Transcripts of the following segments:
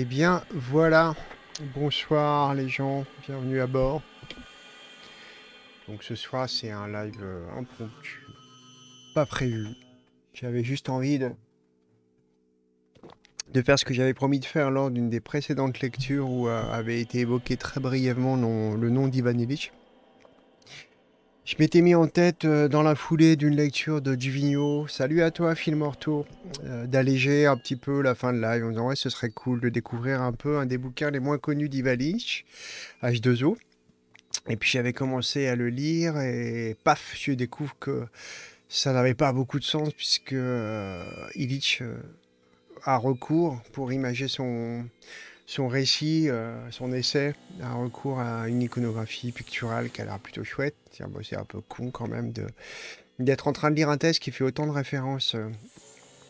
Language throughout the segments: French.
Eh bien, voilà. Bonsoir les gens, bienvenue à bord. Donc ce soir, c'est un live euh, impromptu, pas prévu. J'avais juste envie de, de faire ce que j'avais promis de faire lors d'une des précédentes lectures où euh, avait été évoqué très brièvement le nom d'Ivan Je m'étais mis en tête euh, dans la foulée d'une lecture de Duvignau. Salut à toi, Film euh, d'alléger un petit peu la fin de live en disant ouais, ce serait cool de découvrir un peu un des bouquins les moins connus d'Ivalich, H2O. Et puis j'avais commencé à le lire et paf, je découvre que ça n'avait pas beaucoup de sens puisque euh, euh a recours pour imager son, son récit, euh, son essai, a recours à une iconographie picturale qui a l'air plutôt chouette. C'est un peu con quand même de, d'être en train de lire un texte qui fait autant de références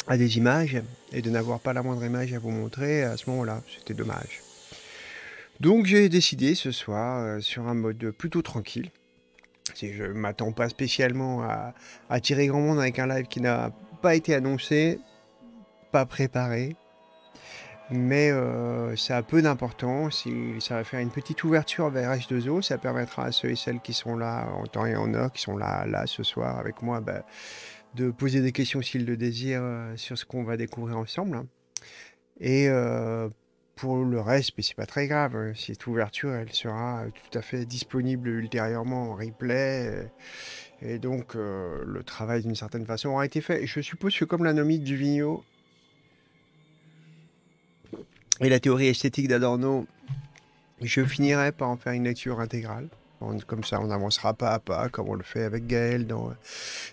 à des images et de n'avoir pas la moindre image à vous montrer à ce moment-là. C'était dommage. Donc j'ai décidé ce soir euh, sur un mode plutôt tranquille. Si je m'attends pas spécialement à tirer grand monde avec un live qui n'a pas été annoncé, pas préparé, mais ça euh, a peu d'importance. Ça va faire une petite ouverture vers H2O. Ça permettra à ceux et celles qui sont là en temps et en heure, qui sont là, là ce soir avec moi, ben de poser des questions s'il le désire euh, sur ce qu'on va découvrir ensemble. Et euh, pour le reste, mais c'est pas très grave. Hein, cette ouverture, elle sera tout à fait disponible ultérieurement en replay. Euh, et donc, le travail, d'une certaine façon, aura été fait. je suppose que comme l'anomie du vigno et la théorie esthétique d'Adorno, je finirai par en faire une lecture intégrale comme ça, on avancera pas à pas, comme on le fait avec Gaël dans,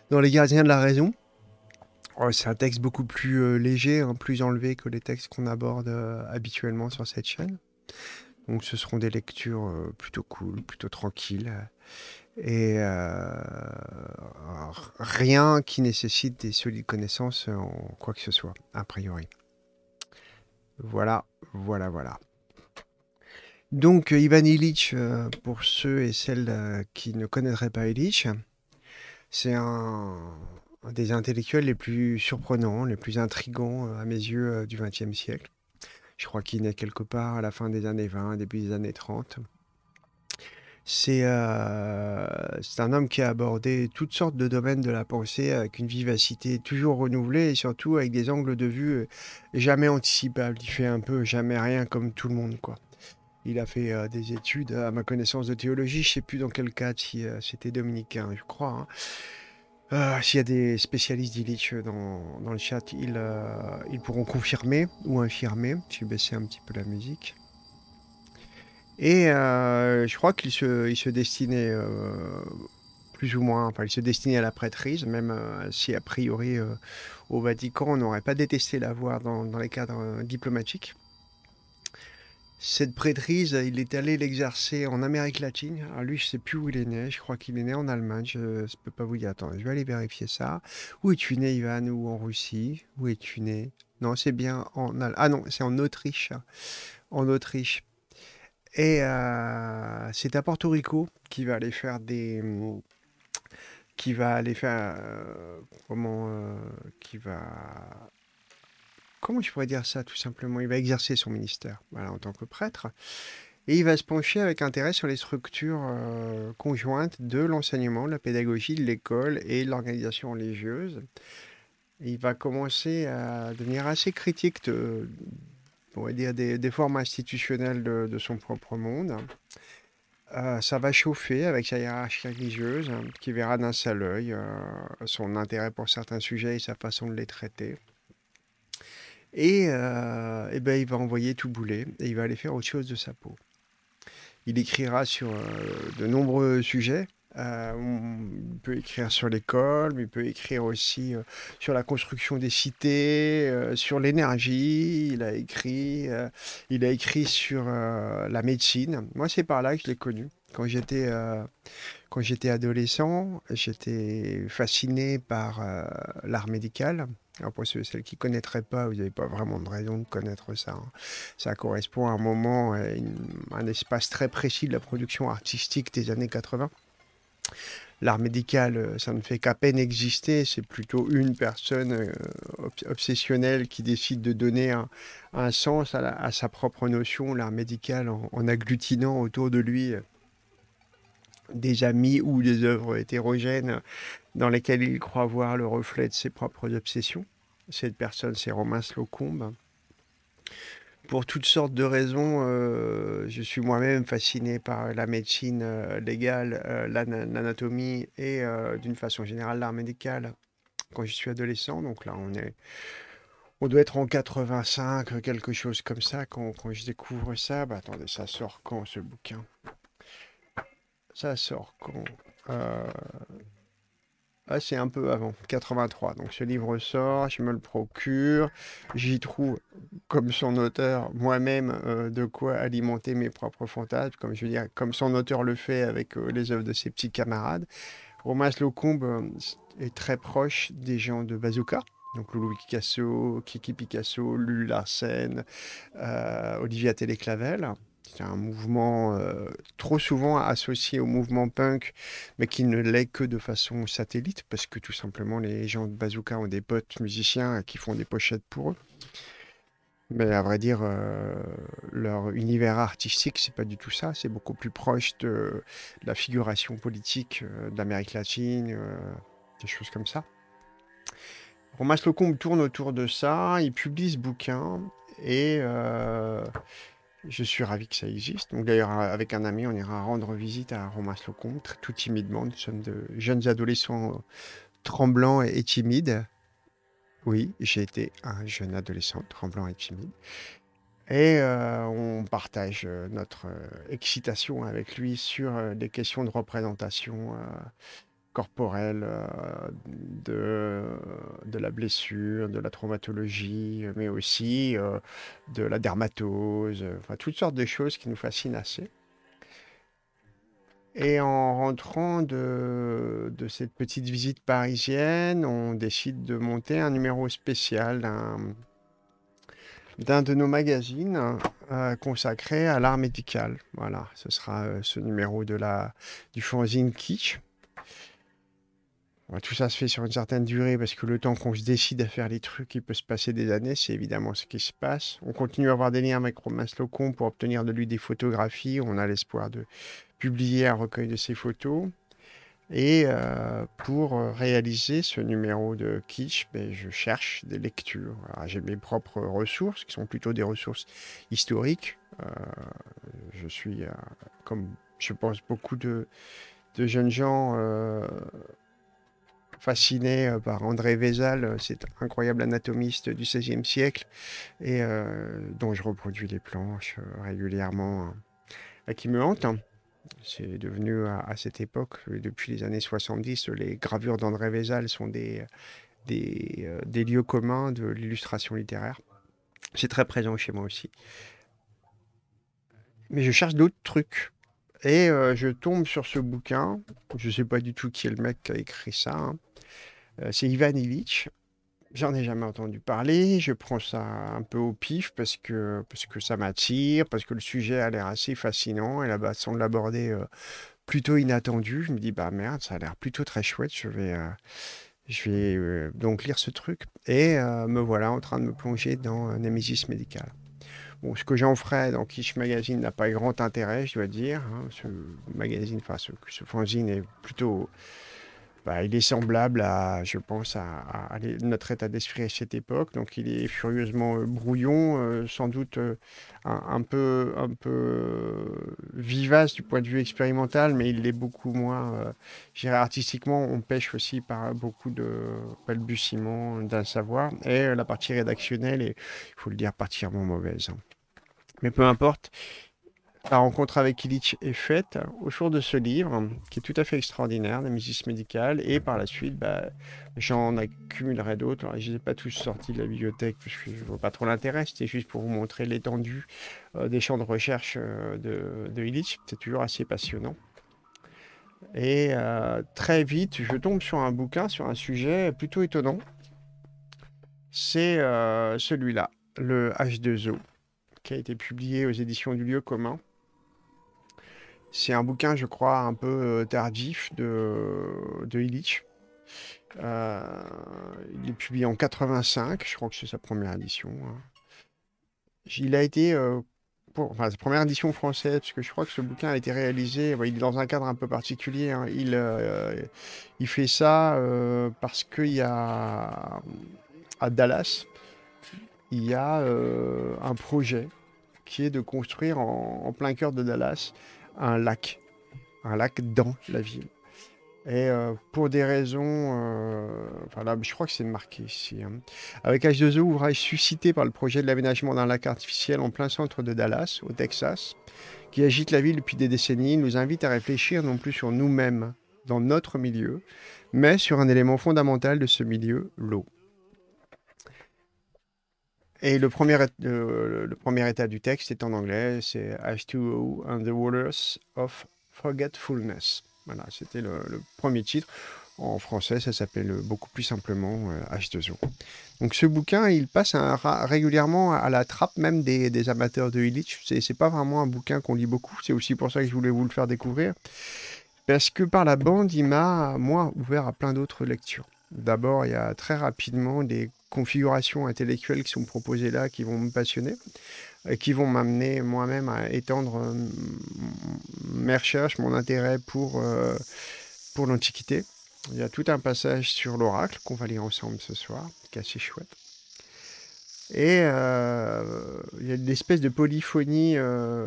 dans Les Gardiens de la Raison. Oh, c'est un texte beaucoup plus euh, léger, hein, plus enlevé que les textes qu'on aborde euh, habituellement sur cette chaîne. Donc ce seront des lectures euh, plutôt cool, plutôt tranquilles. Et rien qui nécessite des solides connaissances en quoi que ce soit, a priori. Voilà, voilà, voilà. Donc euh, Ivan Illich, euh, pour ceux et celles euh, qui ne connaîtraient pas Illich, c'est un, des intellectuels les plus surprenants, les plus intrigants à mes yeux du XXe siècle. Je crois qu'il naît quelque part à la fin des années 20, début des années 30. C'est un homme qui a abordé toutes sortes de domaines de la pensée avec une vivacité toujours renouvelée et surtout avec des angles de vue jamais anticipables. Il fait un peu jamais rien comme tout le monde, quoi. Il a fait euh, des études, à ma connaissance, de théologie. Je ne sais plus dans quel cadre, si euh, c'était dominicain, je crois. Hein. Euh, s'il y a des spécialistes d'Illich dans, le chat, ils, pourront confirmer ou infirmer. vais baisser un petit peu la musique. Et je crois qu'il se, destinait plus ou moins, il se destinait à la prêtrise, même si a priori au Vatican on n'aurait pas détesté l'avoir dans, dans les cadres diplomatiques. Cette prêtrise, euh, il est allé l'exercer en Amérique latine. Alors lui, je sais plus où il est né. Je crois qu'il est né en Allemagne. Je ne peux pas vous dire. Attends, je vais aller vérifier ça. Où es-tu né, Ivan Ou en Russie Où es-tu né Non, c'est bien en Allemagne. Ah non, c'est en Autriche. En Autriche. Et euh, c'est à Porto Rico qu'il va aller faire des qui va aller faire euh, comment qui va comment je pourrais dire ça tout simplement Il va exercer son ministère en tant que prêtre. Et il va se pencher avec intérêt sur les structures euh, conjointes de l'enseignement, de la pédagogie, de l'école et de l'organisation religieuse. il va commencer à devenir assez critique de, dire, des, formes institutionnelles de, son propre monde. Euh, ça va chauffer avec sa hiérarchie religieuse, hein, qui verra d'un seul œil euh, son intérêt pour certains sujets et sa façon de les traiter. Et, euh, eh ben, il va envoyer tout bouler et il va aller faire autre chose de sa peau. Il écrira sur euh, de nombreux sujets. Euh, il peut écrire sur l'école, mais il peut écrire aussi sur la construction des cités, sur l'énergie. Il a écrit, il a écrit sur la médecine. Moi, c'est par là que je l'ai connu. Quand j'étais, quand j'étais adolescent, j'étais fasciné par l'art médical. Alors ah, pour celles qui ne connaîtraient pas, vous n'avez pas vraiment de raison de connaître ça. Hein. Ça correspond à un moment, à un espace très précis de la production artistique des années 80. L'art médical, euh, ça ne fait qu'à peine exister, c'est plutôt une personne euh, obsessionnelle qui décide de donner un, sens à, sa propre notion, l'art médical, en, agglutinant autour de lui euh, des amis ou des œuvres hétérogènes dans lesquels il croit voir le reflet de ses propres obsessions. Cette personne, c'est Romain Slocombe. Pour toutes sortes de raisons, euh, je suis moi-même fasciné par la médecine euh, légale, euh, l'anatomie et d'une façon générale l'art médical quand je suis adolescent. Donc là, on est, on doit être en 85, quelque chose comme ça. Quand, je découvre ça, bah attendez, ça sort quand ce bouquin Ça sort quand ah, c'est un peu avant, 83. Donc ce livre sort, je me le procure, j'y trouve, comme son auteur, moi-même, euh, de quoi alimenter mes propres fantasmes, comme je veux dire, comme son auteur le fait avec euh, les œuvres de ses petits camarades. Romas Locombe euh, est très proche des gens de Bazooka. Donc Louis Picasso, Kiki Picasso, Lulu Larsen, Olivia Téléclavel c'est un mouvement euh, trop souvent associé au mouvement punk, mais qui ne l'est que de façon satellite, parce que tout simplement les gens de Bazooka ont des potes musiciens qui font des pochettes pour eux. Mais à vrai dire, euh, leur univers artistique, c'est pas du tout ça. C'est beaucoup plus proche de, la figuration politique euh, d'Amérique latine, des choses comme ça. Romain Slocombe tourne autour de ça, il publie ce bouquin et je suis ravi que ça existe. Donc d'ailleurs, euh, avec un ami, on ira rendre visite à Romain-Slocombe, tout timidement. Nous sommes de jeunes adolescents euh, tremblants et timides. Oui, j'ai été un jeune adolescent tremblant et timide. Et euh, on partage notre excitation avec lui sur des questions de représentation corporelle euh, euh, de, la blessure, de la traumatologie, mais aussi euh, de la dermatose, enfin toutes sortes de choses qui nous fascinent assez. Et en rentrant de, cette petite visite parisienne, on décide de monter un numéro spécial d'un de nos magazines consacré à l'art médical. Voilà, ce sera ce numéro de la, du fanzine Kitsch tout ça se fait sur une certaine durée parce que le temps qu'on se décide à faire les trucs, il peut se passer des années. C'est évidemment ce qui se passe. On continue à avoir des liens avec Romain Locon pour obtenir de lui des photographies. On a l'espoir de publier un recueil de ses photos. Et euh, pour euh, réaliser ce numéro de Kitsch, ben, je cherche des lectures. J'ai mes propres ressources, qui sont plutôt des ressources historiques. Euh, je suis, comme je pense beaucoup de, de jeunes gens, fasciné euh, par André Vézal, euh, cet incroyable anatomiste du XVIe siècle, et euh, dont je reproduis les planches régulièrement, qui me hante. Hein. C'est devenu à, cette époque, depuis les années 70, les gravures d'André Vézal sont des, des, lieux communs de l'illustration littéraire. C'est très présent chez moi aussi. Mais je cherche d'autres trucs. Et je tombe sur ce bouquin. Je ne sais pas du tout qui est le mec qui a écrit ça. Hein. Euh, c'est Ivan Illich. J'en ai jamais entendu parler. Je prends ça un peu au pif parce que, parce que ça m'attire, parce que le sujet a l'air assez fascinant et là-bas, de l'aborder euh, plutôt inattendu. Je me dis, bah merde, ça a l'air plutôt très chouette. Je vais, euh, je vais donc lire ce truc. Et me voilà en train de me plonger dans Némésis médical. Bon, ce que j'en ferai dans Kish Magazine n'a pas grand intérêt, je dois dire. Hein, ce magazine, enfin, ce, ce fanzine est plutôt bah, il est semblable à, je pense, à, notre état d'esprit à cette époque. Donc, il est furieusement euh, brouillon, euh, sans doute euh, un, peu, un peu vivace du point de vue expérimental, mais il est beaucoup moins. artistiquement, on pêche aussi par beaucoup de balbutiements d'un savoir. Et la partie rédactionnelle est, il faut le dire, particulièrement mauvaise. Hein. Mais peu importe, la rencontre avec Illich est faite au autour de ce livre, qui est tout à fait extraordinaire, La musique médicale. Et par la suite, bah, j'en accumulerai d'autres. je ne les ai pas tous sortis de la bibliothèque, parce que je ne vois pas trop l'intérêt. C'était juste pour vous montrer l'étendue euh, des champs de recherche euh, de, de Illich. C'est toujours assez passionnant. Et euh, très vite, je tombe sur un bouquin, sur un sujet plutôt étonnant. C'est celui-là, le H2O, qui a été publié aux éditions du lieu commun c'est un bouquin, je crois, un peu euh, tardif de, de Illich. Euh, il est publié en 85, je crois que c'est sa première édition. Hein. Il a été, euh, enfin, sa première édition française, parce que je crois que ce bouquin a été réalisé, bah, il est dans un cadre un peu particulier. Hein. Il, il fait ça parce qu'il y a, à Dallas, il y a un projet qui est de construire en plein cœur de Dallas un lac, un lac dans la ville. Et euh, pour des raisons, voilà, euh, je crois que c'est marqué ici. Hein. Avec H2O, ouvrage suscité par le projet de l'aménagement d'un lac artificiel en plein centre de Dallas, au Texas, qui agite la ville depuis des décennies, nous invite à réfléchir non plus sur nous-mêmes, dans notre milieu, mais sur un élément fondamental de ce milieu, l'eau. Et le premier, le premier état du texte est en anglais, c'est H2O and the Waters of Forgetfulness. Voilà, c'était le, premier titre. En français, ça s'appelle beaucoup plus simplement H2O. Euh, Donc ce bouquin, il passe régulièrement à la trappe même des, amateurs de Illich. C'est pas vraiment un bouquin qu'on lit beaucoup, c'est aussi pour ça que je voulais vous le faire découvrir. Parce que par la bande, il m'a, moi, ouvert à plein d'autres lectures. D'abord, il y a très rapidement des configurations intellectuelles qui sont proposées là qui vont me passionner et qui vont m'amener moi-même à étendre euh, mes recherches, mon intérêt pour, euh, pour l'Antiquité. Il y a tout un passage sur l'oracle qu'on va lire ensemble ce soir, qui est assez chouette. Et euh, il y a une espèce de polyphonie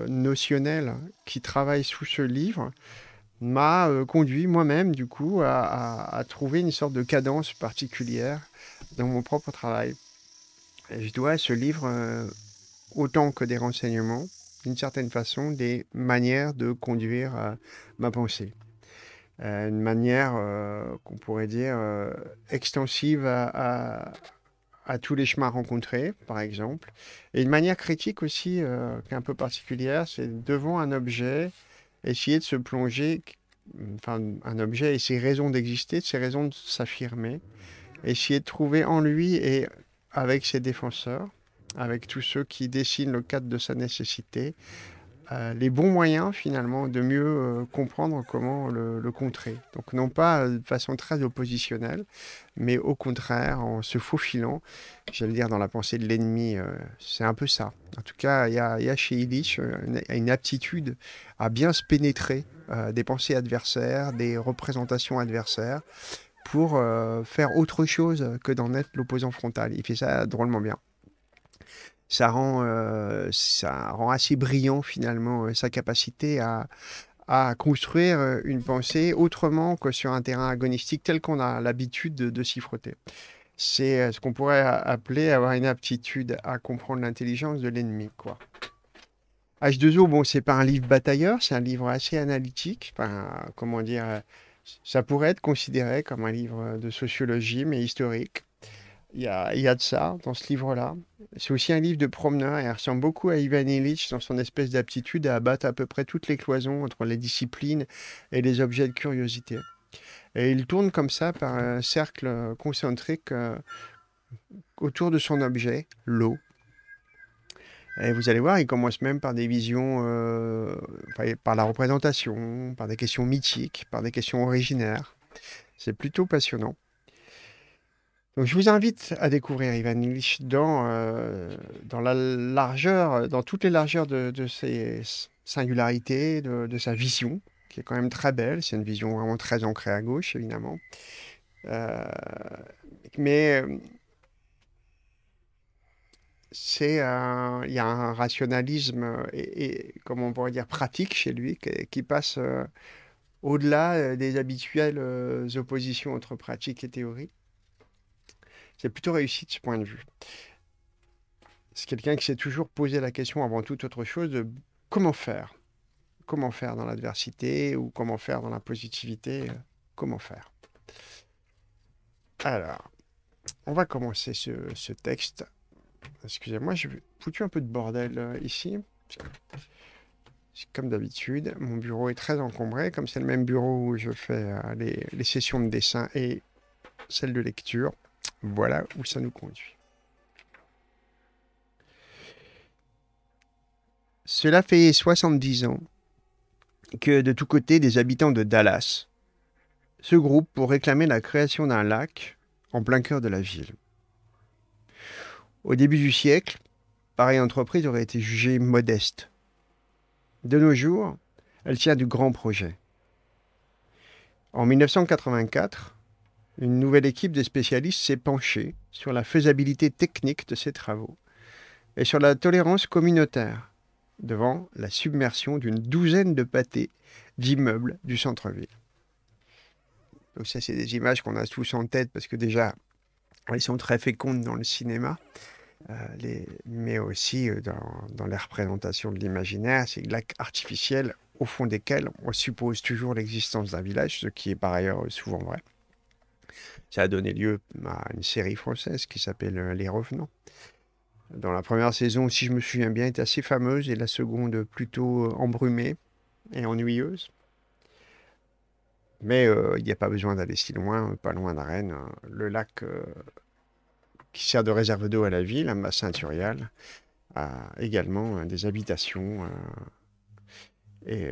notionnelle qui travaille sous ce livre m'a conduit moi-même du coup à, à trouver une sorte de cadence particulière dans mon propre travail. Je dois se ce livre, euh, autant que des renseignements, d'une certaine façon, des manières de conduire euh, ma pensée. Euh, une manière qu'on pourrait dire extensive à, tous les chemins rencontrés, par exemple. Et une manière critique aussi, qui est un peu particulière, c'est devant un objet, essayer de se plonger, enfin un objet et ses raisons d'exister, ses raisons de s'affirmer. Essayer de trouver en lui et avec ses défenseurs, avec tous ceux qui dessinent le cadre de sa nécessité, euh, les bons moyens finalement de mieux euh, comprendre comment le, contrer. Donc non pas de façon très oppositionnelle, mais au contraire en se faufilant, j'allais dire dans la pensée de l'ennemi, euh, c'est un peu ça. En tout cas, il y, a, chez Illich une, aptitude à bien se pénétrer des pensées adversaires, des représentations adversaires, pour euh, faire autre chose que d'en être l'opposant frontal. Il fait ça drôlement bien. Ça rend, euh, ça rend assez brillant finalement euh, sa capacité à, à construire une pensée autrement que sur un terrain agonistique tel qu'on a l'habitude de, s'y frotter. C'est ce qu'on pourrait appeler avoir une aptitude à comprendre l'intelligence de l'ennemi, quoi. H2O, bon, c'est pas un livre batailleur, c'est un livre assez analytique, enfin, comment dire, ça pourrait être considéré comme un livre de sociologie, mais historique. Il y a, de ça dans ce livre-là. C'est aussi un livre de promeneur et ressemble beaucoup à Ivan Illich dans son espèce d'aptitude à abattre à peu près toutes les cloisons entre les disciplines et les objets de curiosité. Et il tourne comme ça par un cercle concentrique euh, autour de son objet, l'eau, et vous allez voir, il commence même par des visions, euh, par la représentation, par des questions mythiques, par des questions originaires. C'est plutôt passionnant. Donc je vous invite à découvrir Ivan Illich dans, euh, dans la largeur, dans toutes les largeurs de, ses singularités, de, sa vision, qui est quand même très belle. C'est une vision vraiment très ancrée à gauche, évidemment. Euh, mais c'est il y a un rationalisme euh, et, et, comment on pourrait dire pratique chez lui qui, passe euh, au-delà euh, des habituelles oppositions entre pratique et théorie. C'est plutôt réussi de ce point de vue. C'est quelqu'un qui s'est toujours posé la question avant toute autre chose de comment faire Comment faire dans l'adversité ou comment faire dans la positivité Comment faire Alors, on va commencer ce texte Excusez-moi, j'ai foutu un peu de bordel euh, ici. Comme d'habitude, mon bureau est très encombré. Comme c'est le même bureau où je fais euh, les, les, sessions de dessin et celles de lecture, voilà où ça nous conduit. Cela fait 70 ans que de tous côtés des habitants de Dallas se groupent pour réclamer la création d'un lac en plein cœur de la ville. Au début du siècle, pareille entreprise aurait été jugée modeste. De nos jours, elle tient du grand projet. En 1984, une nouvelle équipe de spécialistes s'est penchée sur la faisabilité technique de ces travaux et sur la tolérance communautaire devant la submersion d'une douzaine de pâtés d'immeubles du centre-ville. Donc ça, c'est des images qu'on a tous en tête parce que déjà, ils sont très fécondes dans le cinéma. Euh, mais aussi euh, dans, les représentations de l'imaginaire, ces lacs artificiels au fond desquels on suppose toujours l'existence d'un village, ce qui est par ailleurs euh, souvent vrai. Ça a donné lieu bah, à une série française qui s'appelle Les Revenants. Dans la première saison, si je me souviens bien, est assez fameuse et la seconde plutôt embrumée et ennuyeuse. Mais euh, il n'y a pas besoin d'aller si loin, euh, pas loin de hein. Le lac euh, qui sert de réserve d'eau à la ville, un bassin turial, a également hein, des habitations et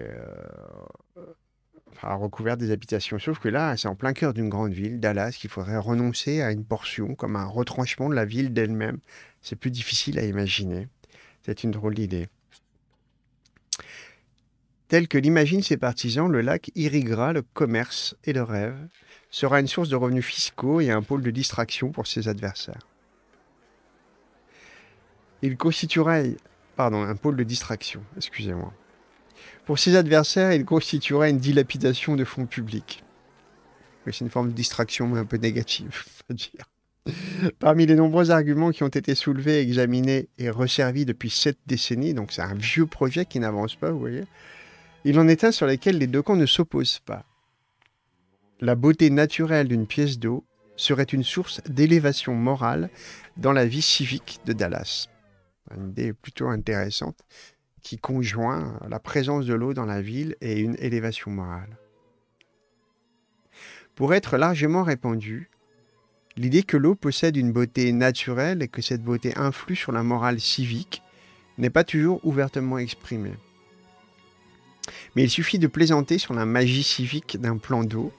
a recouvert des habitations. Sauf que là, c'est en plein cœur d'une grande ville, Dallas, qu'il faudrait renoncer à une portion, comme un retranchement de la ville d'elle-même. C'est plus difficile à imaginer. C'est une drôle d'idée. Tel que l'imaginent ses partisans, le lac irriguera le commerce et le rêve, sera une source de revenus fiscaux et un pôle de distraction pour ses adversaires. Il constituerait... pardon, un pôle de distraction, excusez-moi. Pour ses adversaires, il constituerait une dilapidation de fonds publics. C'est une forme de distraction, mais un peu négative, dire. Parmi les nombreux arguments qui ont été soulevés, examinés et resservis depuis sept décennies, donc c'est un vieux projet qui n'avance pas, vous voyez, il en est un sur lequel les deux camps ne s'opposent pas. La beauté naturelle d'une pièce d'eau serait une source d'élévation morale dans la vie civique de Dallas. Une idée plutôt intéressante qui conjoint la présence de l'eau dans la ville et une élévation morale. Pour être largement répandue, l'idée que l'eau possède une beauté naturelle et que cette beauté influe sur la morale civique n'est pas toujours ouvertement exprimée mais il suffit de plaisanter sur la magie civique d'un plan d'eau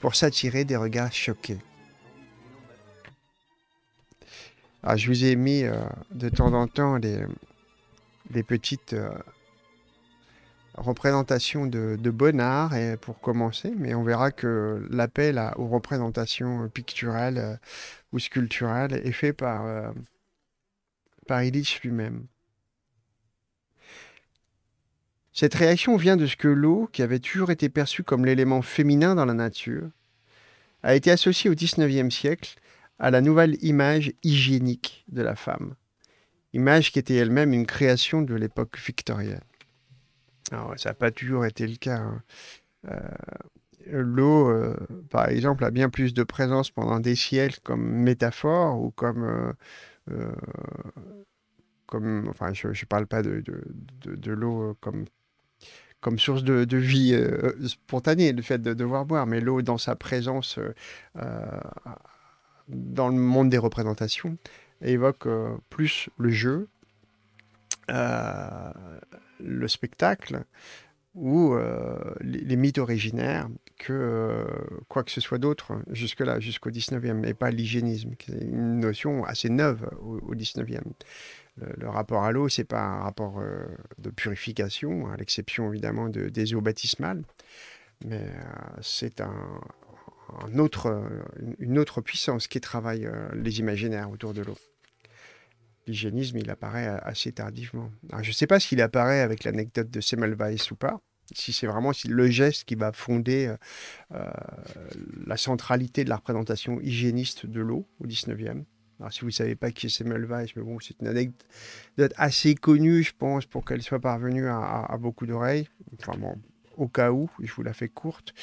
pour s'attirer des regards choqués. Ah, je vous ai mis euh, de temps en temps les, petites euh, représentations de, bon art pour commencer, mais on verra que l'appel aux représentations picturales euh, ou sculpturales est fait par, par Illich lui-même. Cette réaction vient de ce que l'eau, qui avait toujours été perçue comme l'élément féminin dans la nature, a été associée au XIXe siècle à la nouvelle image hygiénique de la femme, image qui était elle-même une création de l'époque victorienne. Alors, ça n'a pas toujours été le cas. Hein. Euh, l'eau, euh, par exemple, a bien plus de présence pendant des siècles comme métaphore ou comme... Euh, comme, enfin, je ne parle pas de l'eau comme comme source de, vie euh, spontanée, le fait de devoir boire, mais l'eau dans sa présence euh, euh, dans le monde des représentations évoque plus le jeu, le spectacle ou les, mythes originaires que quoi que ce soit d'autre jusque-là, jusqu'au 19e, et pas l'hygiénisme, qui est une notion assez neuve au, au 19e le, rapport à l'eau, c'est pas un rapport euh, de purification, hein, à l'exception évidemment de, des eaux baptismales, mais euh, c'est un, autre, une autre puissance qui travaille euh, les imaginaires autour de l'eau. L'hygiénisme, il apparaît assez tardivement. je ne sais pas s'il apparaît avec l'anecdote de Semmelweis ou pas, si c'est vraiment le geste qui va fonder la centralité de la représentation hygiéniste de l'eau au XIXe, alors, si vous ne savez pas qui est Semmelweis, mais bon, c'est une anecdote assez connue, je pense, pour qu'elle soit parvenue à, beaucoup d'oreilles. Enfin, au cas où, je vous la fais courte.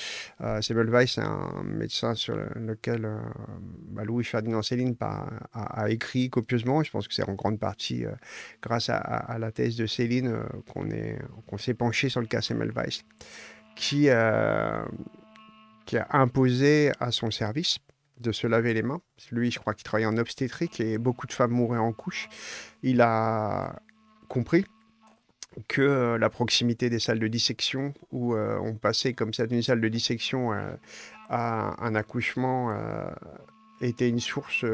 Euh, Semmelweis, c'est un médecin sur lequel euh, bah, Louis-Ferdinand Céline a, écrit copieusement. Je pense que c'est en grande partie euh, grâce à, la thèse de Céline euh, qu'on s'est penché sur le cas Semmelweis, qui, qui a imposé à son service de se laver les mains. Lui, je crois qu'il travaillait en obstétrique et beaucoup de femmes mouraient en couche. Il a compris que euh, la proximité des salles de dissection, où euh, on passait comme ça d'une salle de dissection euh, à un accouchement, était une source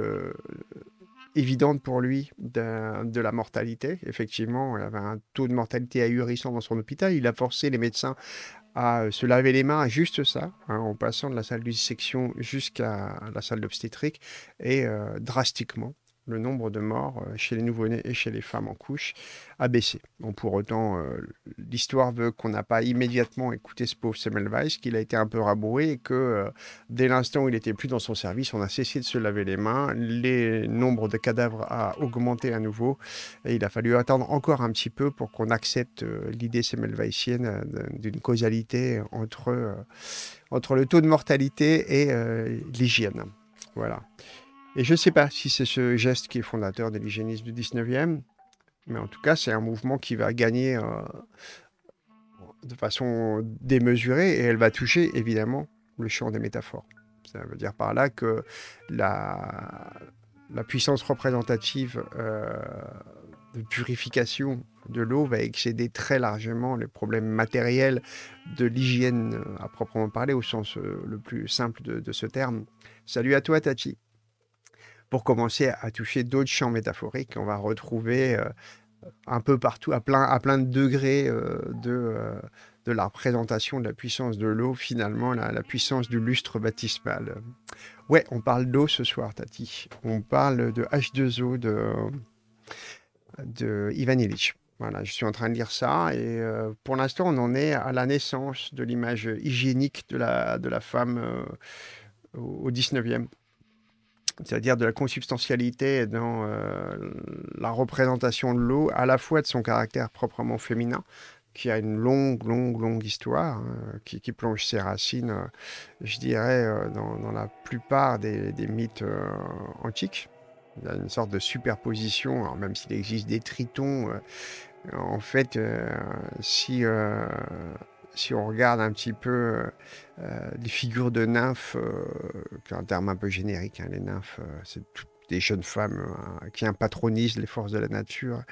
évidente pour lui de, de, la mortalité. Effectivement, il avait un taux de mortalité ahurissant dans son hôpital. Il a forcé les médecins à euh, se laver les mains à juste ça, hein, en passant de la salle de dissection jusqu'à la salle d'obstétrique, et euh, drastiquement, le nombre de morts euh, chez les nouveau-nés et chez les femmes en couche a baissé. Bon, pour autant, euh, l'histoire veut qu'on n'a pas immédiatement écouté ce pauvre Semmelweis, qu'il a été un peu rabroué et que euh, dès l'instant où il n'était plus dans son service, on a cessé de se laver les mains. Les nombres de cadavres a augmenté à nouveau et il a fallu attendre encore un petit peu pour qu'on accepte l'idée Semmelweisienne d'une causalité entre, entre le taux de mortalité et l'hygiène. Voilà. Et je ne sais pas si c'est ce geste qui est fondateur de l'hygiénisme du 19e, mais en tout cas, c'est un mouvement qui va gagner euh, de façon démesurée et elle va toucher évidemment le champ des métaphores. Ça veut dire par là que la, puissance représentative euh, de purification de l'eau va excéder très largement les problèmes matériels de l'hygiène euh, à proprement parler, au sens le plus simple de, de ce terme. Salut à toi, Tati pour commencer à toucher d'autres champs métaphoriques on va retrouver euh, un peu partout, à plein, à plein de degrés euh, de, euh, de la représentation de la puissance de l'eau, finalement, la, puissance du lustre baptismal. Ouais, on parle d'eau ce soir, Tati. On parle de H2O de, de Ivan Illich. Voilà, je suis en train de lire ça et pour l'instant, on en est à la naissance de l'image hygiénique de la, de la femme au, au 19e c'est-à-dire de la consubstantialité dans euh, la représentation de l'eau, à la fois de son caractère proprement féminin, qui a une longue, longue, longue histoire, hein, qui, plonge ses racines, euh, je dirais, euh, dans, la plupart des, mythes antiques. Il y a une sorte de superposition, même s'il existe des tritons, en fait, si si on regarde un petit peu euh, euh, les figures de nymphes, euh, un terme un peu générique, hein, les nymphes, euh, c'est toutes des jeunes femmes hein, qui impatronisent les forces de la nature,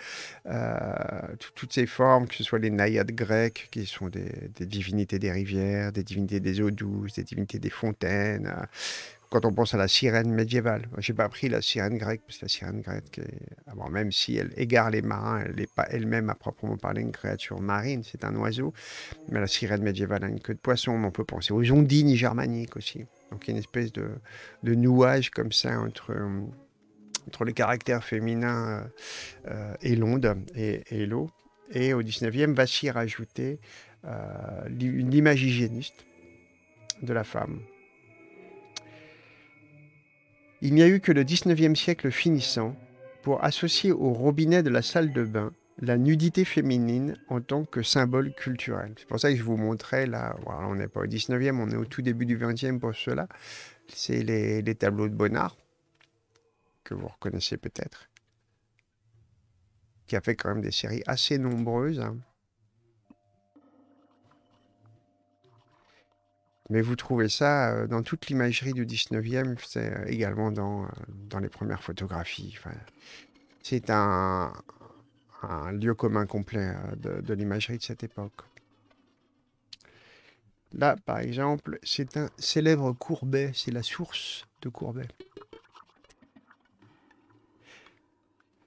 toutes ces formes, que ce soit les naïades grecques, qui sont des, divinités des rivières, des divinités des eaux douces, des divinités des fontaines, quand on pense à la sirène médiévale. J'ai pas pris la sirène grecque, parce que la sirène grecque, ah même si elle égare les marins, elle n'est pas elle-même à proprement parler une créature marine, c'est un oiseau. Mais la sirène médiévale a une queue de poisson, mais on peut penser aux ondines germaniques aussi. Donc il y a une espèce de, nouage comme ça entre, entre caractères féminins euh, euh, et l'onde et, l'eau. Et au 19e, va s'y rajouter euh, l'image hygiéniste de la femme. Il n'y a eu que le 19e siècle finissant pour associer au robinet de la salle de bain la nudité féminine en tant que symbole culturel. C'est pour ça que je vous montrais là, voilà, on n'est pas au 19e, on est au tout début du 20e pour cela. C'est les, tableaux de Bonnard, que vous reconnaissez peut-être, qui a fait quand même des séries assez nombreuses. Hein. Mais vous trouvez ça dans toute l'imagerie du 19e, c'est également dans, dans les premières photographies. c'est un, lieu commun complet de, de l'imagerie de cette époque. Là, par exemple, c'est un célèbre Courbet, c'est la source de Courbet.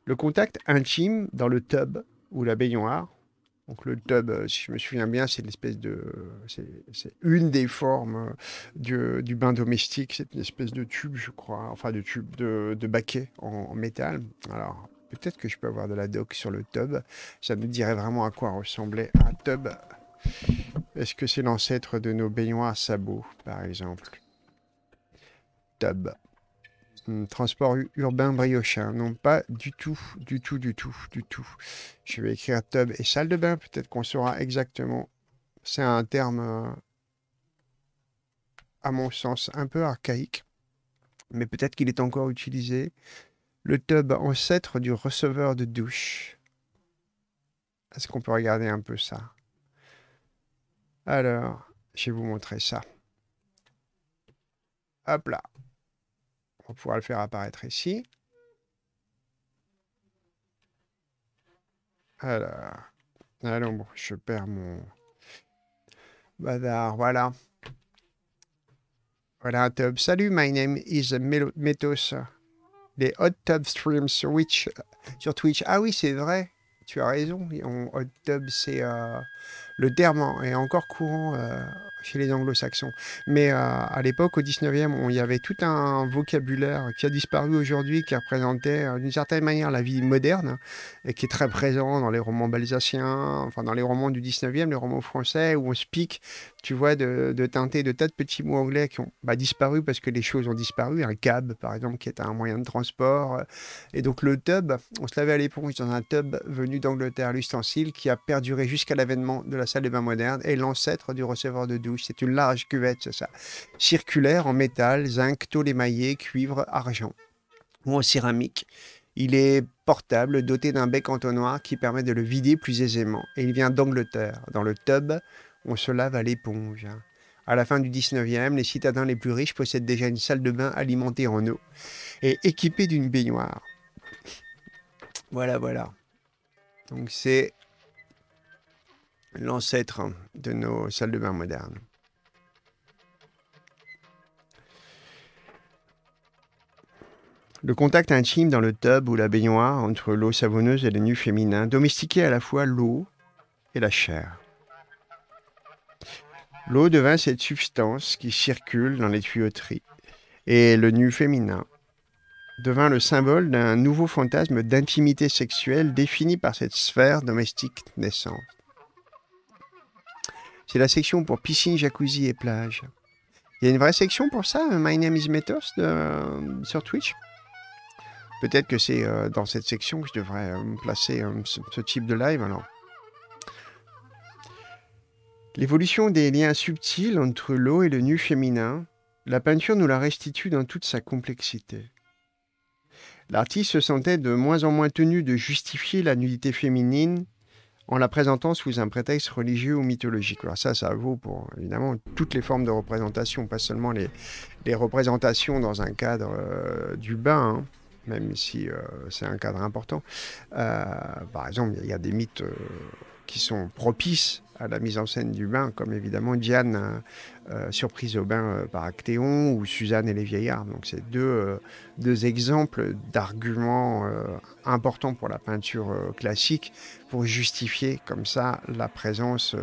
Le contact intime dans le tub ou la baignoire donc le tub, euh, si je me souviens bien, c'est l'espèce de, c'est une des formes euh, du, bain domestique. C'est une espèce de tube, je crois, enfin de tube de, baquet en, métal. Alors peut-être que je peux avoir de la doc sur le tub. Ça nous dirait vraiment à quoi ressemblait un tub. Est-ce que c'est l'ancêtre de nos baignoires sabots, par exemple Tub. Euh, transport urbain brioche, hein. Non, pas du tout, du tout, du tout, du tout. Je vais écrire tub et salle de bain. Peut-être qu'on saura exactement. C'est un terme, euh, à mon sens, un peu archaïque. Mais peut-être qu'il est encore utilisé. Le tub ancêtre du receveur de douche. Est-ce qu'on peut regarder un peu ça Alors, je vais vous montrer ça. Hop là pour pouvoir le faire apparaître ici. Alors, allons, je perds mon bazar, voilà. Voilà un tub. Salut, my name is Metos. Les hot tub streams sur Twitch. Sur Twitch. Ah oui, c'est vrai. Tu as raison. On, hot tub, c'est euh, le terme est encore courant euh, chez les anglo-saxons. Mais euh, à l'époque, au 19e, il y avait tout un vocabulaire qui a disparu aujourd'hui, qui représentait euh, d'une certaine manière la vie moderne, et qui est très présent dans les romans balsaciens, enfin dans les romans du 19e, les romans français, où on se pique tu vois, de, teinter de tas de petits mots anglais qui ont bah, disparu parce que les choses ont disparu. Un cab, par exemple, qui est un moyen de transport. Euh, et donc le tub, on se lavait à l'éponge dans un tub venu d'Angleterre, l'ustensile, qui a perduré jusqu'à l'avènement de la salle de bain moderne et l'ancêtre du receveur de douche. C'est une large cuvette, c'est ça. Circulaire en métal, zinc, tôle émaillé, cuivre, argent ou en céramique. Il est portable, doté d'un bec entonnoir qui permet de le vider plus aisément. Et il vient d'Angleterre. Dans le tub, on se lave à l'éponge. Hein. À la fin du 19e, les citadins les plus riches possèdent déjà une salle de bain alimentée en eau et équipée d'une baignoire. Voilà, voilà. Donc c'est l'ancêtre de nos salles de bain modernes. Le contact intime dans le tub ou la baignoire entre l'eau savonneuse et le nu féminin domestiquait à la fois l'eau et la chair. L'eau devint cette substance qui circule dans les tuyauteries, et le nu féminin devint le symbole d'un nouveau fantasme d'intimité sexuelle défini par cette sphère domestique naissante. C'est la section pour piscine, jacuzzi et plage. Il y a une vraie section pour ça, euh, My Name is Metos, de, euh, sur Twitch. Peut-être que c'est euh, dans cette section que je devrais placer ce, type de live alors. L'évolution des liens subtils entre l'eau et le nu féminin, la peinture nous la restitue dans toute sa complexité. L'artiste se sentait de moins en moins tenu de justifier la nudité féminine en la présentant sous un prétexte religieux ou mythologique. Alors ça, ça vaut pour évidemment toutes les formes de représentation, pas seulement les, représentations dans un cadre euh, du bain, hein, même si euh, c'est un cadre important. Euh, par exemple, il y a des mythes qui sont propices à la mise en scène du bain, comme évidemment Diane, euh, euh, Surprise au bain euh, par Actéon, ou Suzanne et les vieillards. Donc c'est deux, deux exemples d'arguments importants pour la peinture classique pour justifier comme ça la présence,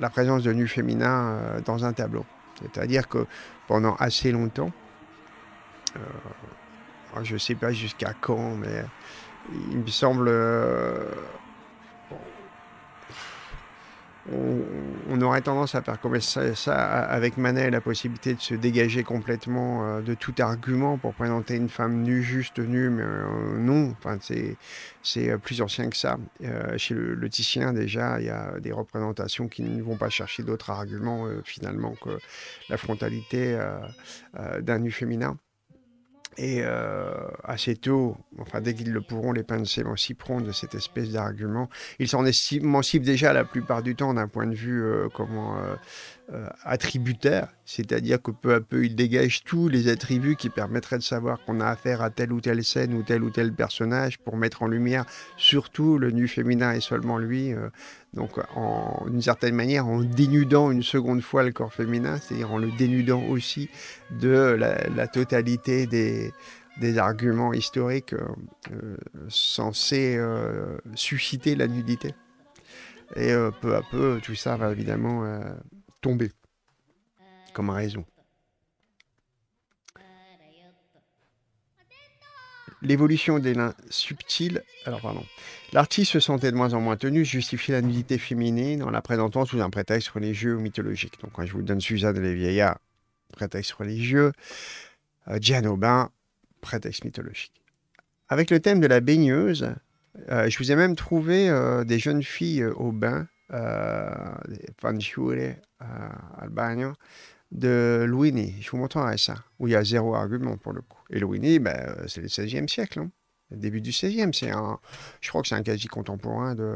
la présence de nu féminin dans un tableau. C'est-à-dire que pendant assez longtemps, je ne sais pas jusqu'à quand, mais il me semble on, aurait tendance à faire comme ça, avec Manet, la possibilité de se dégager complètement euh, de tout argument pour présenter une femme nue, juste nue, mais euh, non, enfin, c'est euh, plus ancien que ça. chez le, le, Titien, déjà, il y a des représentations qui ne vont pas chercher d'autres arguments, finalement, que la frontalité d'un nu féminin. Et euh, assez tôt, enfin dès qu'ils le pourront, les peintres s'émanciperont de cette espèce d'argument. Ils s'en émancipent déjà la plupart du temps d'un point de vue euh, comment euh, euh, attributaire, c'est-à-dire que peu à peu il dégage tous les attributs qui permettraient de savoir qu'on a affaire à telle ou telle scène ou tel ou tel personnage pour mettre en lumière surtout le nu féminin et seulement lui, euh, donc en une certaine manière en dénudant une seconde fois le corps féminin, c'est-à-dire en le dénudant aussi de la, totalité des, arguments historiques euh, censés susciter la nudité. Et peu à peu, tout ça va évidemment comme un raison. L'évolution des lins subtils. Alors, pardon. L'artiste se sentait de moins en moins tenu, justifier la nudité féminine en la présentant sous un prétexte religieux ou mythologique. Donc, quand hein, je vous donne Suzanne de les vieillards, prétexte religieux, euh, Diane Aubin, prétexte mythologique. Avec le thème de la baigneuse, euh, je vous ai même trouvé euh, des jeunes filles au bain eh, eh, de Luini. Je vous montrerai ça, où il y a zéro argument pour le coup. Et Luini, ben, c'est le 16e siècle. Hein. le début du 16e. C'est un, je crois que c'est un quasi contemporain de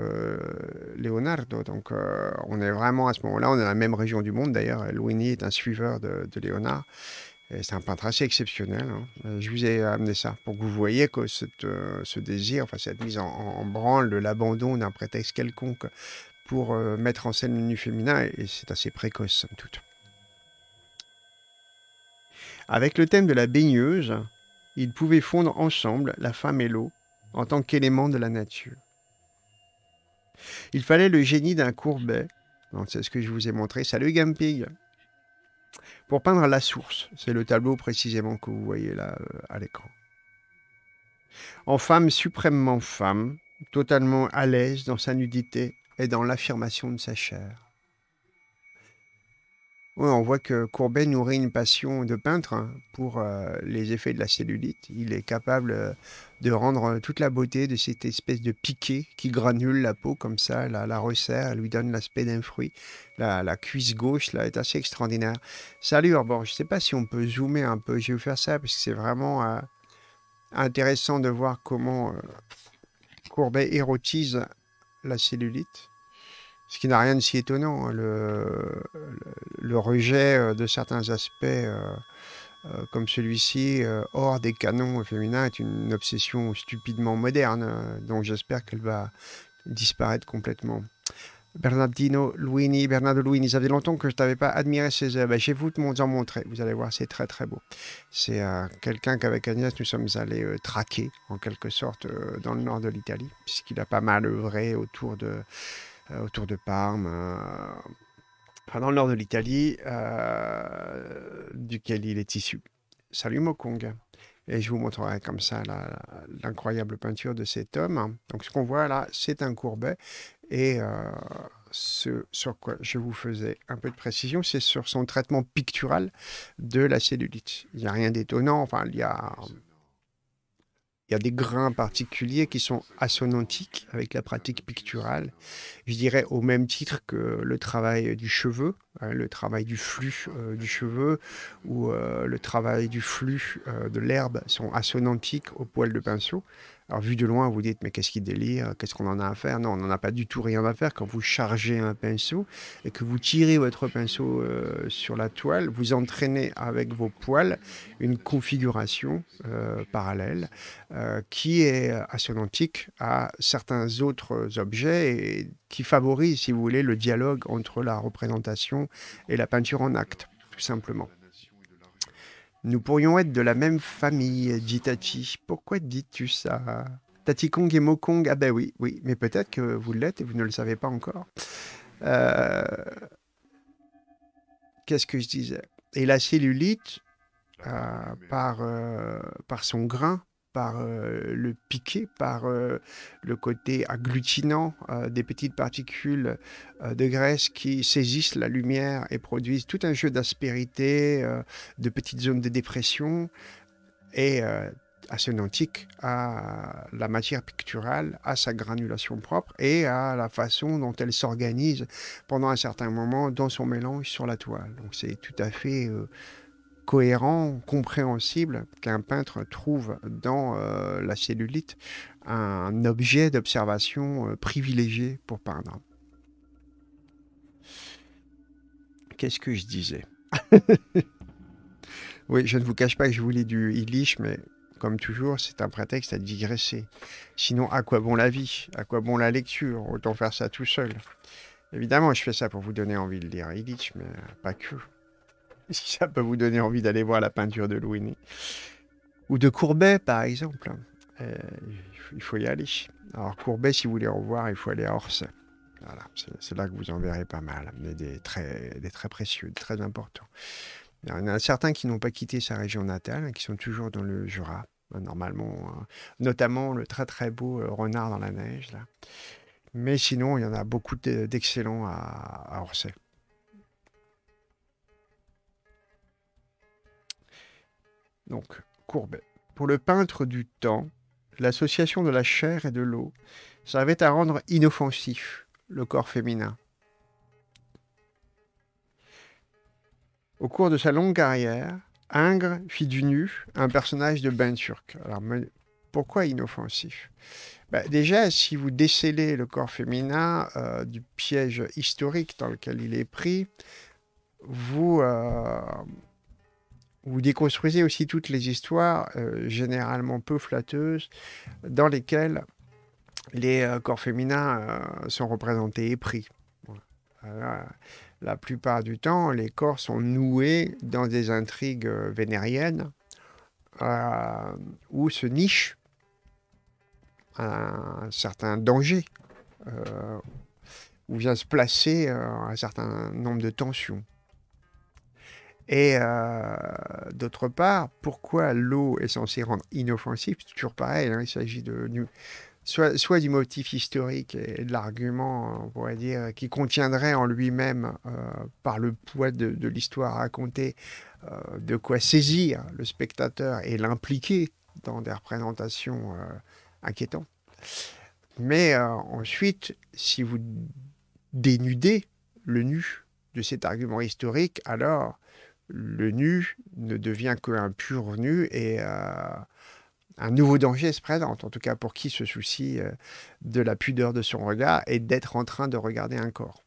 Leonardo. Donc, euh, on est vraiment à ce moment-là, on est dans la même région du monde d'ailleurs. Luini est un suiveur de, Leonardo C'est un peintre assez exceptionnel. Hein. Euh, je vous ai amené ça pour que vous voyez que cette, euh, ce désir, enfin cette mise en, en branle de l'abandon d'un prétexte quelconque pour euh, mettre en scène le nu féminin et c'est assez précoce, somme toute. Avec le thème de la baigneuse, ils pouvaient fondre ensemble la femme et l'eau en tant qu'élément de la nature. Il fallait le génie d'un courbet, c'est ce que je vous ai montré, salut Gampig, pour peindre la source. C'est le tableau précisément que vous voyez là euh, à l'écran. En femme suprêmement femme, totalement à l'aise dans sa nudité, et dans l'affirmation de sa chair. on voit que Courbet nourrit une passion de peintre hein, pour euh, les effets de la cellulite. Il est capable euh, de rendre euh, toute la beauté de cette espèce de piqué qui granule la peau comme ça, la, la resserre, elle lui donne l'aspect d'un fruit. La, cuisse gauche là est assez extraordinaire. Salut, je ne sais pas si on peut zoomer un peu, je vais vous faire ça parce que c'est vraiment intéressant de voir comment Courbet érotise la cellulite. Ce qui n'a rien de si étonnant. Hein, le, rejet euh, de certains aspects euh, euh, comme celui-ci hors des canons féminins est une obsession stupidement moderne hein, dont j'espère qu'elle va disparaître complètement. Bernardino Luini. Bernardo Luini, ça faisait longtemps que je t'avais pas admiré ses œuvres. Ben, je vais vous, te en montrer, Vous allez voir, c'est très très beau. C'est euh, quelqu'un qu'avec Agnès, nous sommes allés euh, traquer, en quelque sorte, euh, dans le nord de l'Italie, puisqu'il a pas mal œuvré autour de, autour de Parme. Enfin, dans le nord de l'Italie, duquel il est issu. Salut Mokong et je vous montrerai comme ça l'incroyable peinture de cet homme. Donc ce qu'on voit là, c'est un courbet, et euh, ce sur quoi je vous faisais un peu de précision, c'est sur son traitement pictural de la cellulite. Il n'y a rien d'étonnant, enfin, il y a il y a des grains particuliers qui sont assonantiques avec la pratique picturale. Je dirais au même titre que le travail du cheveu, Hein, le travail du flux euh, du cheveu ou euh, le travail du flux euh, de l'herbe sont assonantiques aux poils de pinceau. Alors vu de loin, vous dites mais qu'est-ce qui délire Qu'est-ce qu'on en a à faire Non, on n'en a pas du tout rien à faire. Quand vous chargez un pinceau et que vous tirez votre pinceau sur la toile, vous entraînez avec vos poils une configuration parallèle qui est assonantique à certains autres objets et qui favorise, si vous voulez, le dialogue entre la représentation et la peinture en acte, tout simplement. Nous pourrions être de la même famille, dit Tati. Pourquoi dis-tu ça Tati Kong et Mokong, ah ben oui, oui, mais peut-être que vous l'êtes et vous ne le savez pas encore. Euh, qu'est-ce que je disais Et la cellulite, euh, par, euh, par son grain, par euh, le piqué, par euh, le côté agglutinant euh, des petites particules de graisse qui saisissent la lumière et produisent tout un jeu d'aspérité, de petites zones de dépression et nantique, à la matière picturale, à sa granulation propre et à la façon dont elle s'organise pendant un certain moment dans son mélange sur la toile. Donc c'est tout à fait cohérent, compréhensible, qu'un peintre trouve dans euh, la cellulite un objet d'observation euh, privilégié pour peindre. Qu'est-ce que je disais Oui, je ne vous cache pas que je voulais du Illich, mais comme toujours, c'est un prétexte à digresser. Sinon, à quoi bon la vie À quoi bon la lecture Autant faire ça tout seul. Évidemment, je fais ça pour vous donner envie de lire Illich, mais pas que. Si ça peut vous donner envie d'aller voir la peinture de Louini. Ou de Courbet, par exemple. Euh, il faut y aller. Alors, Courbet, si vous voulez revoir, il faut aller à Orsay. Voilà, c'est là que vous en verrez pas mal, mais des très, des très précieux, très importants. Il y en a certains qui n'ont pas quitté sa région natale, hein, qui sont toujours dans le Jura, hein, normalement, hein. notamment le très très beau euh, renard dans la neige. Là. Mais sinon, il y en a beaucoup d'excellents à Orsay. Donc, Courbet. Pour le peintre du temps, l'association de la chair et de l'eau servait à rendre inoffensif le corps féminin. Au cours de sa longue carrière, Ingres fit du nu un personnage de bain turc. Alors, pourquoi inoffensif ben, Déjà, si vous décelez le corps féminin euh, du piège historique dans lequel il est pris, vous, euh, vous déconstruisez aussi toutes les histoires, euh, généralement peu flatteuses, dans lesquelles les euh, corps féminins euh, sont représentés et pris. la plupart du temps, les corps sont noués dans des intrigues vénériennes où se niche un certain danger, où vient se placer un certain nombre de tensions. Et euh, d'autre part, pourquoi l'eau est censée rendre inoffensif C'est toujours pareil, hein, il s'agit de, soit, du motif historique et, de l'argument, on pourrait dire, qui contiendrait en lui-même, euh, par le poids de, l'histoire racontée, euh, de quoi saisir le spectateur et l'impliquer dans des représentations inquiétantes. Mais ensuite, si vous dénudez le nu de cet argument historique, alors le nu ne devient qu'un pur nu et euh, un nouveau danger se présente, en tout cas pour qui se soucie euh, de la pudeur de son regard et d'être en train de regarder un corps.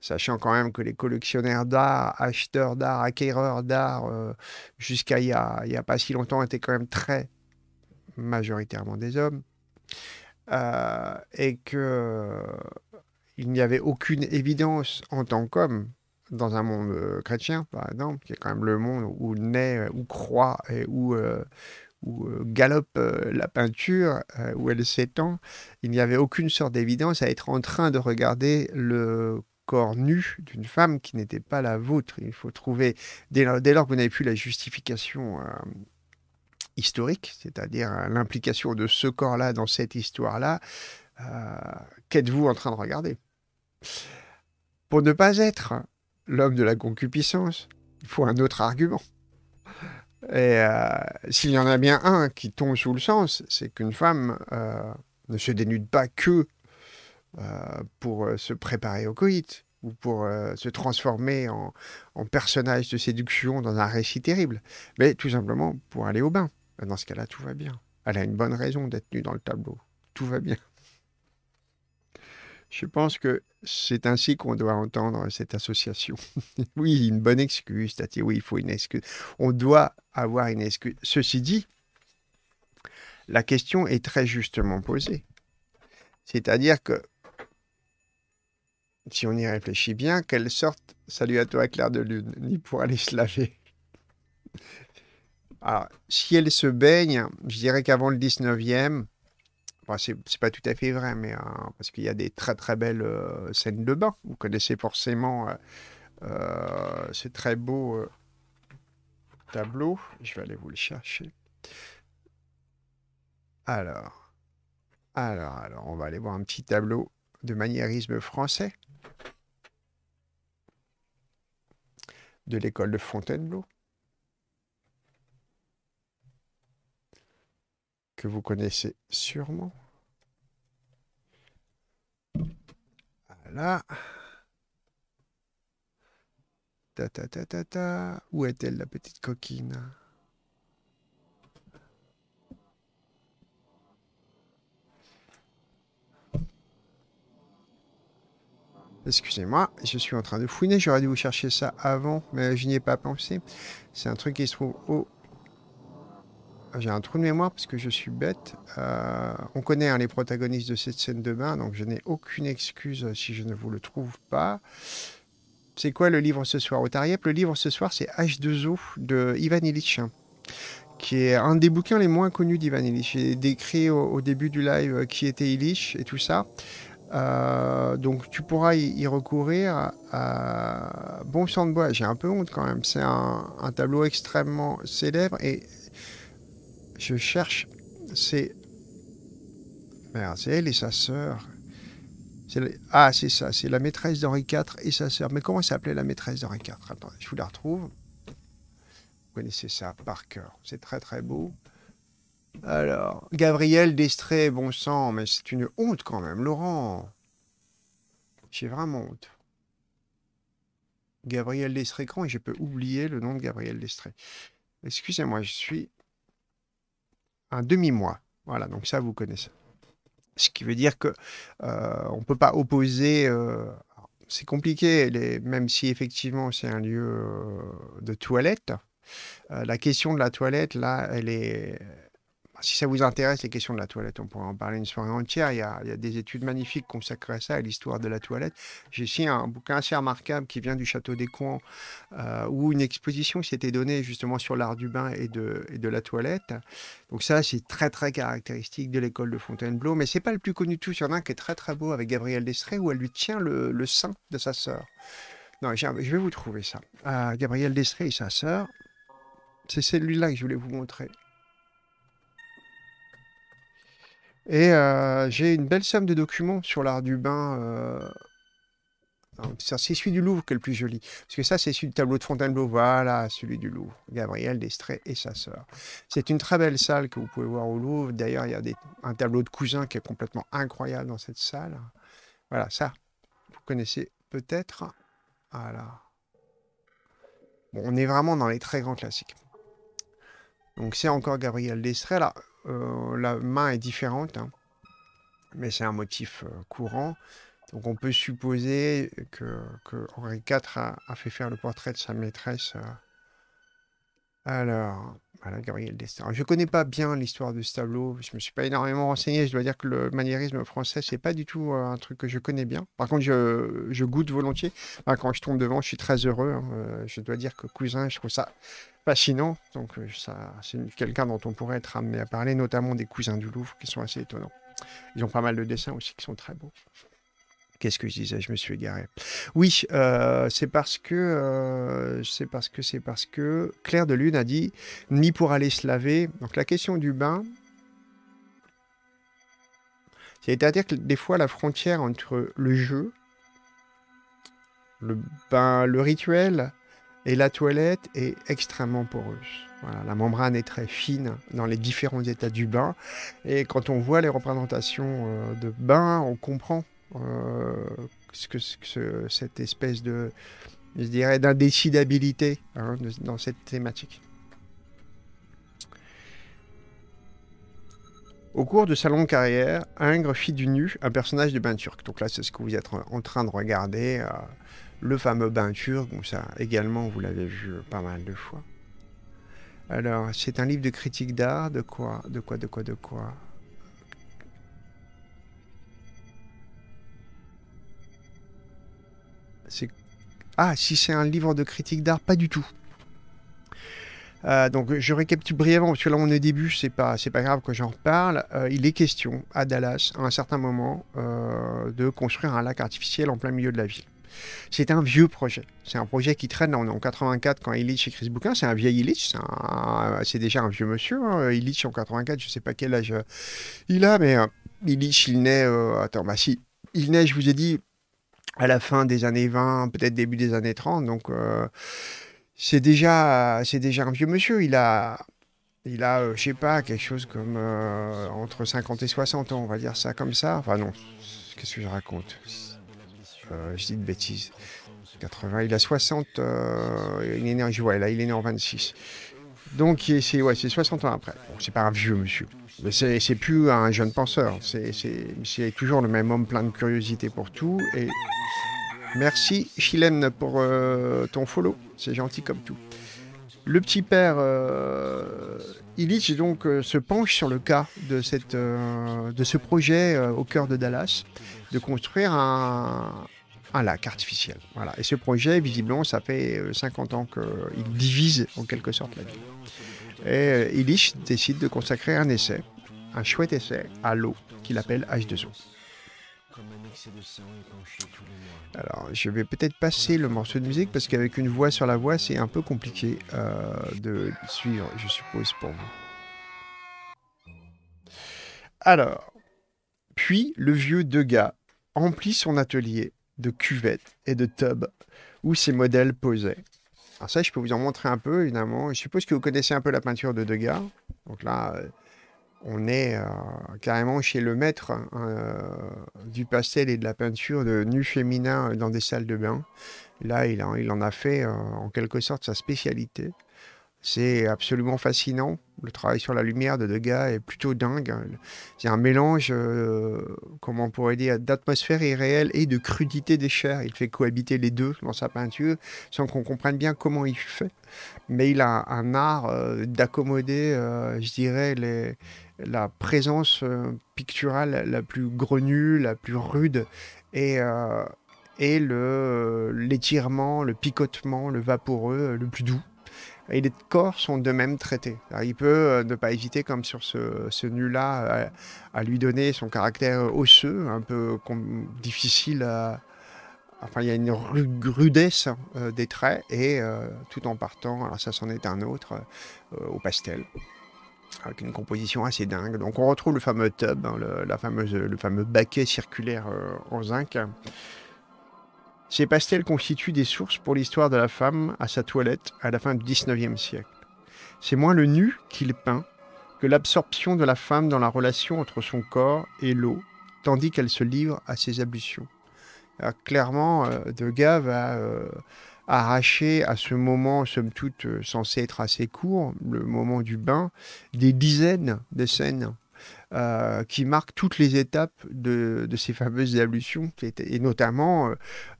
Sachant quand même que les collectionneurs d'art, acheteurs d'art, acquéreurs d'art, euh, jusqu'à il n'y a, pas si longtemps, étaient quand même très majoritairement des hommes, et que il n'y avait aucune évidence en tant qu'homme dans un monde euh, chrétien, par exemple, qui est quand même le monde où naît, euh, où croit, et où, euh, galope la peinture, où elle s'étend, il n'y avait aucune sorte d'évidence à être en train de regarder le corps nu d'une femme qui n'était pas la vôtre. Il faut trouver, dès lors, que vous n'avez plus la justification historique, c'est-à-dire l'implication de ce corps-là dans cette histoire-là, qu'êtes-vous en train de regarder Pour ne pas être l'homme de la concupiscence, il faut un autre argument. Et euh, s'il y en a bien un qui tombe sous le sens, c'est qu'une femme euh, ne se dénude pas que euh, pour se préparer au coït ou pour se transformer en, en, personnage de séduction dans un récit terrible, mais tout simplement pour aller au bain. Dans ce cas-là, tout va bien. Elle a une bonne raison d'être nue dans le tableau. Tout va bien. Je pense que c'est ainsi qu'on doit entendre cette association. oui, une bonne excuse, Tati. Oui, il faut une excuse. On doit avoir une excuse. Ceci dit, la question est très justement posée. C'est-à-dire que, si on y réfléchit bien, qu'elle sorte Salut à toi, Claire de Lune, ni pour aller se laver. Alors, si elle se baigne, je dirais qu'avant le 19e, ce c'est pas tout à fait vrai, mais hein, parce qu'il y a des très très belles euh, scènes de bain. Vous connaissez forcément euh, euh ce très beau euh, tableau. Je vais aller vous le chercher. Alors, alors, alors, on va aller voir un petit tableau de maniérisme français de l'école de Fontainebleau. vous connaissez sûrement. Là. Ta ta ta ta ta. Où est-elle la petite coquine Excusez-moi, je suis en train de fouiner, j'aurais dû vous chercher ça avant, mais je n'y ai pas pensé. C'est un truc qui se trouve au j'ai un trou de mémoire parce que je suis bête. Euh, on connaît hein, les protagonistes de cette scène de bain, donc je n'ai aucune excuse si je ne vous le trouve pas. C'est quoi le livre ce soir au Le livre ce soir, c'est H2O de Ivan Illich, qui est un des bouquins les moins connus d'Ivan Illich. J'ai décrit au, début du live euh, qui était Illich et tout ça. Euh, donc tu pourras y, recourir. à bon sang de bois, j'ai un peu honte quand même. C'est un, un, tableau extrêmement célèbre et je cherche, c'est... Merde, c'est elle et sa sœur. Ah, c'est ça, c'est la maîtresse d'Henri IV et sa sœur. Mais comment s'appelait la maîtresse d'Henri IV Attends, je vous la retrouve. Vous connaissez ça par cœur. C'est très très beau. Alors, Gabriel Destré, bon sang, mais c'est une honte quand même, Laurent. J'ai vraiment honte. Gabriel Destré, et je peux oublier le nom de Gabriel Destré Excusez-moi, je suis un demi-mois. Voilà, donc ça, vous connaissez. Ce qui veut dire que euh, on ne peut pas opposer. Euh, c'est compliqué, les, même si effectivement c'est un lieu euh, de toilette. la question de la toilette, là, elle est, si ça vous intéresse, les questions de la toilette, on pourrait en parler une soirée entière. Il y a, des études magnifiques consacrées à ça, à l'histoire de la toilette. J'ai ici un bouquin assez remarquable qui vient du Château des Coins, euh, où une exposition s'était donnée justement sur l'art du bain et de, de la toilette. Donc ça, c'est très, très caractéristique de l'école de Fontainebleau. Mais c'est pas le plus connu tout, tous. Il y en a un qui est très, très beau avec Gabriel Destré, où elle lui tient le, sein de sa sœur. Non, je vais vous trouver ça. Euh, Gabriel Destré et sa sœur. C'est celui-là que je voulais vous montrer. Et euh, j'ai une belle somme de documents sur l'art du bain. Euh... C'est celui du Louvre qui est le plus joli. Parce que ça, c'est celui du tableau de Fontainebleau. Voilà, celui du Louvre. Gabriel Destré et sa sœur. C'est une très belle salle que vous pouvez voir au Louvre. D'ailleurs, il y a un tableau de cousin qui est complètement incroyable dans cette salle. Voilà, ça, vous connaissez peut-être. Voilà. on est vraiment dans les très grands classiques. Donc c'est encore Gabriel Destré. Là, euh, la main est différente, hein. mais c'est un motif euh, courant. Donc on peut supposer que, Henri IV a, fait faire le portrait de sa maîtresse euh, alors, voilà, Gabriel Destin. je ne connais pas bien l'histoire de ce tableau. Je ne me suis pas énormément renseigné. Je dois dire que le maniérisme français, ce n'est pas du tout euh, un truc que je connais bien. Par contre, je, goûte volontiers. quand je tombe devant, je suis très heureux. Hein. Euh, je dois dire que Cousin, je trouve ça fascinant. Donc, euh, ça, c'est quelqu'un dont on pourrait être amené à parler, notamment des Cousins du Louvre, qui sont assez étonnants. Ils ont pas mal de dessins aussi qui sont très beaux. Qu'est-ce que je disais Je me suis égaré. Oui, euh, c'est parce que euh, c'est parce que c'est parce que Claire de Lune a dit ni pour aller se laver. Donc la question du bain, c'est-à-dire que des fois la frontière entre le jeu, le bain, le rituel et la toilette est extrêmement poreuse. la membrane est très fine dans les différents états du bain. Et quand on voit les représentations euh, de bain, on comprend euh, que, cette espèce de, je dirais, d'indécidabilité hein, dans cette thématique. Au cours de sa longue carrière, Ingres fit du nu un personnage de bain turc. Donc là, c'est ce que vous êtes en train de regarder, euh, le fameux bain turc. ça également, vous l'avez vu pas mal de fois. Alors, c'est un livre de critique d'art, de quoi, de quoi, de quoi, de quoi Ah, si c'est un livre de critique d'art, pas du tout. Euh, donc je récapitule brièvement, parce que là on est au début, c'est pas, c'est pas grave que j'en reparle. Euh, il est question à Dallas, à un certain moment, euh, de construire un lac artificiel en plein milieu de la ville. C'est un vieux projet. C'est un projet qui traîne. on est en 84 quand Illich écrit ce bouquin. C'est un vieil Illich. C'est, déjà un vieux monsieur. Hein. Illich en 84, je sais pas quel âge il a, mais Illich, il naît. attends, bah si. Il naît, je vous ai dit, à la fin des années 20, peut-être début des années 30. Donc, euh, c'est déjà, déjà un vieux monsieur. Il a, il a, euh, sais pas, quelque chose comme euh, entre 50 et 60 ans, on va dire ça comme ça. Enfin non, qu'est-ce que je raconte Je dis de bêtises. 80, il a 60, il énergie ouais, là, il est né en 26. Donc c'est 60 ans après. Bon, c'est pas un vieux monsieur. Mais c'est plus un jeune penseur. C'est toujours le même homme plein de curiosité pour tout. Et merci Chilène pour euh, ton follow. C'est gentil comme tout. Le petit père euh, Illich donc euh, se penche sur le cas de, de ce projet au cœur de Dallas de construire un, un ah, lac artificiel. Voilà. Et ce projet, visiblement, ça fait 50 euh, ans qu'il divise en quelque sorte la ville. Et euh, Illich décide de consacrer un essai, un chouette essai, à l'eau, qu'il appelle H2O. Alors, je vais peut-être passer le morceau de musique parce qu'avec une voix sur la voix, c'est un peu compliqué euh, de suivre, je suppose, pour vous. Alors, puis le vieux Degas emplit son atelier de cuvettes et de tubs où ces modèles posaient. Alors ça, je peux vous en montrer un peu, évidemment. Je suppose que vous connaissez un peu la peinture de Degas. Donc là, euh, on est euh, carrément chez le maître hein, euh, du pastel et de la peinture de nu féminin dans des salles de bain. Là, il, en a fait en quelque sorte sa spécialité. C'est absolument fascinant. Le travail sur la lumière de Degas est plutôt dingue. C'est un mélange, euh, comment on pourrait dire, d'atmosphère irréelle et de crudité des chairs. Il fait cohabiter les deux dans sa peinture sans qu'on comprenne bien comment il fait. Mais il a un art euh, d'accommoder, euh, je dirais, la présence picturale la plus grenue, la plus rude et et le l'étirement, le picotement, le vaporeux, le plus doux et les corps sont de même traités. il peut euh, ne pas hésiter, comme sur ce, nu-là, à, lui donner son caractère osseux, un peu difficile à... Enfin, il y a une rudesse euh, des traits, et euh, tout en partant, alors ça c'en est un autre, au pastel, avec une composition assez dingue. Donc on retrouve le fameux tub, hein, la fameuse, le fameux baquet circulaire en zinc, ces pastels constituent des sources pour l'histoire de la femme à sa toilette à la fin du XIXe siècle. C'est moins le nu qu'il peint que l'absorption de la femme dans la relation entre son corps et l'eau, tandis qu'elle se livre à ses ablutions. Ah, clairement, euh, Degas va euh, arracher à ce moment, somme toute, euh, censé être assez court, le moment du bain, des dizaines de scènes euh, qui marque toutes les étapes de, ces fameuses ablutions, et notamment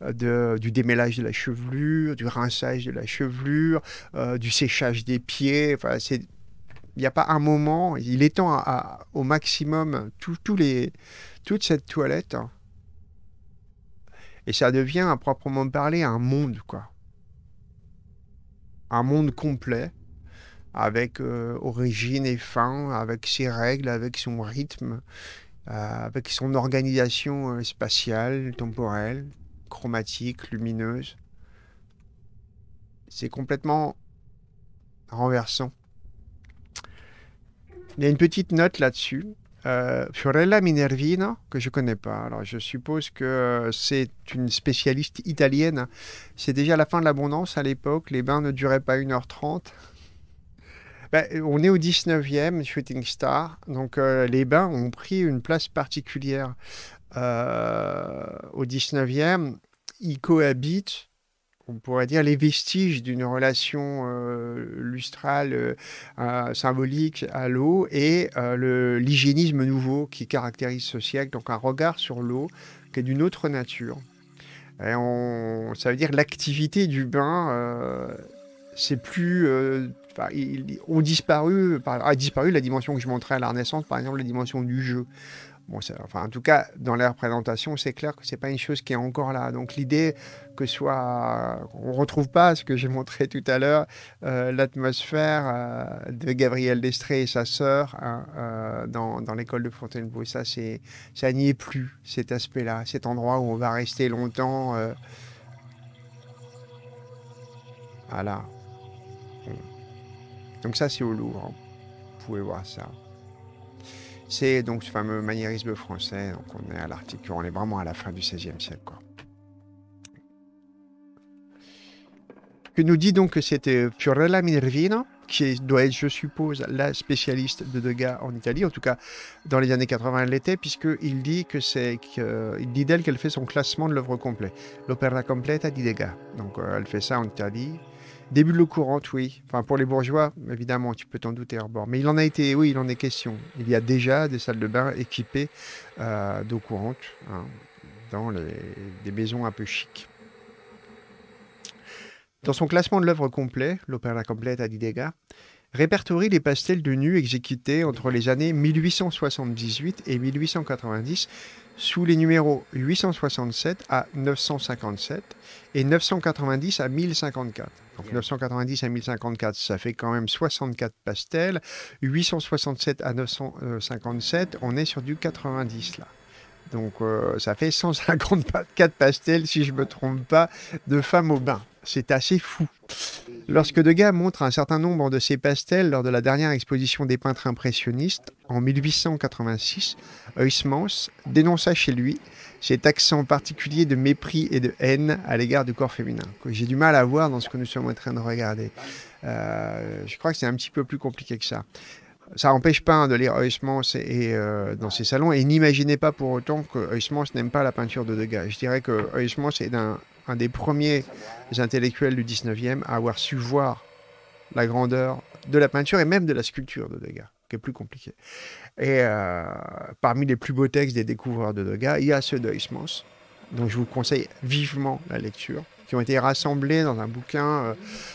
euh, du démêlage de la chevelure, du rinçage de la chevelure, euh, du séchage des pieds. Enfin, il n'y a pas un moment, il étend au maximum les, toute cette toilette. Et ça devient, à proprement parler, un monde, quoi. Un monde complet avec euh, origine et fin, avec ses règles, avec son rythme, euh, avec son organisation euh, spatiale, temporelle, chromatique, lumineuse. C'est complètement renversant. Il y a une petite note là-dessus. Fiorella Minervina, que je ne connais pas. Alors, je suppose que c'est une spécialiste italienne. C'est déjà la fin de l'abondance à l'époque. Les bains ne duraient pas 1h30. Bah, euh, on est au 19e, Shooting Star, donc euh, les bains ont pris une place particulière euh, au 19e. Ils cohabitent, on pourrait dire, les vestiges d'une relation lustrale, symbolique à l'eau et l'hygiénisme nouveau qui caractérise ce siècle, donc un regard sur l'eau qui est d'une autre nature. Et on, ça veut dire l'activité du bain, c'est plus ils ont disparu, a disparu la dimension que je montrais à la Renaissance, par exemple la dimension du jeu. Bon, enfin, en tout cas, dans la représentation, c'est clair que c'est pas une chose qui est encore là. Donc l'idée que soit, on retrouve pas ce que j'ai montré tout à l'heure, euh, l'atmosphère euh, de Gabriel Destré et sa sœur hein, euh, dans, dans l'école de Fontainebleau. Ça, c'est, ça n'y est plus cet aspect-là, cet endroit où on va rester longtemps. voilà. Donc ça, c'est au Louvre. Hein. Vous pouvez voir ça. C'est donc ce fameux maniérisme français. Donc on est à l'article, on est vraiment à la fin du XVIe siècle. Quoi. Que nous dit donc que c'était euh, Fiorella Minervino, qui doit être, je suppose, la spécialiste de Degas en Italie, en tout cas dans les années 80 elle l'était, puisqu'il dit que c'est il dit d'elle qu'elle fait son classement de l'œuvre complète, l'Opera completa di Degas. Donc euh, elle fait ça en Italie. Début de l'eau courante, oui. Enfin, pour les bourgeois, évidemment, tu peux t'en douter, bord. Mais il en a été, oui, il en est question. Il y a déjà des salles de bain équipées euh, d'eau courante hein, dans les, des maisons un peu chics. Dans son classement de l'œuvre complète, l'opéra complète à Didega, répertorie les pastels de nu exécutés entre les années 1878 et 1890 sous les numéros 867 à 957 et 990 à 1054. Donc 990 à 1054, ça fait quand même 64 pastels. 867 à 957, on est sur du 90 là. Donc euh, ça fait 154 pastels, si je ne me trompe pas, de femmes au bain. C'est assez fou. Lorsque Degas montre un certain nombre de ses pastels lors de la dernière exposition des peintres impressionnistes, en 1886, Huysmans dénonça chez lui cet accent particulier de mépris et de haine à l'égard du corps féminin, que j'ai du mal à voir dans ce que nous sommes en train de regarder. Euh, je crois que c'est un petit peu plus compliqué que ça ça n'empêche pas hein, de lire Huysmans et, euh, dans ses salons. Et n'imaginez pas pour autant que Huysmans n'aime pas la peinture de Degas. Je dirais que Huysmans est d'un un des premiers intellectuels du 19e à avoir su voir la grandeur de la peinture et même de la sculpture de Degas, qui est plus compliqué. Et euh, parmi les plus beaux textes des découvreurs de Degas, il y a ceux de dont je vous conseille vivement la lecture, qui ont été rassemblés dans un bouquin euh,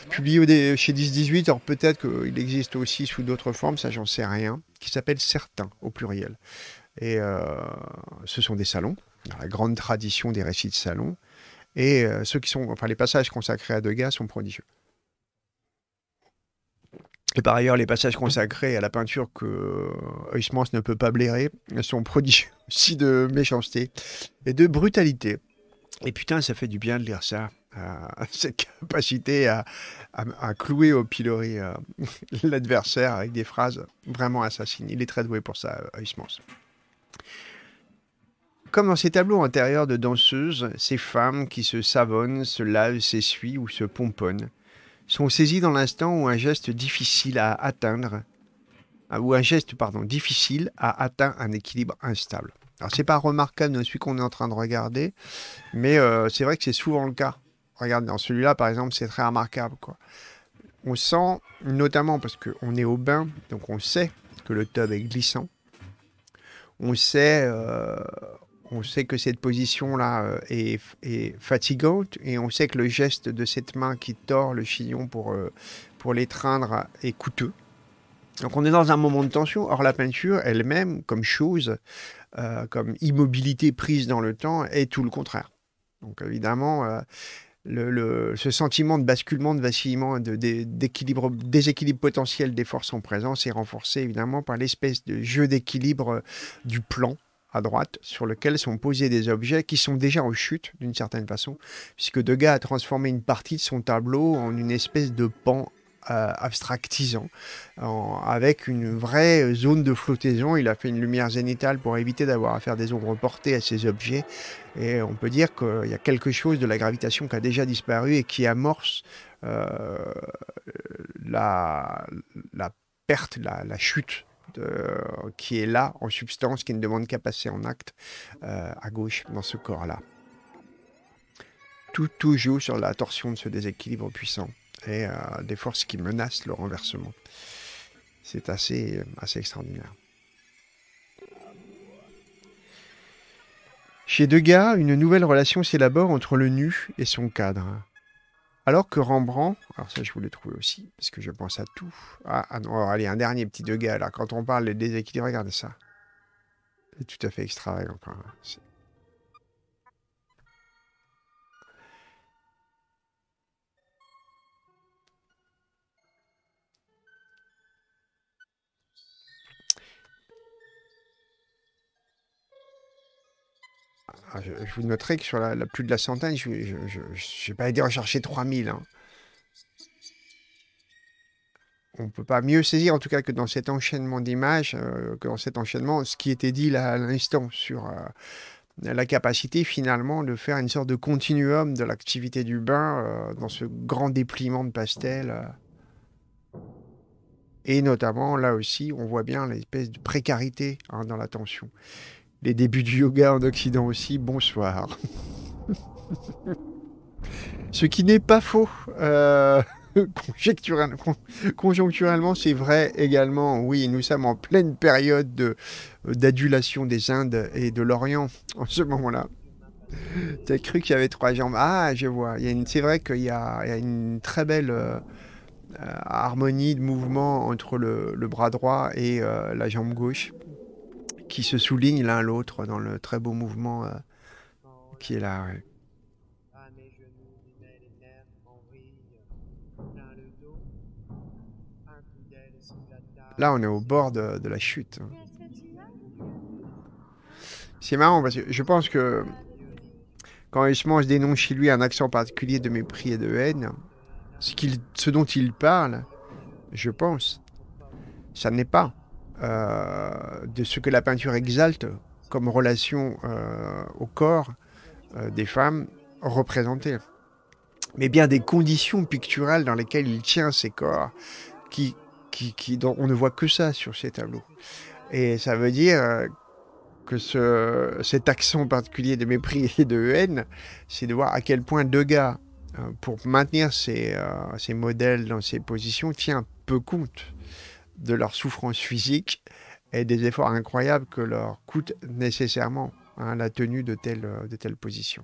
publié chez 10-18, alors peut-être qu'il existe aussi sous d'autres formes, ça j'en sais rien, qui s'appelle Certains au pluriel. Et euh, ce sont des salons, la grande tradition des récits de salons, et euh, ceux qui sont, enfin, les passages consacrés à Degas sont prodigieux. Et par ailleurs, les passages consacrés à la peinture que euh, Huysmans ne peut pas blairer sont prodigieux aussi de méchanceté et de brutalité. Et putain, ça fait du bien de lire ça, cette capacité à, à, clouer au pilori euh, l'adversaire avec des phrases vraiment assassines. Il est très doué pour ça, Huysmans. Comme dans ces tableaux intérieurs de danseuses, ces femmes qui se savonnent, se lavent, s'essuient ou se pomponnent sont saisies dans l'instant où un geste difficile à atteindre, ah, ou un geste pardon, difficile a atteint un équilibre instable. Alors c'est pas remarquable dans celui qu'on est en train de regarder, mais euh, c'est vrai que c'est souvent le cas. Regarde, dans celui-là par exemple, c'est très remarquable. On sent, notamment parce qu'on est au bain, donc on sait que le tub est glissant. On sait, euh, on sait que cette position-là euh, est, fatigante et on sait que le geste de cette main qui tord le chignon pour, euh, pour l'étreindre est coûteux. Donc on est dans un moment de tension. Or la peinture elle-même, comme chose, euh, comme immobilité prise dans le temps, est tout le contraire. Donc évidemment, ce sentiment de basculement, de vacillement, de, de déséquilibre potentiel des forces en présence est renforcé évidemment par l'espèce de jeu d'équilibre du plan à droite sur lequel sont posés des objets qui sont déjà en chute d'une certaine façon, puisque Degas a transformé une partie de son tableau en une espèce de pan euh, abstractisant, avec une vraie euh, zone de flottaison. Il a fait une lumière zénitale pour éviter d'avoir à faire des ombres portées à ces objets. Et on peut dire qu'il y a quelque chose de la gravitation qui a déjà disparu et qui amorce euh, la, perte, la chute qui est là en substance, qui ne demande qu'à passer en acte euh, à gauche dans ce corps-là. Tout, joue sur la torsion de ce déséquilibre puissant et euh, des forces qui menacent le renversement. C'est assez, euh, assez extraordinaire. Chez Degas, une nouvelle relation s'élabore entre le nu et son cadre. Alors que Rembrandt, alors ça je voulais trouver aussi, parce que je pense à tout. Ah, ah non, alors, allez, un dernier petit de gars là. Quand on parle de déséquilibre, regardez ça. C'est tout à fait extravagant quand même. Ah, je, vous noterai que sur la, plus de la centaine, je n'ai pas aidé à rechercher 3000. Hein. On ne peut pas mieux saisir, en tout cas, que dans cet enchaînement d'images, euh, que dans cet enchaînement, ce qui était dit là à l'instant sur euh, la capacité finalement de faire une sorte de continuum de l'activité du bain euh, dans ce grand dépliement de pastel. Et notamment, là aussi, on voit bien l'espèce de précarité hein, dans la tension les débuts du yoga en Occident aussi, bonsoir. Ce qui n'est pas faux. Euh, conjoncturellement, c'est vrai également. Oui, nous sommes en pleine période euh, d'adulation des Indes et de l'Orient en ce moment-là. Tu as cru qu'il y avait trois jambes. Ah, je vois. c'est vrai qu'il y a, une très belle euh, harmonie de mouvement entre le, bras droit et la jambe gauche qui se soulignent l'un l'autre dans le très beau mouvement euh, qui est là. Ouais. Là, on est au bord de, la chute. Hein. C'est marrant parce que je pense que quand il se dénonce chez lui un accent particulier de mépris et de haine, ce, ce dont il parle, je pense, ça n'est pas. Euh, de ce que la peinture exalte comme relation euh, au corps euh, des femmes représentées, mais bien des conditions picturales dans lesquelles il tient ses corps, qui, qui, qui dont on ne voit que ça sur ces tableaux. Et ça veut dire que cet accent particulier de mépris et de haine, c'est de voir à quel point Degas, pour maintenir ses, ses modèles dans ses positions, tient peu compte de leur souffrance physique et des efforts incroyables que leur coûte nécessairement hein, la tenue de telle, euh, de telle position.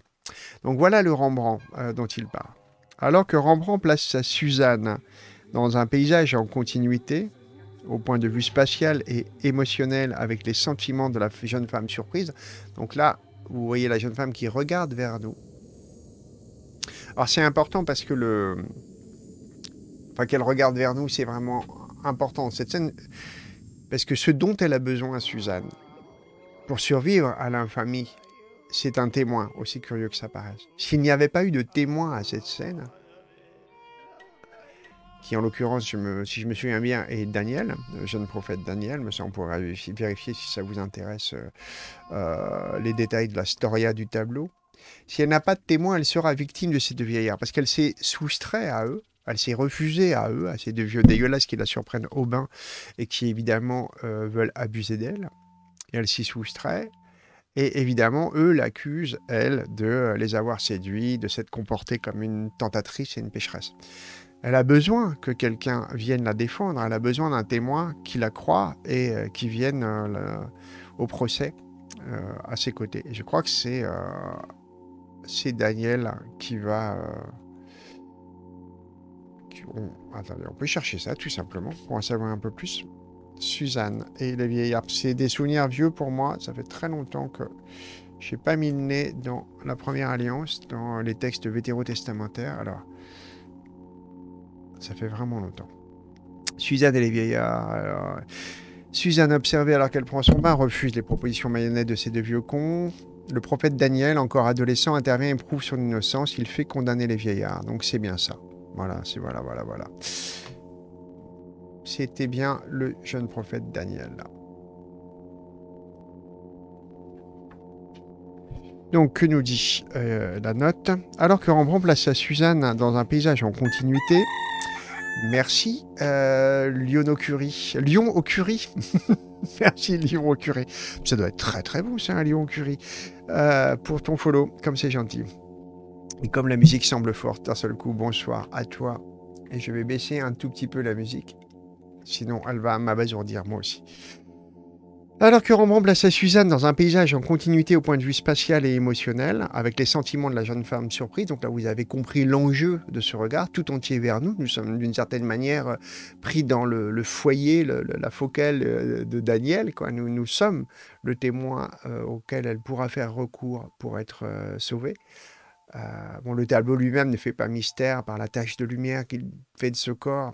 Donc voilà le Rembrandt euh, dont il parle. Alors que Rembrandt place sa Suzanne dans un paysage en continuité, au point de vue spatial et émotionnel, avec les sentiments de la jeune femme surprise, donc là, vous voyez la jeune femme qui regarde vers nous. Alors c'est important parce que le... Enfin, qu'elle regarde vers nous, c'est vraiment Important, Cette scène, parce que ce dont elle a besoin, à Suzanne, pour survivre à l'infamie, c'est un témoin, aussi curieux que ça paraisse. S'il n'y avait pas eu de témoin à cette scène, qui en l'occurrence, si je me souviens bien, est Daniel, le jeune prophète Daniel, mais ça on pourrait vérifier, si ça vous intéresse euh, euh, les détails de la storia du tableau. Si elle n'a pas de témoin, elle sera victime de ces deux vieillards, parce qu'elle s'est soustrait à eux, elle s'est refusée à eux, à ces deux vieux dégueulasses qui la surprennent au bain et qui évidemment euh, veulent abuser d'elle. elle s'y soustrait. Et évidemment, eux l'accusent, elle, de les avoir séduits, de s'être comportée comme une tentatrice et une pécheresse. Elle a besoin que quelqu'un vienne la défendre, elle a besoin d'un témoin qui la croit et euh, qui vienne euh, au procès à ses côtés. je crois que c'est c'est Daniel qui va on, on peut chercher ça tout simplement pour en savoir un peu plus. Suzanne et les vieillards. C'est des souvenirs vieux pour moi. Ça fait très longtemps que je n'ai pas mis le nez dans la première alliance, dans les textes vétérotestamentaires. Alors, ça fait vraiment longtemps. Suzanne et les vieillards. Suzanne, observée alors qu'elle prend son bain, refuse les propositions mayonnaise de ces deux vieux cons. Le prophète Daniel, encore adolescent, intervient et prouve son innocence. Il fait condamner les vieillards. Donc, c'est bien ça. Voilà, c'est voilà, voilà, voilà. C'était bien le jeune prophète Daniel. Là. Donc, que nous dit euh, la note Alors que Rembrandt place Suzanne dans un paysage en continuité, merci euh, Lyon au curie. Lyon au curie? Merci Lyon au curie. Ça doit être très très beau ça, hein, Lyon au curie. Euh, pour ton follow, comme c'est gentil. Et comme la musique semble forte, d'un seul coup, bonsoir à toi. Et je vais baisser un tout petit peu la musique. Sinon, elle va m'abasourdir, moi aussi. Alors que Rembrandt à Suzanne dans un paysage en continuité au point de vue spatial et émotionnel, avec les sentiments de la jeune femme surprise, donc là vous avez compris l'enjeu de ce regard tout entier vers nous, nous sommes d'une certaine manière pris dans le, foyer, la focale euh, de Daniel, Nous, sommes le témoin euh, auquel elle pourra faire recours pour être euh, sauvée. Euh, bon, le tableau lui-même ne fait pas mystère par la tache de lumière qu'il fait de ce corps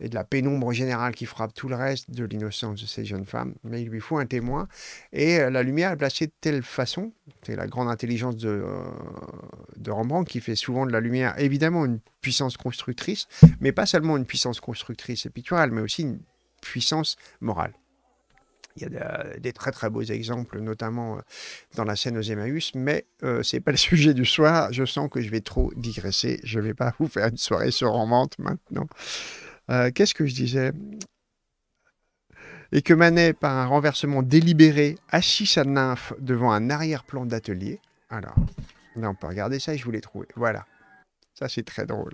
et de la pénombre générale qui frappe tout le reste de l'innocence de ces jeunes femmes. Mais il lui faut un témoin. Et euh, la lumière est placée de telle façon, c'est la grande intelligence de, euh, de Rembrandt qui fait souvent de la lumière, évidemment, une puissance constructrice, mais pas seulement une puissance constructrice et picturale, mais aussi une puissance morale. Il y a euh, des très très beaux exemples, notamment euh, dans la scène aux Emmaüs, mais euh, ce n'est pas le sujet du soir. Je sens que je vais trop digresser. Je ne vais pas vous faire une soirée sur romante maintenant. Qu'est-ce que je disais Et que Manet, par un renversement délibéré, assit sa nymphe devant un arrière-plan d'atelier. Alors, là on peut regarder ça et je voulais trouver Voilà. Ça c'est très drôle.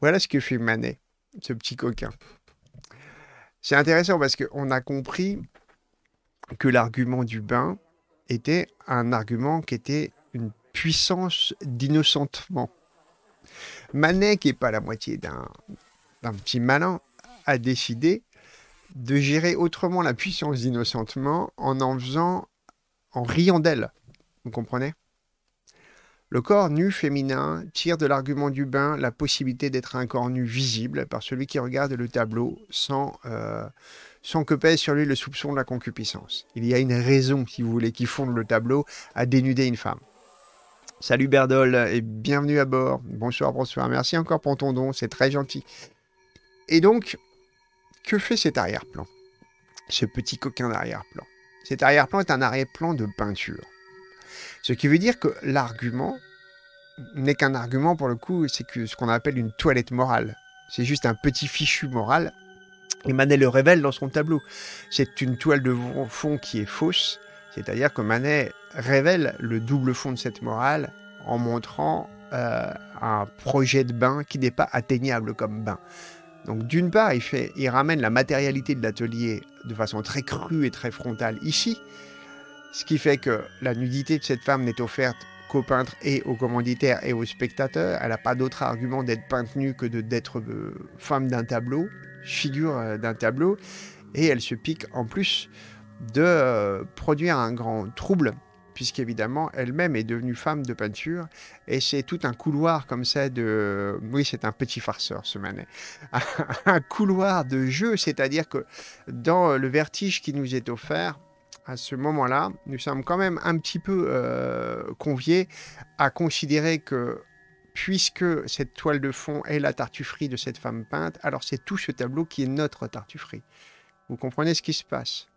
Voilà ce que fait Manet, ce petit coquin. C'est intéressant parce qu'on a compris que l'argument du bain était un argument qui était une puissance d'innocentement. Manet, qui n'est pas la moitié d'un petit malin, a décidé de gérer autrement la puissance d'innocentement en en faisant, en riant d'elle. Vous comprenez Le corps nu féminin tire de l'argument du bain la possibilité d'être un corps nu visible par celui qui regarde le tableau sans, euh, sans que pèse sur lui le soupçon de la concupiscence. Il y a une raison, si vous voulez, qui fonde le tableau à dénuder une femme. Salut Berdol et bienvenue à bord. Bonsoir, bonsoir. Merci encore pour ton don, c'est très gentil. Et donc, que fait cet arrière-plan Ce petit coquin d'arrière-plan. Cet arrière-plan est un arrière-plan de peinture. Ce qui veut dire que l'argument n'est qu'un argument pour le coup, c'est ce qu'on appelle une toilette morale. C'est juste un petit fichu moral et Manet le révèle dans son tableau. C'est une toile de fond qui est fausse, c'est-à-dire que Manet révèle le double fond de cette morale en montrant euh, un projet de bain qui n'est pas atteignable comme bain. Donc d'une part, il, fait, il ramène la matérialité de l'atelier de façon très crue et très frontale ici, ce qui fait que la nudité de cette femme n'est offerte qu'au peintre et aux commanditaires et aux spectateurs. Elle n'a pas d'autre argument d'être peinte nue que d'être euh, femme d'un tableau figure euh, d'un tableau et elle se pique en plus de euh, produire un grand trouble puisqu'évidemment elle-même est devenue femme de peinture et c'est tout un couloir comme ça de oui c'est un petit farceur ce Manet un couloir de jeu c'est-à-dire que dans euh, le vertige qui nous est offert à ce moment-là, nous sommes quand même un petit peu conviés à considérer que puisque cette toile de fond est la tartufferie de cette femme peinte, alors c'est tout ce tableau qui est notre tartufferie. Vous comprenez ce qui se passe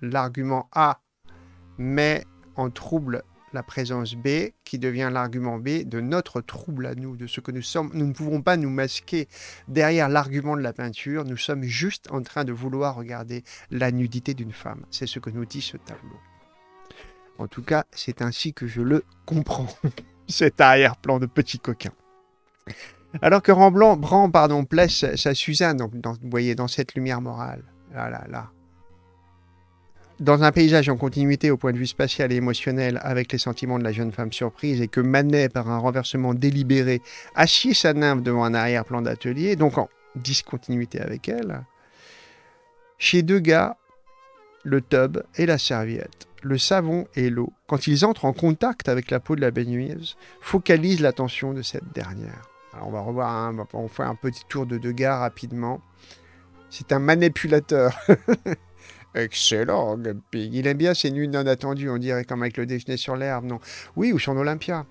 L'argument A met en trouble la présence B, qui devient l'argument B de notre trouble à nous, de ce que nous sommes. Nous ne pouvons pas nous masquer derrière l'argument de la peinture, nous sommes juste en train de vouloir regarder la nudité d'une femme. C'est ce que nous dit ce tableau. En tout cas, c'est ainsi que je le comprends. cet arrière-plan de petit coquin. Alors que Rembrandt Bran pardon, place sa, Suzanne, donc, dans, vous voyez, dans cette lumière morale. Là, là, là. Dans un paysage en continuité au point de vue spatial et émotionnel avec les sentiments de la jeune femme surprise et que Manet, par un renversement délibéré, assied sa nymphe devant un arrière-plan d'atelier, donc en discontinuité avec elle, chez Degas, le tub et la serviette, le savon et l'eau, quand ils entrent en contact avec la peau de la baigneuse, focalisent l'attention de cette dernière. Alors on va revoir, hein, on fait un petit tour de Degas rapidement. C'est un manipulateur. Excellent, Il aime bien ses nuits non on dirait comme avec le déjeuner sur l'herbe, non Oui, ou sur l'Olympia.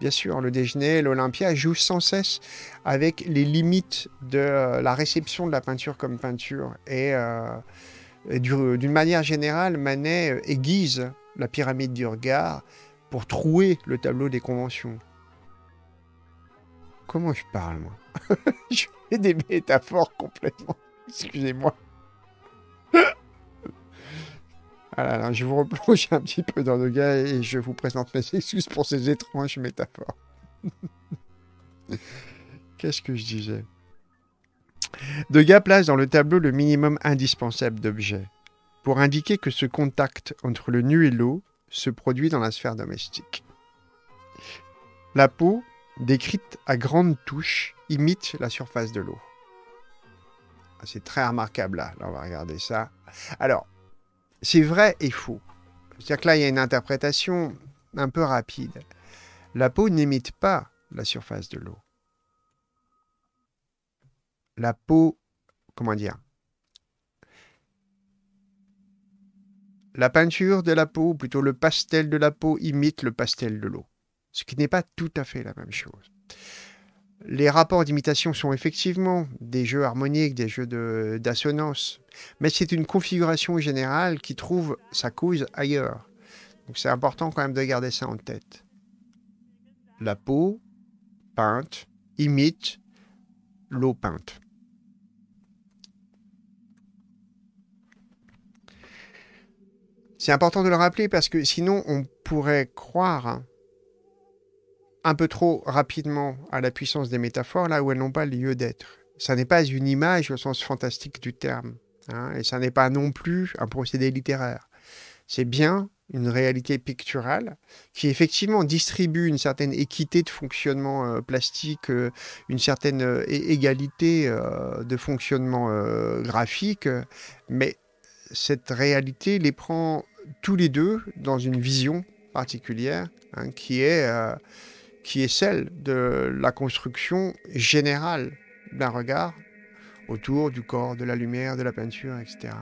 Bien sûr, le déjeuner, l'Olympia joue sans cesse avec les limites de euh, la réception de la peinture comme peinture et euh, d'une manière générale, Manet euh, aiguise la pyramide du regard pour trouer le tableau des conventions. Comment je parle, moi Je fais des métaphores complètement. Excusez-moi. Ah je vous replonge un petit peu dans le gars et je vous présente mes excuses pour ces étranges métaphores. Qu'est-ce que je disais Degas place dans le tableau le minimum indispensable d'objets pour indiquer que ce contact entre le nu et l'eau se produit dans la sphère domestique. La peau, décrite à grandes touches, imite la surface de l'eau. Ah, c'est très remarquable là. là, on va regarder ça. Alors, c'est vrai et faux. C'est-à-dire que là, il y a une interprétation un peu rapide. La peau n'imite pas la surface de l'eau la peau, comment dire, la peinture de la peau, plutôt le pastel de la peau, imite le pastel de l'eau, ce qui n'est pas tout à fait la même chose. Les rapports d'imitation sont effectivement des jeux harmoniques, des jeux d'assonance, mais c'est une configuration générale qui trouve sa cause ailleurs. Donc c'est important quand même de garder ça en tête. La peau peinte imite l'eau peinte. C'est important de le rappeler parce que sinon on pourrait croire un peu trop rapidement à la puissance des métaphores là où elles n'ont pas lieu d'être. Ça n'est pas une image au sens fantastique du terme, hein, et ça n'est pas non plus un procédé littéraire. C'est bien une réalité picturale qui effectivement distribue une certaine équité de fonctionnement euh, plastique, euh, une certaine euh, égalité de fonctionnement graphique, mais cette réalité les prend tous les deux dans une vision particulière hein, euh, qui, est, celle de la construction générale d'un regard autour du corps, de la lumière, de la peinture, etc.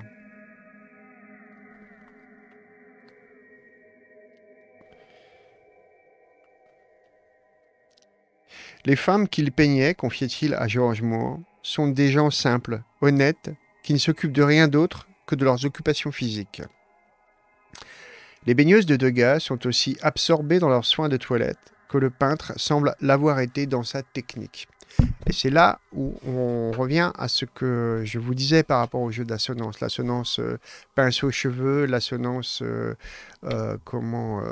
Les femmes qu'il peignait, confiait-il à Georges Moore, sont des gens simples, honnêtes, qui ne s'occupent de rien d'autre que de leurs occupations physiques. Les baigneuses de Degas sont aussi absorbées dans leurs soins de toilette, que le peintre semble l'avoir été dans sa technique. Et c'est là où on revient à ce que je vous disais par rapport au jeu d'assonance. L'assonance euh, pinceau-cheveux, l'assonance euh, euh, comment,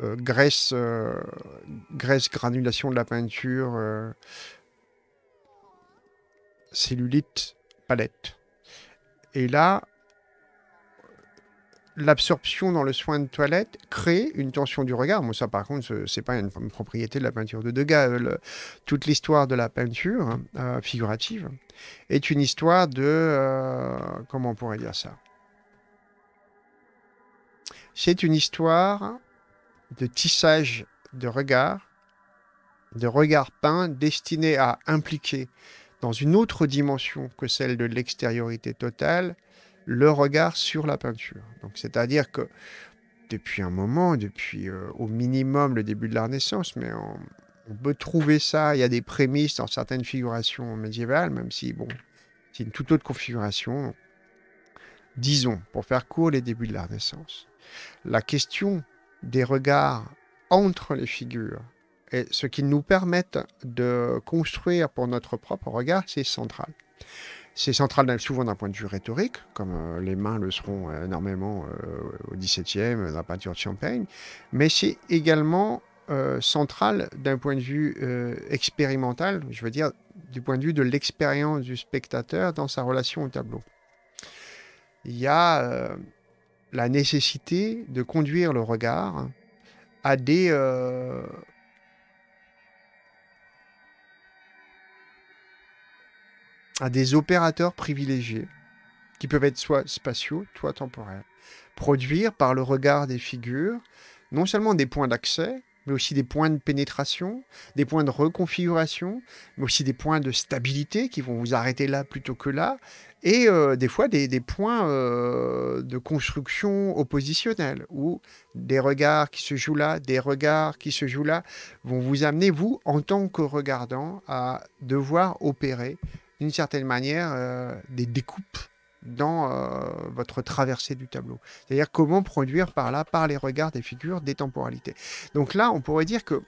euh, graisse, graisse, granulation de la peinture, cellulite, palette. Et là, l'absorption dans le soin de toilette crée une tension du regard. Moi, ça, par contre, n'est pas une, propriété de la peinture de Degas. toute l'histoire de la peinture hein, euh, figurative est une histoire de euh, comment on pourrait dire ça. C'est une histoire de tissage de regard, de regard peint destiné à impliquer dans une autre dimension que celle de l'extériorité totale le regard sur la peinture. Donc, c'est-à-dire que depuis un moment, depuis euh, au minimum le début de la Renaissance, mais on, peut trouver ça. Il y a des prémices dans certaines figurations médiévales, même si bon, c'est une toute autre configuration. Disons, pour faire court, les débuts de la Renaissance. La question des regards entre les figures et ce qui nous permettent de construire pour notre propre regard, c'est central. C'est central souvent d'un point de vue rhétorique, comme euh, les mains le seront euh, énormément euh, au XVIIe, dans la peinture de Champagne, mais c'est également central d'un point de vue expérimental, je veux dire du point de vue de l'expérience du spectateur dans sa relation au tableau. Il y a la nécessité de conduire le regard à des à des opérateurs privilégiés, qui peuvent être soit spatiaux, soit temporaires, Produire par le regard des figures, non seulement des points d'accès, mais aussi des points de pénétration, des points de reconfiguration, mais aussi des points de stabilité qui vont vous arrêter là plutôt que là, et euh, des fois des, points euh, de construction oppositionnelle, où des regards qui se jouent là, des regards qui se jouent là, vont vous amener, vous, en tant que regardant, à devoir opérer d'une certaine manière euh, des découpes dans euh, votre traversée du tableau. C'est-à-dire comment produire par là, par les regards des figures, des temporalités. Donc là, on pourrait dire que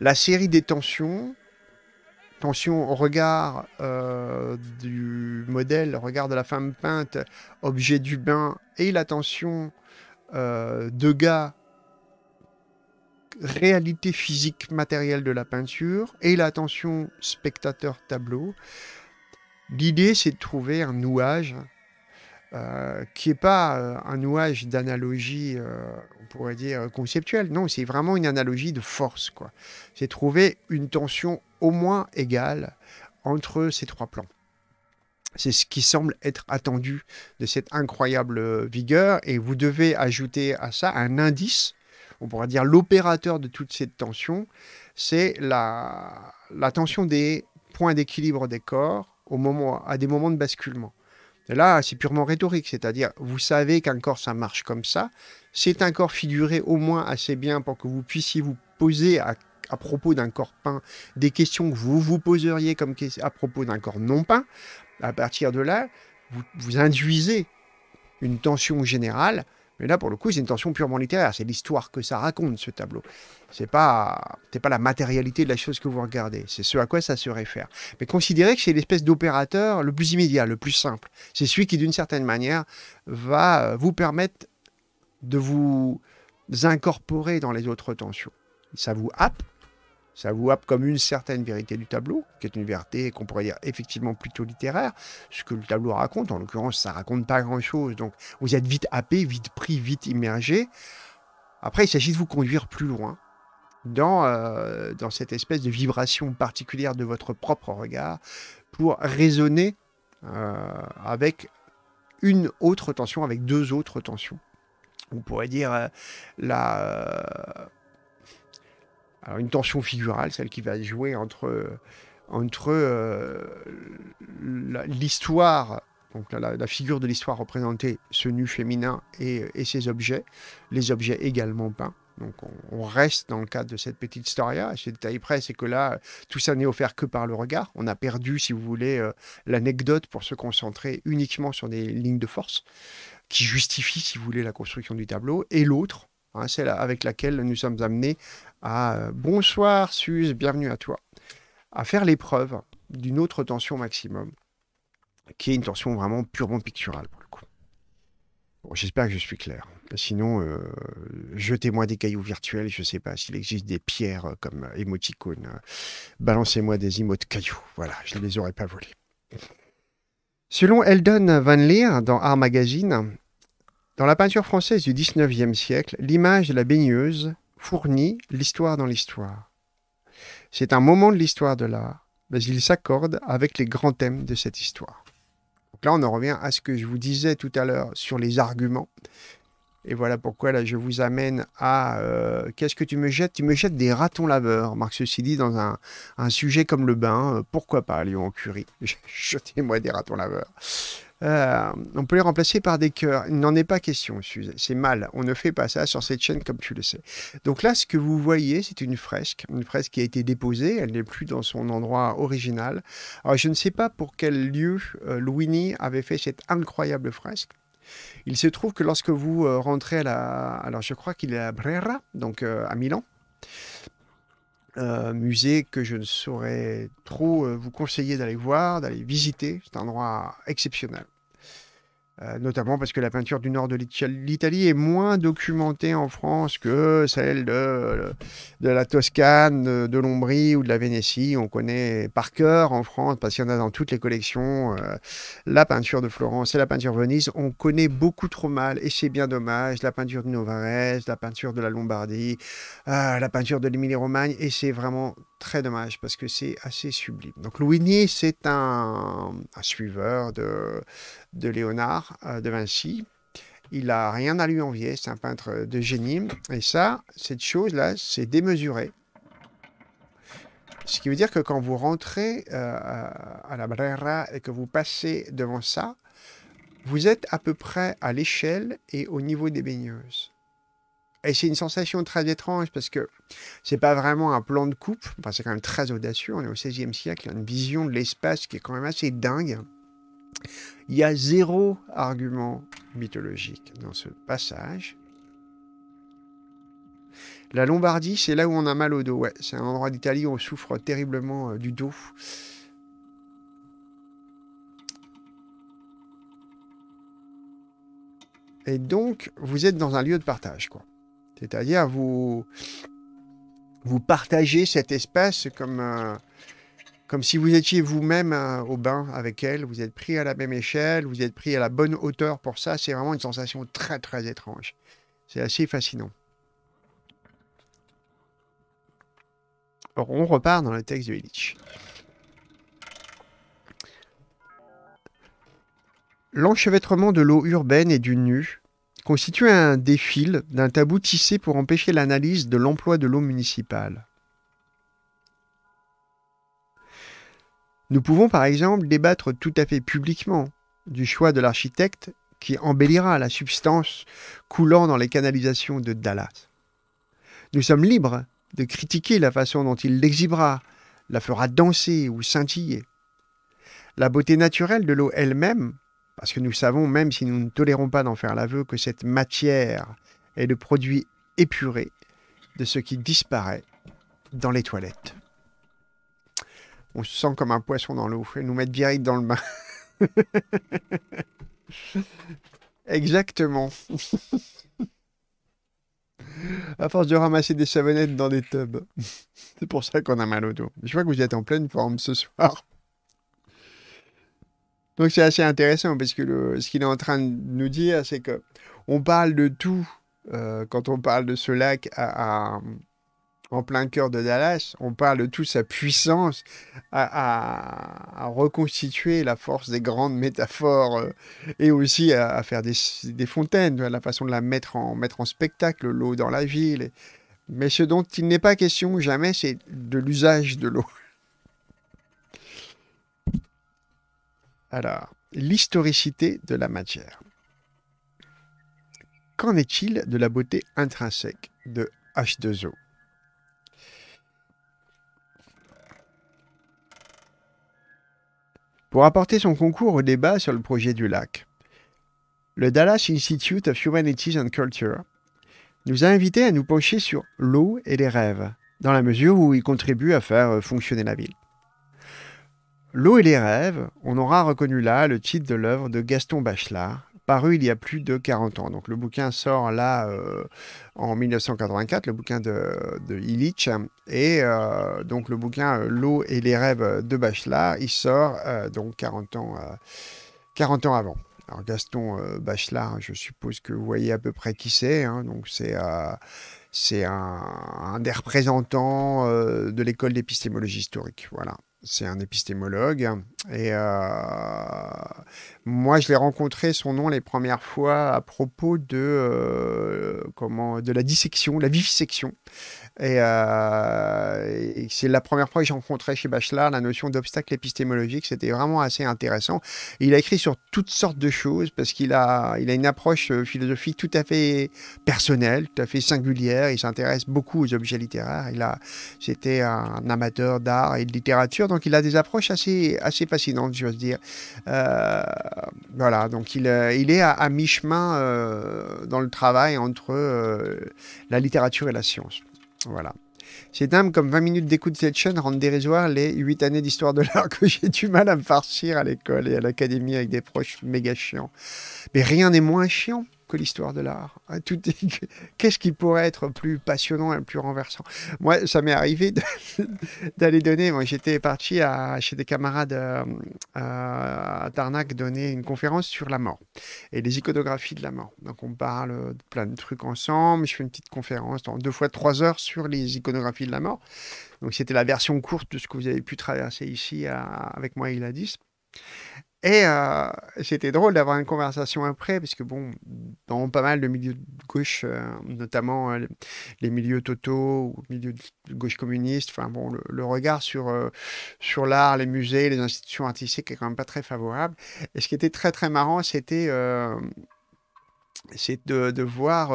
la série des tensions, tension au regard euh, du modèle, regard de la femme peinte, objet du bain, et la tension de gars réalité physique matérielle de la peinture et la tension spectateur-tableau. L'idée, c'est de trouver un nouage euh, qui n'est pas euh, un nouage d'analogie, euh, on pourrait dire, conceptuelle. Non, c'est vraiment une analogie de force. quoi. C'est trouver une tension au moins égale entre ces trois plans. C'est ce qui semble être attendu de cette incroyable vigueur et vous devez ajouter à ça un indice on pourrait dire l'opérateur de toute cette tension, c'est la, tension des points d'équilibre des corps au moment, à des moments de basculement. là, c'est purement rhétorique, c'est-à-dire, vous savez qu'un corps, ça marche comme ça. C'est un corps figuré au moins assez bien pour que vous puissiez vous poser à, propos d'un corps peint des questions que vous vous poseriez comme à propos d'un corps non peint. À partir de là, vous induisez une tension générale mais là, pour le coup, c'est une tension purement littéraire. C'est l'histoire que ça raconte, ce tableau. C'est pas, pas la matérialité de la chose que vous regardez. C'est ce à quoi ça se réfère. Mais considérez que c'est l'espèce d'opérateur le plus immédiat, le plus simple. C'est celui qui, d'une certaine manière, va euh, vous permettre de vous incorporer dans les autres tensions. Ça vous happe, ça vous happe comme une certaine vérité du tableau, qui est une vérité qu'on pourrait dire effectivement plutôt littéraire. Ce que le tableau raconte, en l'occurrence, ça raconte pas grand-chose. Donc, vous êtes vite happé, vite pris, vite immergé. Après, il s'agit de vous conduire plus loin dans, euh, dans cette espèce de vibration particulière de votre propre regard pour raisonner euh, avec une autre tension, avec deux autres tensions. On pourrait dire euh, la une tension figurale, celle qui va jouer entre, entre euh, l'histoire, donc la, figure de l'histoire représentée, ce nu féminin et, ses objets, les objets également peints. Donc on, reste dans le cadre de cette petite storia. Ce détail près, c'est que là, tout ça n'est offert que par le regard. On a perdu, si vous voulez, euh, l'anecdote pour se concentrer uniquement sur des lignes de force qui justifient, si vous voulez, la construction du tableau. Et l'autre, c'est hein, celle avec laquelle nous sommes amenés à euh, bonsoir Suze, bienvenue à toi, à faire l'épreuve d'une autre tension maximum, qui est une tension vraiment purement picturale pour le coup. J'espère que je suis clair. Sinon, euh, jetez-moi des cailloux virtuels, je ne sais pas s'il existe des pierres euh, comme émoticônes. Balancez-moi des de cailloux. Voilà, je ne les aurais pas volés. Selon Eldon Van Leer dans Art Magazine, dans la peinture française du XIXe siècle, l'image de la baigneuse fournit l'histoire dans l'histoire. C'est un moment de l'histoire de l'art, mais il s'accorde avec les grands thèmes de cette histoire. là, on en revient à ce que je vous disais tout à l'heure sur les arguments. Et voilà pourquoi là, je vous amène à euh, qu'est-ce que tu me jettes Tu me jettes des ratons laveurs. Marc ceci dit dans un, sujet comme le bain, euh, pourquoi pas Lyon en Curie Jetez-moi des ratons laveurs. Euh, on peut les remplacer par des cœurs. Il n'en est pas question, c'est mal. On ne fait pas ça sur cette chaîne, comme tu le sais. Donc là, ce que vous voyez, c'est une fresque, une fresque qui a été déposée. Elle n'est plus dans son endroit original. Alors, je ne sais pas pour quel lieu euh, Louini avait fait cette incroyable fresque. Il se trouve que lorsque vous euh, rentrez à la... Alors, je crois qu'il est à Brera, donc à Milan. Euh, musée que je ne saurais trop euh, vous conseiller d'aller voir, d'aller visiter. C'est un endroit exceptionnel. Euh, notamment parce que la peinture du nord de l'Italie est moins documentée en France que celle de, de la Toscane, euh, de l'Ombrie ou de la Vénétie. On connaît par cœur en France, parce qu'il y en a dans toutes les collections, euh, la peinture de Florence et la peinture Venise. On connaît beaucoup trop mal, et c'est bien dommage, la peinture de Novarese, la peinture de la Lombardie, la peinture de l'Émilie-Romagne, et c'est vraiment très dommage parce que c'est assez sublime. Donc Louigny, c'est un, suiveur de, de Léonard euh, de Vinci. Il n'a rien à lui envier, c'est un peintre de génie. Et ça, cette chose-là, c'est démesuré. Ce qui veut dire que quand vous rentrez euh, à la Brera et que vous passez devant ça, vous êtes à peu près à l'échelle et au niveau des baigneuses. Et c'est une sensation très étrange parce que c'est pas vraiment un plan de coupe, enfin, c'est quand même très audacieux, on est au XVIe siècle, il y a une vision de l'espace qui est quand même assez dingue. Il y a zéro argument mythologique dans ce passage. La Lombardie, c'est là où on a mal au dos. Ouais, c'est un endroit d'Italie où on souffre terriblement euh, du dos. Et donc, vous êtes dans un lieu de partage, quoi. C'est-à-dire, vous, vous partagez cet espace comme, euh, comme si vous étiez vous-même hein, au bain avec elle, vous êtes pris à la même échelle, vous êtes pris à la bonne hauteur pour ça, c'est vraiment une sensation très très étrange. C'est assez fascinant. Alors, on repart dans le texte de Illich. L'enchevêtrement de l'eau urbaine et du nu constitue un défil d'un tabou tissé pour empêcher l'analyse de l'emploi de l'eau municipale. Nous pouvons par exemple débattre tout à fait publiquement du choix de l'architecte qui embellira la substance coulant dans les canalisations de Dallas. Nous sommes libres de critiquer la façon dont il l'exhibera, la fera danser ou scintiller. La beauté naturelle de l'eau elle-même, parce que nous savons, même si nous ne tolérons pas d'en faire l'aveu, que cette matière est le produit épuré de ce qui disparaît dans les toilettes on se sent comme un poisson dans l'eau et nous mettre direct dans le bain. Exactement. à force de ramasser des savonnettes dans des tubs. C'est pour ça qu'on a mal au dos. Je vois que vous êtes en pleine forme ce soir. Donc c'est assez intéressant parce que ce qu'il est en train de nous dire, c'est que on parle de tout euh, quand on parle de ce lac à en plein cœur de Dallas, on parle de toute sa puissance à, reconstituer la force des grandes métaphores euh, et aussi à, faire des, fontaines, la façon de la mettre en, mettre en spectacle, l'eau dans la ville. Mais ce dont il n'est pas question jamais, c'est de l'usage de l'eau. Alors, l'historicité de la matière. Qu'en est-il de la beauté intrinsèque de H2O pour apporter son concours au débat sur le projet du lac. Le Dallas Institute of Humanities and Culture nous a invités à nous pencher sur l'eau et les rêves, dans la mesure où ils contribuent à faire euh, fonctionner la ville. L'eau et les rêves, on aura reconnu là le titre de l'œuvre de Gaston Bachelard, paru il y a plus de 40 ans. Donc le bouquin sort là euh, en 1984, le bouquin de, de Illich. Et euh, donc le bouquin euh, L'eau et les rêves de Bachelard, il sort donc 40 ans, 40 ans avant. Alors Gaston Bachelard, je suppose que vous voyez à peu près qui c'est. Hein. donc c'est c'est un, des représentants de l'école d'épistémologie historique. Voilà c'est un épistémologue. Et euh, moi, je l'ai rencontré, son nom, les premières fois à propos de, euh, comment, de la dissection, la vivisection. Euh, et, c'est la première fois que j'ai rencontré chez Bachelard la notion d'obstacle épistémologique. C'était vraiment assez intéressant. il a écrit sur toutes sortes de choses parce qu'il a, il a une approche euh, philosophique tout à fait personnelle, tout à fait singulière. Il s'intéresse beaucoup aux objets littéraires. Il a, c'était un amateur d'art et de littérature, donc il a des approches assez, assez fascinantes, j'ose dire. Euh, voilà, donc il, il est à, mi-chemin dans le travail entre la littérature et la science. Voilà. C'est dingue comme 20 minutes d'écoute de cette chaîne rendent dérisoire les 8 années d'histoire de l'art que j'ai du mal à me farcir à l'école et à l'académie avec des proches méga chiants. Mais rien n'est moins chiant que l'histoire de l'art. Hein. tout Qu'est-ce qui pourrait être plus passionnant et plus renversant Moi, ça m'est arrivé d'aller donner. Moi, j'étais parti à, chez des camarades euh, à Tarnac donner une conférence sur la mort et les iconographies de la mort. Donc, on parle de plein de trucs ensemble. Je fais une petite conférence dans deux fois trois heures sur les iconographies de la mort. Donc, c'était la version courte de ce que vous avez pu traverser ici avec moi et Iladis. Et euh, c'était drôle d'avoir une conversation après, parce que bon, dans pas mal de milieux de gauche, euh, notamment euh, les milieux totaux ou milieux de gauche communiste, enfin bon, le, regard sur, sur l'art, les musées, les institutions artistiques est quand même pas très favorable. Et ce qui était très très marrant, c'était c'est de, de, voir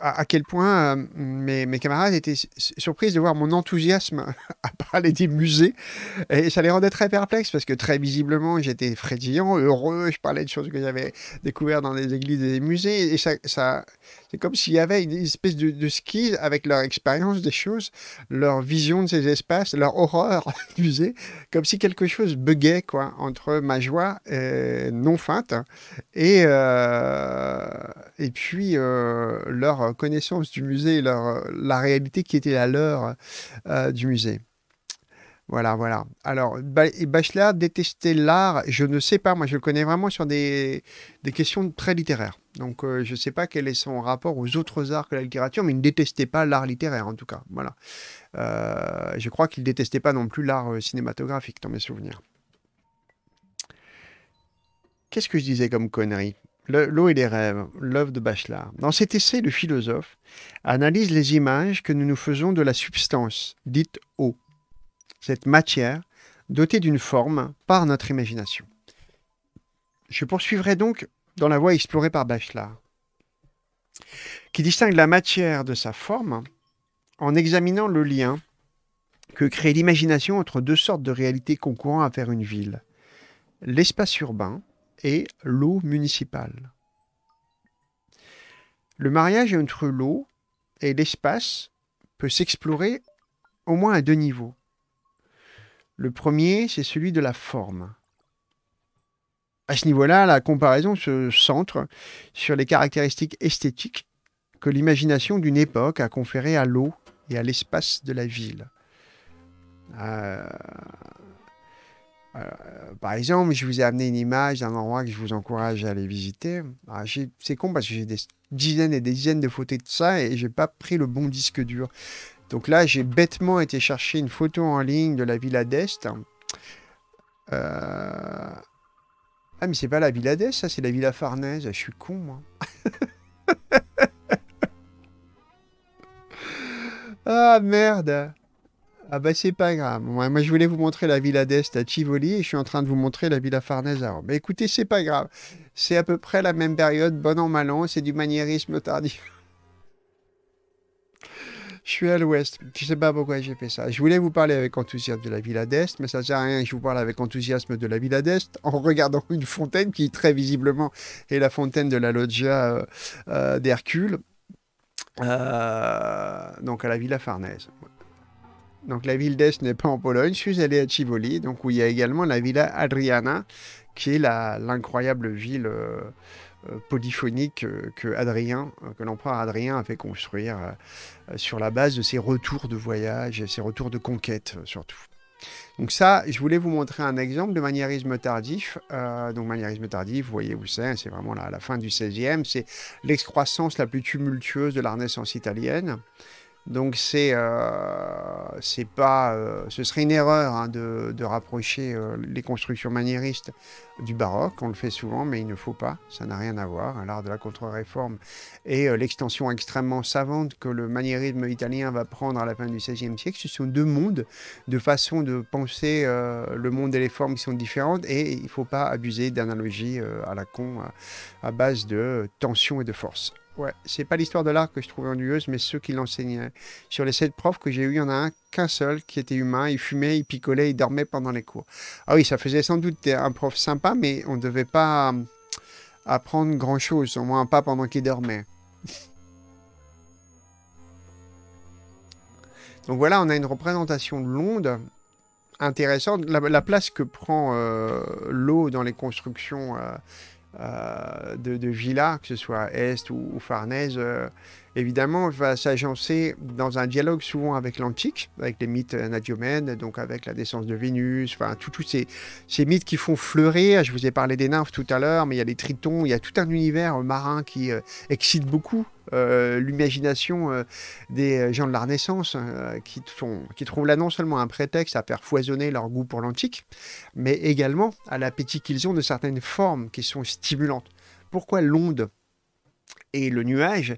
à, quel point euh, mes, camarades étaient surprises de voir mon enthousiasme à parler des musées. Et ça les rendait très perplexes parce que très visiblement, j'étais frétillant, heureux, je parlais de choses que j'avais découvertes dans les églises et les musées. Et ça, c'est comme s'il y avait une espèce de, de avec leur expérience des choses, leur vision de ces espaces, leur horreur du musée, comme si quelque chose buguait quoi, entre ma joie non feinte et, euh, et puis euh, leur euh, connaissance du musée, leur, euh, la réalité qui était la leur euh, du musée. Voilà, voilà. Alors, Bachelard détestait l'art, je ne sais pas, moi je le connais vraiment sur des, questions très littéraires. Donc, je ne sais pas quel est son rapport aux autres arts que la littérature, mais il ne détestait pas l'art littéraire en tout cas. Voilà. je crois qu'il ne détestait pas non plus l'art cinématographique, dans mes souvenirs. Qu'est-ce que je disais comme connerie L'eau et les rêves, l'œuvre de Bachelard. Dans cet essai, le philosophe analyse les images que nous nous faisons de la substance, dite eau, cette matière dotée d'une forme par notre imagination. Je poursuivrai donc dans la voie explorée par Bachelard, qui distingue la matière de sa forme en examinant le lien que crée l'imagination entre deux sortes de réalités concourant à faire une ville. L'espace urbain, et l'eau municipale. Le mariage entre l'eau et l'espace peut s'explorer au moins à deux niveaux. Le premier, c'est celui de la forme. À ce niveau-là, la comparaison se centre sur les caractéristiques esthétiques que l'imagination d'une époque a conférées à l'eau et à l'espace de la ville. Euh, euh, par exemple, je vous ai amené une image d'un endroit que je vous encourage à aller visiter. Ah, c'est con parce que j'ai des dizaines et des dizaines de photos de ça et j'ai pas pris le bon disque dur. Donc là, j'ai bêtement été chercher une photo en ligne de la villa d'Est. Euh, ah, mais c'est pas la villa d'Est, ça, c'est la villa Farnese. Je suis con, moi. ah, merde ah bah c'est pas grave. Moi, je voulais vous montrer la villa d'Est à Tivoli et je suis en train de vous montrer la villa Farnèse à Rome. Mais bah, écoutez, c'est pas grave. C'est à peu près la même période, bon en mal an, c'est du maniérisme tardif. je suis à l'ouest. Je sais pas pourquoi j'ai fait ça. Je voulais vous parler avec enthousiasme de la villa d'Est, mais ça sert à rien je vous parle avec enthousiasme de la villa d'Est en regardant une fontaine qui très visiblement est la fontaine de la loggia euh, euh, d'Hercule. Euh, donc à la villa Farnèse. Donc la ville d'Est n'est pas en Pologne, je suis allé à Tivoli, donc où il y a également la Villa Adriana, qui est l'incroyable ville euh, euh, polyphonique euh, que Adrien, que l'empereur Adrien a fait construire sur la base de ses retours de voyage et ses retours de conquête surtout. Donc ça, je voulais vous montrer un exemple de maniérisme tardif. donc maniérisme tardif, vous voyez où c'est, c'est vraiment la, la, fin du XVIe, c'est l'excroissance la plus tumultueuse de la Renaissance italienne. Donc c'est euh, pas euh, ce serait une erreur hein, de, de, rapprocher euh, les constructions maniéristes du baroque. On le fait souvent, mais il ne faut pas. Ça n'a rien à voir. Hein, l'art de la contre-réforme et l'extension extrêmement savante que le maniérisme italien va prendre à la fin du XVIe siècle, ce sont deux mondes, deux façons de penser le monde et les formes qui sont différentes. Et il ne faut pas abuser d'analogies à la con à, à base de tension et de force. Ouais, c'est pas l'histoire de l'art que je trouvais ennuyeuse, mais ceux qui l'enseignaient. Sur les sept profs que j'ai eu, il y en a un qu'un seul qui était humain. Il fumait, il picolait, il dormait pendant les cours. Ah oui, ça faisait sans doute un prof sympa, mais on ne devait pas euh, apprendre grand-chose, au moins pas pendant qu'il dormait. Donc voilà, on a une représentation de l'onde intéressante. La, place que prend euh, l'eau dans les constructions euh, euh, de, de villas, que ce soit Est ou, ou Farnèse, euh, évidemment, va s'agencer dans un dialogue souvent avec l'antique, avec les mythes anadiomènes, euh, donc avec la naissance de Vénus, enfin, tous ces, mythes qui font fleurir. Je vous ai parlé des nymphes tout à l'heure, mais il y a les tritons, il y a tout un univers euh, marin qui euh, excite beaucoup l'imagination des gens de la Renaissance hein, qui, qui trouvent là non seulement un prétexte à faire foisonner leur goût pour l'antique, mais également à l'appétit qu'ils ont de certaines formes qui sont stimulantes. Pourquoi l'onde et le nuage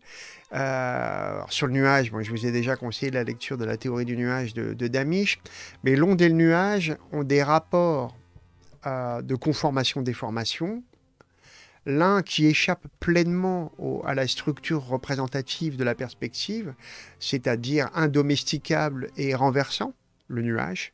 euh, sur le nuage, moi, je vous ai déjà conseillé la lecture de la théorie du nuage de, de Damisch, mais l'onde et le nuage ont des rapports euh, de conformation-déformation, l'un qui échappe pleinement à la structure représentative de la perspective, c'est-à-dire indomesticable et renversant, le nuage,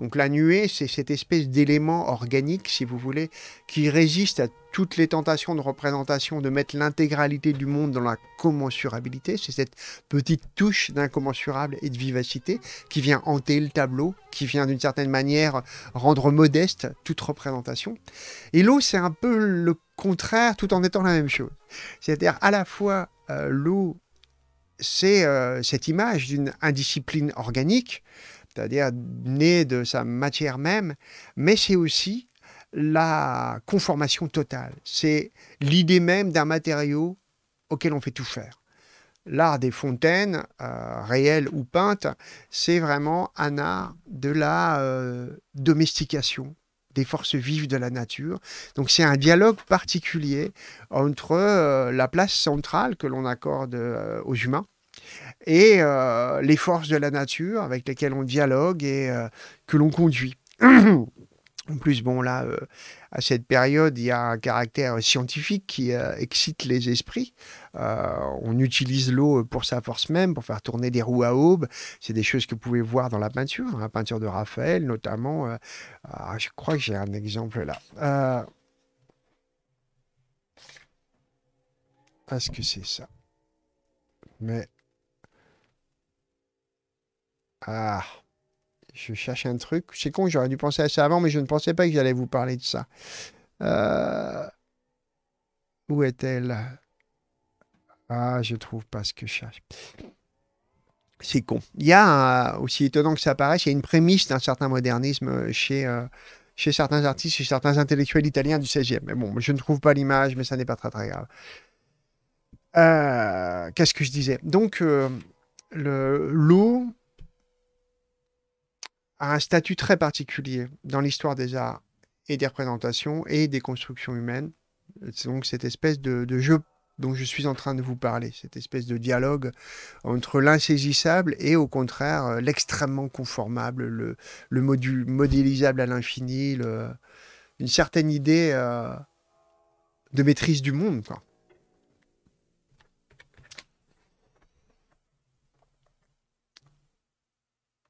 donc la nuée, c'est cette espèce d'élément organique, si vous voulez, qui résiste à toutes les tentations de représentation de mettre l'intégralité du monde dans la commensurabilité. C'est cette petite touche d'incommensurable et de vivacité qui vient hanter le tableau, qui vient d'une certaine manière rendre modeste toute représentation. Et l'eau, c'est un peu le contraire tout en étant la même chose. C'est-à-dire à la fois euh, l'eau, c'est euh, cette image d'une indiscipline organique, c'est-à-dire né de sa matière même, mais c'est aussi la conformation totale. C'est l'idée même d'un matériau auquel on fait tout faire. L'art des fontaines, euh, réelles ou peintes, c'est vraiment un art de la euh, domestication des forces vives de la nature. Donc c'est un dialogue particulier entre euh, la place centrale que l'on accorde aux humains et euh, les forces de la nature avec lesquelles on dialogue et euh, que l'on conduit. En plus, bon, là, euh, à cette période, il y a un caractère scientifique qui excite les esprits. on utilise l'eau pour sa force même, pour faire tourner des roues à aube. C'est des choses que vous pouvez voir dans la peinture, hein, la peinture de Raphaël notamment. Ah, je crois que j'ai un exemple là. Est-ce que c'est ça Mais ah, je cherche un truc. C'est con, j'aurais dû penser à ça avant, mais je ne pensais pas que j'allais vous parler de ça. Euh, où est-elle Ah, je trouve pas ce que je cherche. C'est con. Il y a, aussi étonnant que ça paraisse, il y a une prémisse d'un certain modernisme chez, euh, chez certains artistes, chez certains intellectuels italiens du 16e. Mais bon, je ne trouve pas l'image, mais ça n'est pas très très grave. Euh, qu'est-ce que je disais Donc, l'eau, loup a un statut très particulier dans l'histoire des arts et des représentations et des constructions humaines. C'est donc cette espèce de, jeu dont je suis en train de vous parler, cette espèce de dialogue entre l'insaisissable et au contraire euh, l'extrêmement conformable, le, modélisable à l'infini, une certaine idée euh, de maîtrise du monde. Quoi.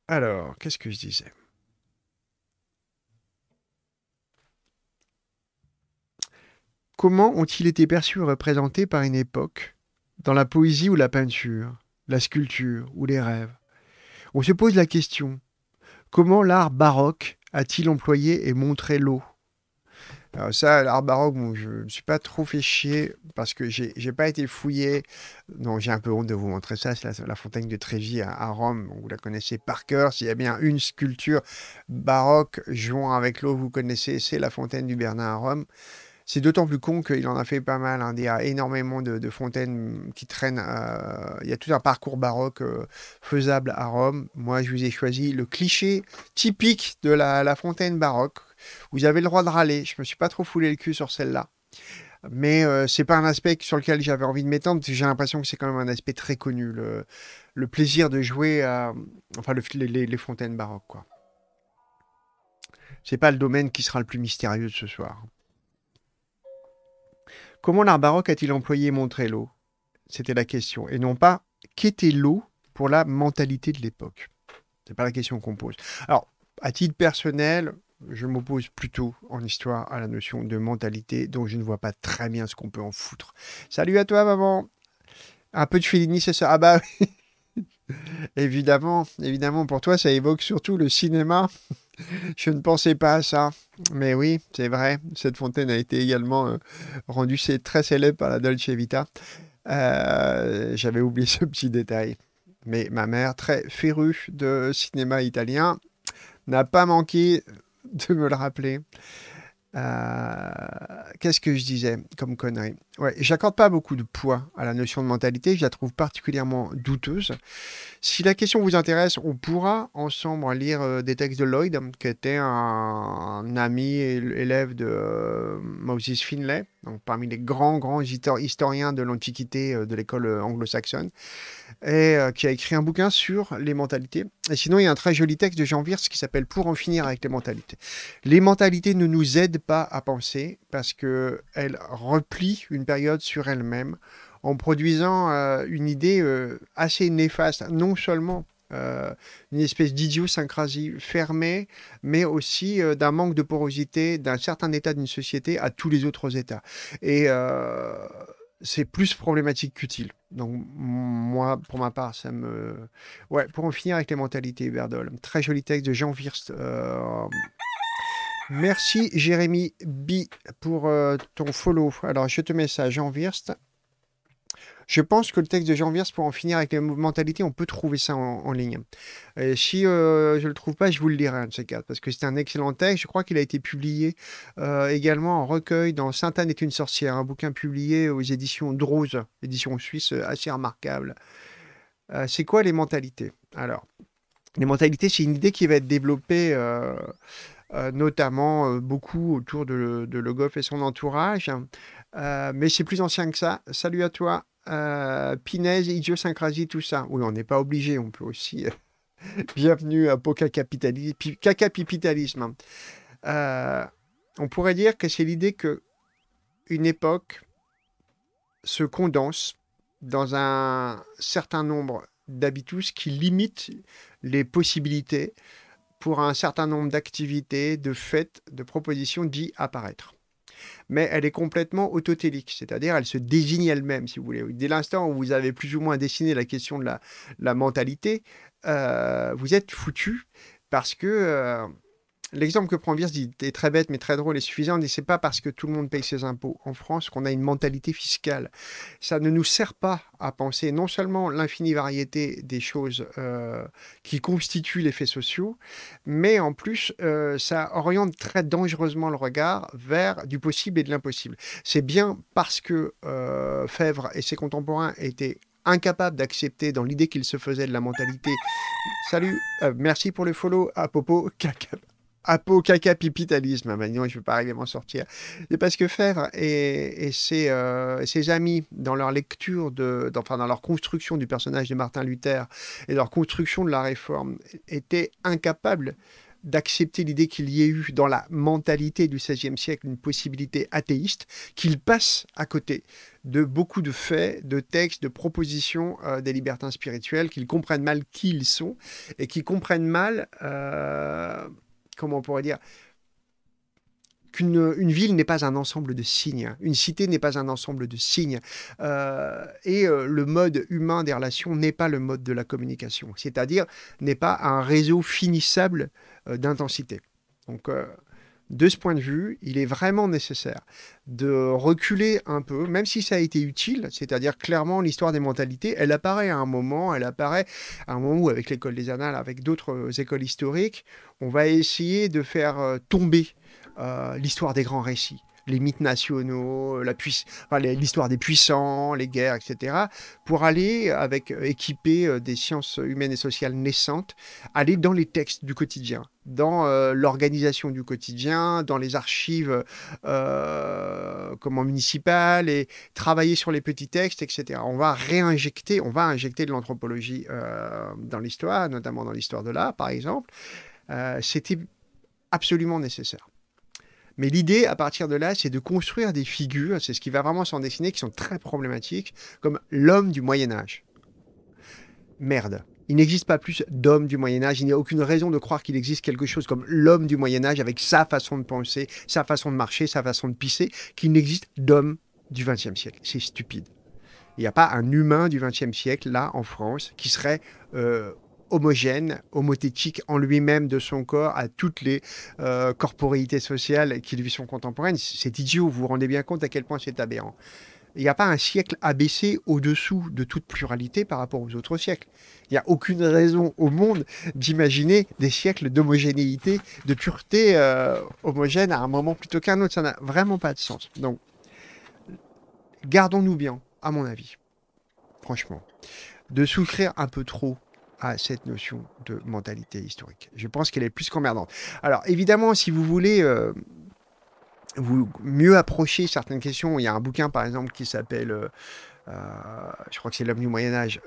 Alors, qu'est-ce que je disais Comment ont-ils été perçus et représentés par une époque, dans la poésie ou la peinture, la sculpture ou les rêves On se pose la question, comment l'art baroque a-t-il employé et montré l'eau alors euh, ça, l'art baroque, je ne suis pas trop fait chier parce que j'ai n'ai pas été fouillé. Donc j'ai un peu honte de vous montrer ça. C'est la, fontaine de Trévis à, Rome. vous la connaissez par cœur. S'il y a bien une sculpture baroque jouant avec l'eau, vous connaissez, c'est la fontaine du Bernin à Rome. C'est d'autant plus con qu'il en a fait pas mal. Hein. Il y a énormément de, fontaines qui traînent. Euh, il y a tout un parcours baroque euh, faisable à Rome. Moi, je vous ai choisi le cliché typique de la fontaine baroque. Vous avez le droit de râler. Je me suis pas trop foulé le cul sur celle-là. Mais ce euh, c'est pas un aspect sur lequel j'avais envie de m'étendre, j'ai l'impression que c'est quand même un aspect très connu, le, plaisir de jouer à. Enfin, le, les, fontaines baroques, quoi. C'est pas le domaine qui sera le plus mystérieux de ce soir. Comment l'art baroque a-t-il employé et l'eau C'était la question. Et non pas qu'était l'eau pour la mentalité de l'époque. C'est pas la question qu'on pose. Alors, à titre personnel, je m'oppose plutôt en histoire à la notion de mentalité, donc je ne vois pas très bien ce qu'on peut en foutre. Salut à toi, maman Un peu de Fellini, c'est ça Ah bah Évidemment, évidemment, pour toi, ça évoque surtout le cinéma. Je ne pensais pas à ça. Mais oui, c'est vrai, cette fontaine a été également euh, rendue très célèbre par la Dolce Vita. Euh, j'avais oublié ce petit détail. Mais ma mère, très férue de cinéma italien, n'a pas manqué de me le rappeler. Euh, qu'est-ce que je disais comme connerie Ouais, j'accorde pas beaucoup de poids à la notion de mentalité, je la trouve particulièrement douteuse. Si la question vous intéresse, on pourra ensemble lire euh, des textes de Lloyd, qui était un, ami et élève de euh, Moses Finlay, parmi les grands, grands historiens de l'Antiquité euh, de l'école euh, anglo-saxonne, et euh, qui a écrit un bouquin sur les mentalités. Et sinon, il y a un très joli texte de Jean Wirth qui s'appelle Pour en finir avec les mentalités. Les mentalités ne nous aident pas à penser parce qu'elles replient une période sur elles-mêmes en produisant une idée assez néfaste, non seulement euh, une espèce d'idiosyncrasie fermée, mais aussi euh, d'un manque de porosité d'un certain état d'une société à tous les autres états. Et euh, c'est plus problématique qu'utile. Donc moi, pour ma part, ça me... Ouais, pour en finir avec les mentalités, Berdol. Très joli texte de Jean Virst. Merci Jérémy B pour ton follow. Alors je te mets ça, Jean Virst. Je pense que le texte de Jean Vierce, pour en finir avec les mentalités, on peut trouver ça en, ligne. si euh, je ne le trouve pas, je vous le lirai, un de ces parce que c'est un excellent texte. Je crois qu'il a été publié euh, également en recueil dans Sainte-Anne est une sorcière, un bouquin publié aux éditions Drose, édition suisse euh, assez remarquable. c'est quoi les mentalités Alors, les mentalités, c'est une idée qui va être développée notamment beaucoup autour de, Le Goff et son entourage. mais c'est plus ancien que ça. Salut à toi. Euh, Pinaise, idiosyncrasie, tout ça. Oui, on n'est pas obligé, on peut aussi. Euh, bienvenue à Poca Capitalisme. Caca euh, Capitalisme. on pourrait dire que c'est l'idée que une époque se condense dans un certain nombre d'habitus qui limitent les possibilités pour un certain nombre d'activités, de faits, de propositions d'y apparaître mais elle est complètement autotélique, c'est-à-dire elle se désigne elle-même, si vous voulez. Dès l'instant où vous avez plus ou moins dessiné la question de la, mentalité, euh, vous êtes foutu parce que... Euh, L'exemple que prend dit est très bête mais très drôle et suffisant. et c'est pas parce que tout le monde paye ses impôts en France qu'on a une mentalité fiscale. Ça ne nous sert pas à penser non seulement l'infinie variété des choses euh, qui constituent les faits sociaux, mais en plus euh, ça oriente très dangereusement le regard vers du possible et de l'impossible. C'est bien parce que euh, Fèvre et ses contemporains étaient incapables d'accepter dans l'idée qu'il se faisait de la mentalité. Salut, euh, merci pour le follow à Popo Caca apo-caca-pipitalisme. Hein, Maintenant, je ne vais pas arriver à m'en sortir. C'est parce que Fèvre euh, et, ses, amis, dans leur lecture, de, dans, enfin, dans leur construction du personnage de Martin Luther et leur construction de la réforme, étaient incapables d'accepter l'idée qu'il y ait eu dans la mentalité du XVIe siècle une possibilité athéiste, qu'ils passent à côté de beaucoup de faits, de textes, de propositions euh, des libertins spirituels, qu'ils comprennent mal qui ils sont et qu'ils comprennent mal... Euh, comment on pourrait dire, qu'une ville n'est pas un ensemble de signes, une cité n'est pas un ensemble de signes, euh, et euh, le mode humain des relations n'est pas le mode de la communication, c'est-à-dire n'est pas un réseau finissable euh, d'intensité. Donc de ce point de vue, il est vraiment nécessaire de reculer un peu, même si ça a été utile, c'est-à-dire clairement l'histoire des mentalités, elle apparaît à un moment, elle apparaît à un moment où avec l'école des annales, avec d'autres euh, écoles historiques, on va essayer de faire euh, tomber euh, l'histoire des grands récits les mythes nationaux, l'histoire des puissants, les guerres, etc., pour aller, avec euh, équiper euh, des sciences humaines et sociales naissantes, aller dans les textes du quotidien dans euh, l'organisation du quotidien, dans les archives comment municipales et travailler sur les petits textes, etc. On va réinjecter, on va injecter de l'anthropologie dans l'histoire, notamment dans l'histoire de l'art, par exemple. C'était absolument nécessaire. Mais l'idée, à partir de là, c'est de construire des figures, c'est ce qui va vraiment s'en dessiner, qui sont très problématiques, comme l'homme du Moyen Âge. Merde. Il n'existe pas plus d'homme du Moyen Âge, il n'y a aucune raison de croire qu'il existe quelque chose comme l'homme du Moyen Âge avec sa façon de penser, sa façon de marcher, sa façon de pisser, qu'il n'existe d'homme du XXe siècle. C'est stupide. Il n'y a pas un humain du XXe siècle, là, en France, qui serait euh, homogène, homothétique en lui-même de son corps à toutes les euh, corporéités sociales qui lui sont contemporaines. C'est idiot, vous vous rendez bien compte à quel point c'est aberrant. Il n'y a pas un siècle abaissé au-dessous de toute pluralité par rapport aux autres siècles. Il n'y a aucune raison au monde d'imaginer des siècles d'homogénéité, de pureté euh, homogène à un moment plutôt qu'à un autre. Ça n'a vraiment pas de sens. Donc, gardons-nous bien, à mon avis. Franchement. De souffrir un peu trop à cette notion de mentalité historique. Je pense qu'elle est plus qu'emmerdante. Alors évidemment, si vous voulez euh, vous mieux approcher certaines questions, il y a un bouquin par exemple qui s'appelle... Euh, euh, je crois que c'est l'homme du Moyen Âge,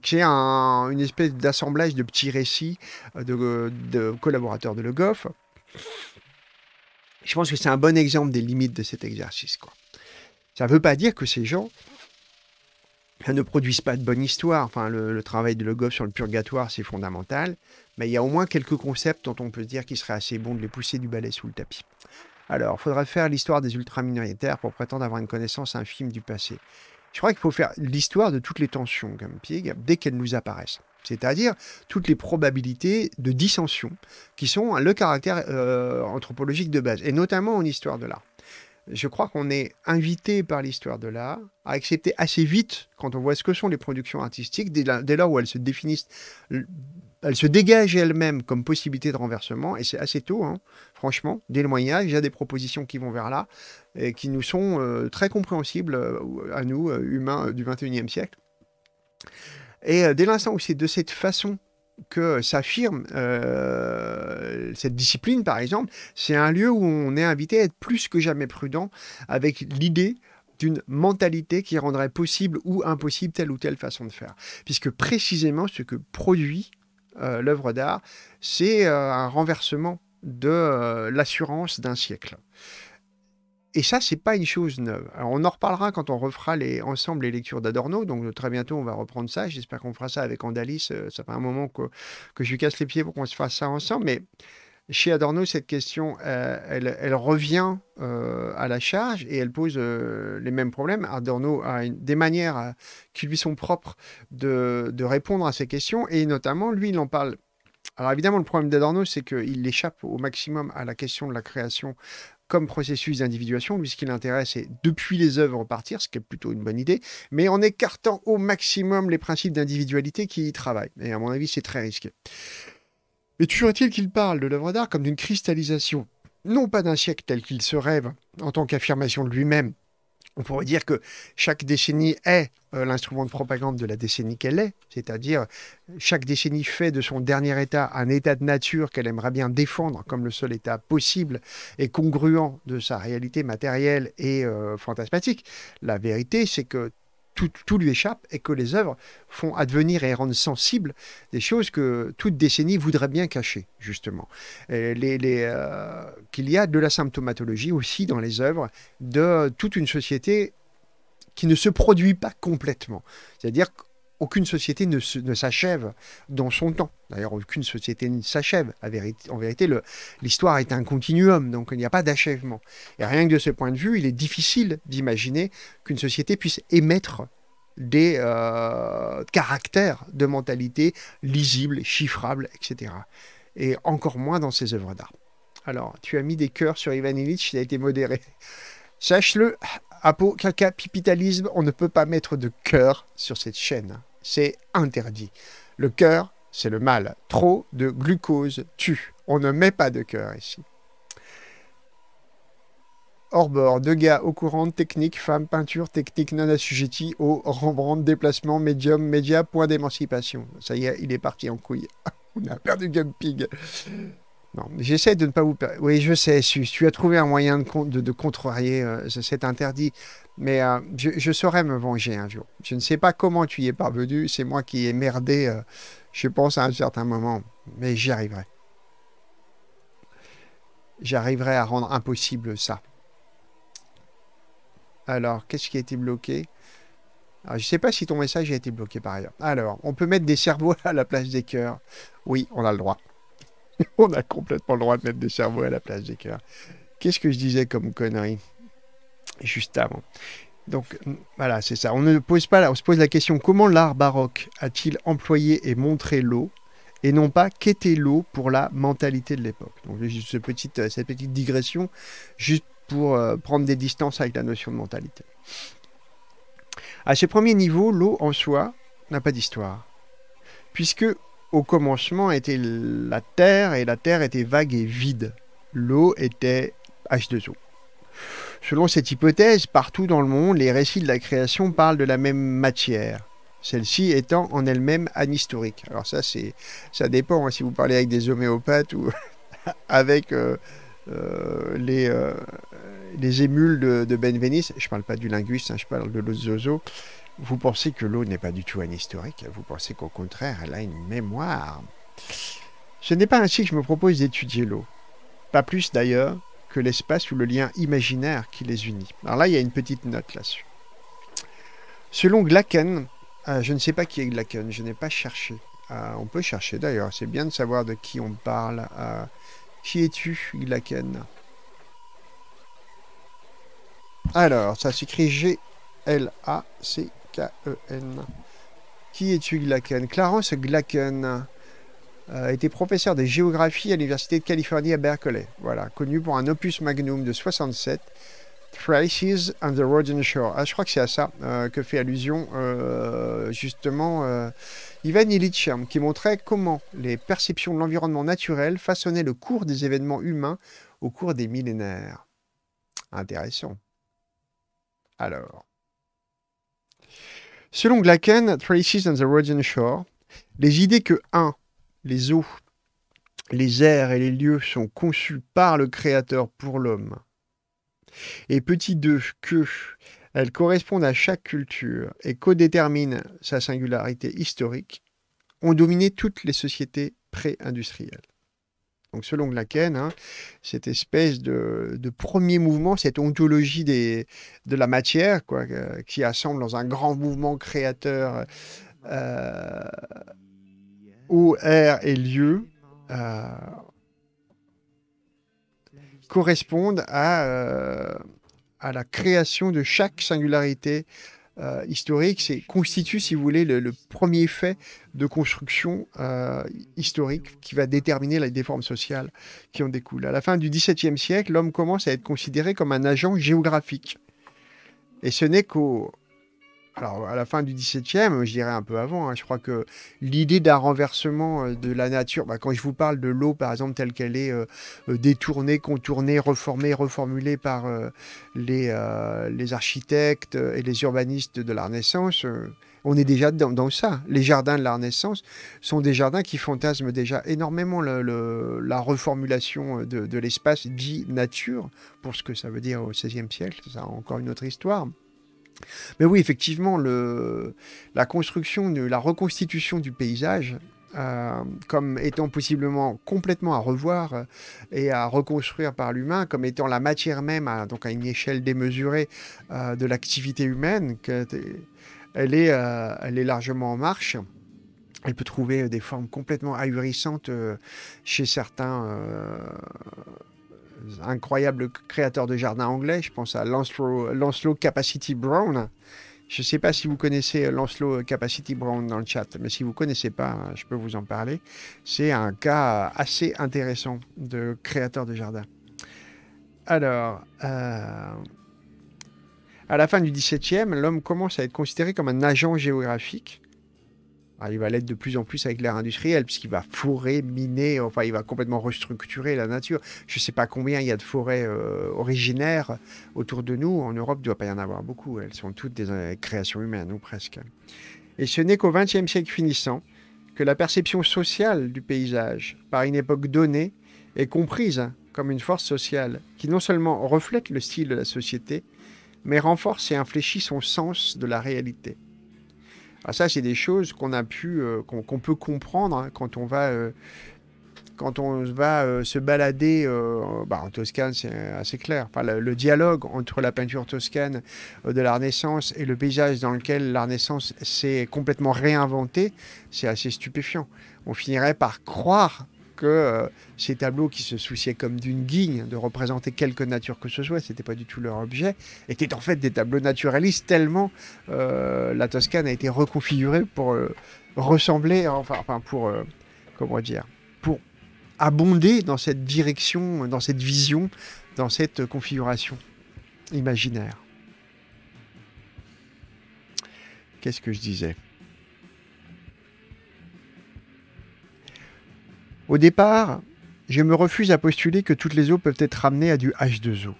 qui est une espèce d'assemblage de petits récits de, collaborateurs de Le Goff. Je pense que c'est un bon exemple des limites de cet exercice. Quoi. Ça ne veut pas dire que ces gens ne produisent pas de bonne histoire. Enfin, le, travail de Le Goff sur le purgatoire, c'est fondamental. Mais il y a au moins quelques concepts dont on peut se dire qu'il serait assez bon de les pousser du balai sous le tapis. Alors, il faudrait faire l'histoire des ultra-minoritaires pour prétendre avoir une connaissance infime du passé. Je crois qu'il faut faire l'histoire de toutes les tensions, comme Pig, dès qu'elles nous apparaissent. C'est-à-dire toutes les probabilités de dissension qui sont le caractère euh, anthropologique de base, et notamment en histoire de l'art je crois qu'on est invité par l'histoire de l'art à accepter assez vite, quand on voit ce que sont les productions artistiques, dès, lors où elles se définissent, elles se dégagent elles-mêmes comme possibilité de renversement, et c'est assez tôt, hein. franchement, dès le Moyen Âge, il y a des propositions qui vont vers là, et qui nous sont euh, très compréhensibles euh, à nous, euh, humains du 21e siècle. Et dès l'instant où c'est de cette façon que s'affirme euh, cette discipline, par exemple, c'est un lieu où on est invité à être plus que jamais prudent avec l'idée d'une mentalité qui rendrait possible ou impossible telle ou telle façon de faire. Puisque précisément ce que produit euh, l'œuvre d'art, c'est euh, un renversement de l'assurance d'un siècle. Et ça, c'est pas une chose neuve. Alors, on en reparlera quand on refera les, ensemble les lectures d'Adorno. Donc, très bientôt, on va reprendre ça. J'espère qu'on fera ça avec Andalis. Euh, ça fait un moment que, que je lui casse les pieds pour qu'on se fasse ça ensemble. Mais chez Adorno, cette question, euh, elle, revient euh, à la charge et elle pose les mêmes problèmes. Adorno a des manières qui lui sont propres de, de répondre à ces questions et notamment, lui, il en parle alors évidemment, le problème d'Adorno, c'est qu'il échappe au maximum à la question de la création comme processus d'individuation. puisqu'il intéresse depuis les œuvres repartir, ce qui est plutôt une bonne idée, mais en écartant au maximum les principes d'individualité qui y travaillent. Et à mon avis, c'est très risqué. Mais toujours est-il qu'il parle de l'œuvre d'art comme d'une cristallisation, non pas d'un siècle tel qu'il se rêve en tant qu'affirmation de lui-même, on pourrait dire que chaque décennie est euh, l'instrument de propagande de la décennie qu'elle est, c'est-à-dire chaque décennie fait de son dernier état un état de nature qu'elle aimerait bien défendre comme le seul état possible et congruent de sa réalité matérielle et euh, fantasmatique. La vérité, c'est que tout, lui échappe et que les œuvres font advenir et rendent sensibles des choses que toute décennie voudrait bien cacher, justement. Les, les, euh, Qu'il y a de la symptomatologie aussi dans les œuvres de toute une société qui ne se produit pas complètement. C'est-à-dire aucune société ne, s'achève dans son temps. D'ailleurs, aucune société ne s'achève. En vérité, l'histoire est un continuum, donc il n'y a pas d'achèvement. Et rien que de ce point de vue, il est difficile d'imaginer qu'une société puisse émettre des euh, caractères de mentalité lisibles, chiffrables, etc. Et encore moins dans ses œuvres d'art. Alors, tu as mis des cœurs sur Ivan Illich, il a été modéré. Sache-le, apocapitalisme, on ne peut pas mettre de cœur sur cette chaîne c'est interdit. Le cœur, c'est le mal. Trop de glucose tue. On ne met pas de cœur ici. Hors bord, deux gars au courant, technique, femme, peinture, technique, non assujetti, au Rembrandt, déplacement, médium, média, point d'émancipation. Ça y est, il est parti en couille. On a perdu Gumpig. Non, j'essaie de ne pas vous. Oui, je sais, Sus, tu as trouvé un moyen de, contrarier, euh, cet interdit. Mais euh, je, saurais me venger un jour. Je ne sais pas comment tu y es parvenu. C'est moi qui ai merdé, euh, je pense, à un certain moment. Mais j'y arriverai. J'arriverai à rendre impossible ça. Alors, qu'est-ce qui a été bloqué ah, Je ne sais pas si ton message a été bloqué par ailleurs. Alors, on peut mettre des cerveaux à la place des cœurs. Oui, on a le droit. on a complètement le droit de mettre des cerveaux à la place des cœurs. Qu'est-ce que je disais comme connerie juste avant. Donc voilà, c'est ça. On ne pose pas, on se pose la question comment l'art baroque a-t-il employé et montré l'eau et non pas qu'était l'eau pour la mentalité de l'époque. Donc juste ce petite, euh, cette petite digression, juste pour euh, prendre des distances avec la notion de mentalité. À ce premier niveau, l'eau en soi n'a pas d'histoire, puisque au commencement était la terre et la terre était vague et vide. L'eau était H2O. Selon cette hypothèse, partout dans le monde, les récits de la création parlent de la même matière celle-ci étant en elle-même anhistorique. Alors ça, c'est, ça dépend hein, si vous parlez avec des homéopathes ou avec euh, euh, euh, les, émules de, de Benveniste. Je ne parle pas du linguiste, hein, je parle de l'ozozo. Vous pensez que l'eau n'est pas du tout anhistorique, vous pensez qu'au contraire, elle a une mémoire. Ce n'est pas ainsi que je me propose d'étudier l'eau. Pas plus d'ailleurs que l'espace ou le lien imaginaire qui les unit. Alors là, il y a une petite note là-dessus. Selon Glacken, euh, je ne sais pas qui est Glacken, je n'ai pas cherché. Euh, on peut chercher d'ailleurs, c'est bien de savoir de qui on parle. Euh, qui es-tu, Glacken Alors, ça s'écrit G-L-A-C-K-E-N. Qui es-tu, Glacken Clarence Glacken. Euh, était professeur de géographie à l'Université de Californie à Berkeley. Voilà, connu pour un opus magnum de 67, Traces and the Road and Shore. Ah, je crois que c'est à ça euh, que fait allusion euh, justement Ivan Illich, hein, qui montrait comment les perceptions de l'environnement naturel façonnaient le cours des événements humains au cours des millénaires. Intéressant. Alors. Selon Glacken, Traces on the Road and Shore, les idées que 1 les eaux, les airs et les lieux sont conçus par le Créateur pour l'homme. Et petit 2, que elles correspondent à chaque culture et codéterminent sa singularité historique, ont dominé toutes les sociétés pré-industrielles. Donc selon laken hein, cette espèce de, premier mouvement, cette ontologie de la matière, quoi, euh, qui assemble dans un grand mouvement créateur euh, où air et lieu euh, correspondent à, euh, à la création de chaque singularité euh, historique. C'est constitue, si vous voulez, le, premier fait de construction historique qui va déterminer les déformes sociales qui en découlent. À la fin du XVIIe siècle, l'homme commence à être considéré comme un agent géographique. Et ce n'est qu'au alors à la fin du XVIIe, je dirais un peu avant, hein, je crois que l'idée d'un renversement euh, de la nature, bah, quand je vous parle de l'eau par exemple telle qu'elle est euh, euh, détournée, contournée, reformée, reformulée par les, les, architectes et les urbanistes de la Renaissance, on est déjà dans, ça. Les jardins de la Renaissance sont des jardins qui fantasment déjà énormément la reformulation de, de l'espace dit nature, pour ce que ça veut dire au XVIe siècle, ça a encore une autre histoire. Mais oui, effectivement, le, la construction, la reconstitution du paysage, euh, comme étant possiblement complètement à revoir euh, et à reconstruire par l'humain, comme étant la matière même, à, donc à une échelle démesurée euh, de l'activité humaine, que elle, est, elle est largement en marche. Elle peut trouver des formes complètement ahurissantes chez certains incroyable créateur de jardin anglais. Je pense à Lancelot, Lancelot Capacity Brown. Je ne sais pas si vous connaissez Lancelot Capacity Brown dans le chat, mais si vous ne connaissez pas, je peux vous en parler. C'est un cas assez intéressant de créateur de jardin. Alors, euh, à la fin du XVIIe, l'homme commence à être considéré comme un agent géographique il va l'être de plus en plus avec l'ère industrielle, puisqu'il va forer, miner, enfin, il va complètement restructurer la nature. Je ne sais pas combien il y a de forêts euh, originaires autour de nous. En Europe, il ne doit pas y en avoir beaucoup. Elles sont toutes des euh, créations humaines, ou presque. Et ce n'est qu'au XXe siècle finissant que la perception sociale du paysage, par une époque donnée, est comprise comme une force sociale qui non seulement reflète le style de la société, mais renforce et infléchit son sens de la réalité. Ah, ça, c'est des choses qu'on a pu, euh, qu'on peut comprendre hein, quand on va, euh, quand on va euh, se balader. Bah, en Toscane, c'est assez clair. le, le, dialogue entre la peinture toscane de la Renaissance et le paysage dans lequel la Renaissance s'est complètement réinventée, c'est assez stupéfiant. On finirait par croire que euh, ces tableaux qui se souciaient comme d'une guigne de représenter quelque nature que ce soit, c'était pas du tout leur objet, étaient en fait des tableaux naturalistes tellement euh, la Toscane a été reconfigurée pour euh, ressembler, hein, enfin, enfin pour, comment dire, pour abonder dans cette direction, dans cette vision, dans cette configuration imaginaire. Qu'est-ce que je disais Au départ, je me refuse à postuler que toutes les eaux peuvent être ramenées à du H2O.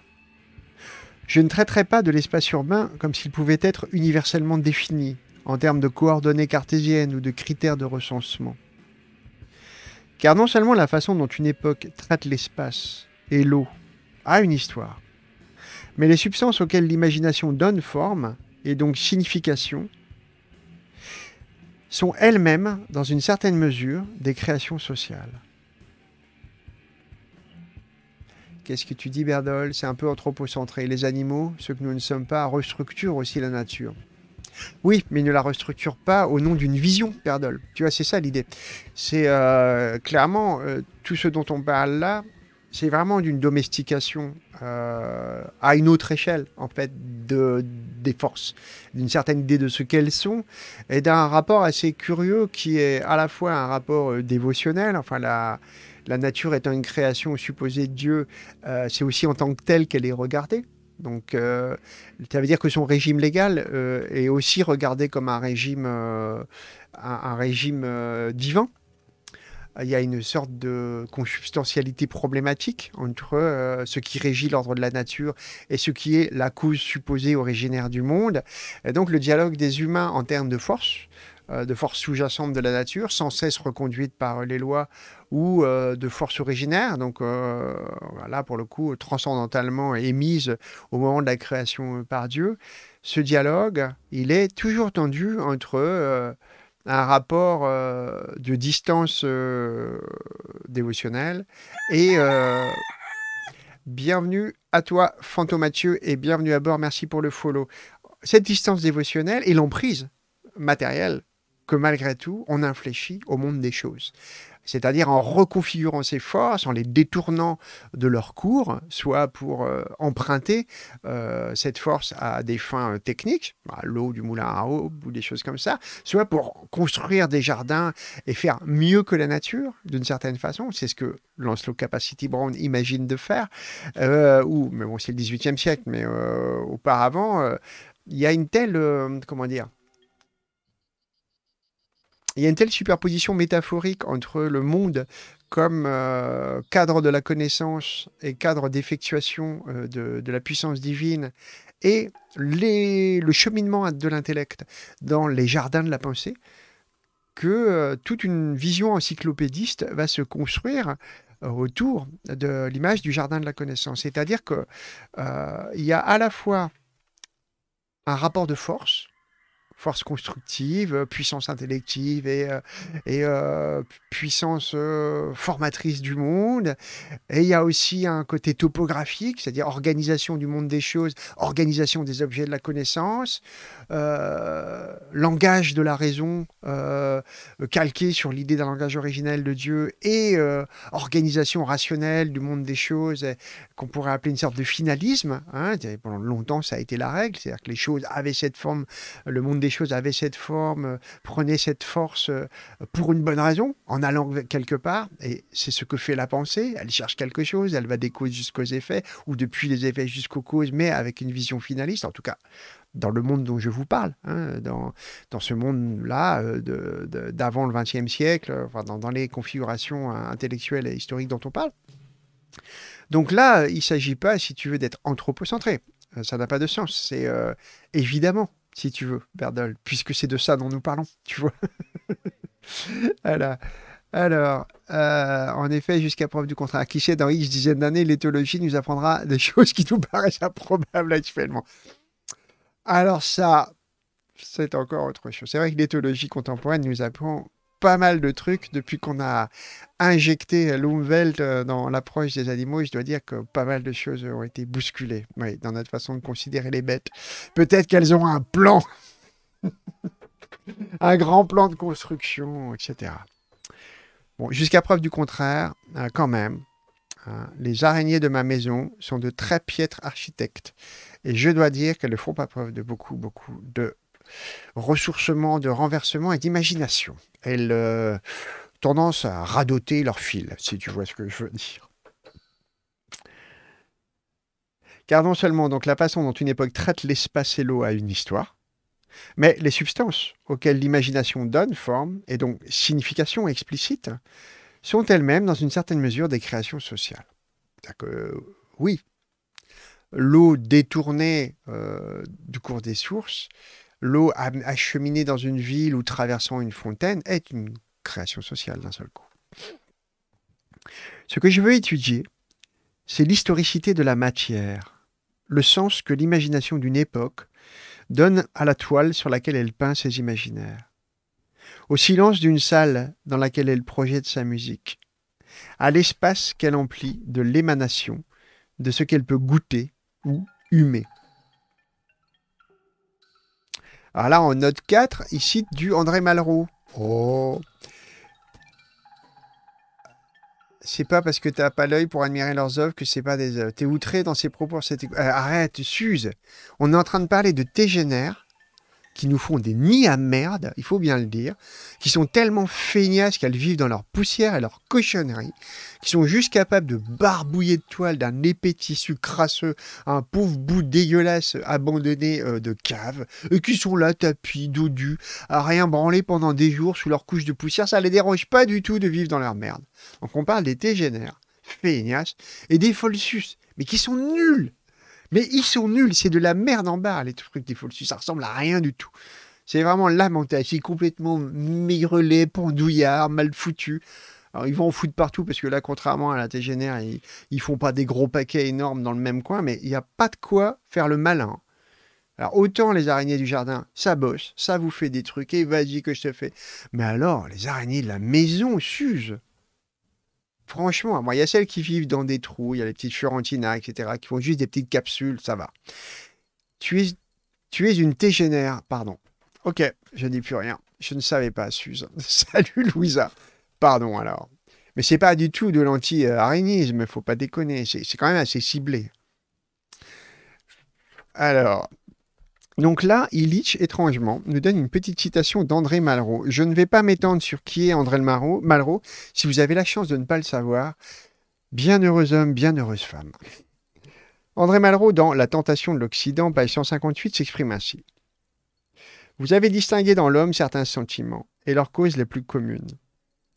Je ne traiterai pas de l'espace urbain comme s'il pouvait être universellement défini en termes de coordonnées cartésiennes ou de critères de recensement. Car non seulement la façon dont une époque traite l'espace et l'eau a une histoire, mais les substances auxquelles l'imagination donne forme et donc signification sont elles-mêmes, dans une certaine mesure, des créations sociales. Qu'est-ce que tu dis, Berdol C'est un peu anthropocentré. Les animaux, ceux que nous ne sommes pas, restructurent aussi la nature. Oui, mais ne la restructure pas au nom d'une vision, Berdol. Tu vois, c'est ça l'idée. C'est euh, clairement euh, tout ce dont on parle là, c'est vraiment d'une domestication euh, à une autre échelle, en fait, de, des forces, d'une certaine idée de ce qu'elles sont, et d'un rapport assez curieux qui est à la fois un rapport euh, dévotionnel, enfin, la, la nature étant une création supposée de Dieu, euh, c'est aussi en tant que telle qu'elle est regardée. Donc, ça veut dire que son régime légal est aussi regardé comme un régime, un, régime divin il y a une sorte de consubstantialité problématique entre euh, ce qui régit l'ordre de la nature et ce qui est la cause supposée originaire du monde. Et donc le dialogue des humains en termes de force, euh, de force sous-jacente de la nature, sans cesse reconduite par les lois ou euh, de force originaire, donc là pour le coup transcendantalement émise au moment de la création par Dieu, ce dialogue, il est toujours tendu entre un rapport euh, de distance euh, dévotionnelle. Et euh, bienvenue à toi, Fantôme Mathieu, et bienvenue à bord. Merci pour le follow. Cette distance dévotionnelle et l'emprise matérielle que malgré tout, on infléchit au monde des choses c'est-à-dire en reconfigurant ses forces, en les détournant de leur cours, soit pour euh, emprunter euh, cette force à des fins euh, techniques, à l'eau du moulin à eau ou des choses comme ça, soit pour construire des jardins et faire mieux que la nature, d'une certaine façon. C'est ce que Lancelot Capacity Brown imagine de faire. ou, mais bon, c'est le 18e siècle, mais auparavant, il y a une telle, comment dire, il y a une telle superposition métaphorique entre le monde comme euh, cadre de la connaissance et cadre d'effectuation euh, de, la puissance divine et le cheminement de l'intellect dans les jardins de la pensée, que euh, toute une vision encyclopédiste va se construire autour de l'image du jardin de la connaissance. C'est-à-dire qu'il y a à la fois un rapport de force, force constructive, euh, puissance intellective et, euh, et euh, puissance formatrice du monde. Et il y a aussi un côté topographique, c'est-à-dire organisation du monde des choses, organisation des objets de la connaissance, langage de la raison calqué sur l'idée d'un langage originel de Dieu et organisation rationnelle du monde des choses qu'on pourrait appeler une sorte de finalisme. Hein. Pendant longtemps, ça a été la règle, c'est-à-dire que les choses avaient cette forme, le monde des les choses avaient cette forme, euh, prenaient cette force euh, pour une bonne raison, en allant quelque part. Et c'est ce que fait la pensée. Elle cherche quelque chose, elle va des causes jusqu'aux effets, ou depuis les effets jusqu'aux causes, mais avec une vision finaliste, en tout cas dans le monde dont je vous parle, hein, dans, dans ce monde-là euh, d'avant le XXe siècle, enfin, dans, dans, les configurations hein, intellectuelles et historiques dont on parle. Donc là, il ne s'agit pas, si tu veux, d'être anthropocentré. Ça n'a pas de sens. C'est évidemment si tu veux, Berdol, puisque c'est de ça dont nous parlons, tu vois. Alors, euh, en effet, jusqu'à preuve du contraire, sait, dans X dizaines d'années, l'éthologie nous apprendra des choses qui nous paraissent improbables actuellement. Alors ça, c'est encore autre chose. C'est vrai que l'éthologie contemporaine nous apprend pas mal de trucs depuis qu'on a injecté l'Umwelt euh, dans l'approche des animaux. je dois dire que pas mal de choses ont été bousculées dans notre façon de considérer les bêtes. Peut-être qu'elles ont un plan, un grand plan de construction, etc. Bon, jusqu'à preuve du contraire, euh, quand même, hein, les araignées de ma maison sont de très piètres architectes. Et je dois dire qu'elles ne font pas preuve de beaucoup, beaucoup de ressourcement, de renversement et d'imagination. Elles euh, tendance à radoter leur fil, si tu vois ce que je veux dire. Car non seulement donc la façon dont une époque traite l'espace et l'eau a une histoire, mais les substances auxquelles l'imagination donne forme et donc signification explicite sont elles-mêmes dans une certaine mesure des créations sociales. Que, oui, l'eau détournée euh, du cours des sources l'eau acheminée dans une ville ou traversant une fontaine est une création sociale d'un seul coup. Ce que je veux étudier, c'est l'historicité de la matière, le sens que l'imagination d'une époque donne à la toile sur laquelle elle peint ses imaginaires, au silence d'une salle dans laquelle elle projette sa musique, à l'espace qu'elle emplit de l'émanation de ce qu'elle peut goûter ou humer. Alors là, en note 4, il cite du André Malraux. Oh c'est pas parce que t'as pas l'œil pour admirer leurs œuvres que c'est pas des œuvres. T'es outré dans ses propos. Euh, arrête, Suze. On est en train de parler de Tégénère qui nous font des nids à merde, il faut bien le dire, qui sont tellement feignasses qu'elles vivent dans leur poussière et leur cochonnerie, qui sont juste capables de barbouiller de toile d'un épais tissu crasseux un pauvre bout dégueulasse euh, abandonné euh, de cave, et qui sont là tapis, dodus, à rien branler pendant des jours sous leur couche de poussière, ça ne les dérange pas du tout de vivre dans leur merde. Donc on parle des dégénères, feignasses, et des folsus, mais qui sont nuls mais ils sont nuls, c'est de la merde en bas, les trucs des Folsus, ça ressemble à rien du tout. C'est vraiment lamentable, c'est complètement migrelé, pendouillard, mal foutu. Alors, ils vont en foutre partout parce que là, contrairement à la TGNR, ils, font pas des gros paquets énormes dans le même coin, mais il n'y a pas de quoi faire le malin. Alors, autant les araignées du jardin, ça bosse, ça vous fait des trucs, et vas-y que je te fais. Mais alors, les araignées de la maison s'usent. Franchement, moi, il y a celles qui vivent dans des trous, il y a les petites Fiorentina, etc., qui font juste des petites capsules, ça va. Tu es, tu es une tégénère, pardon. Ok, je ne dis plus rien. Je ne savais pas, Suze. Salut, Louisa. Pardon, alors. Mais c'est pas du tout de l'anti-arénisme, faut pas déconner. C'est quand même assez ciblé. Alors, donc là, Illich, étrangement, nous donne une petite citation d'André Malraux. Je ne vais pas m'étendre sur qui est André Malraux, si vous avez la chance de ne pas le savoir. Bienheureux homme, bienheureuse femme. André Malraux, dans La tentation de l'Occident, page 158, s'exprime ainsi. Vous avez distingué dans l'homme certains sentiments et leurs causes les plus communes.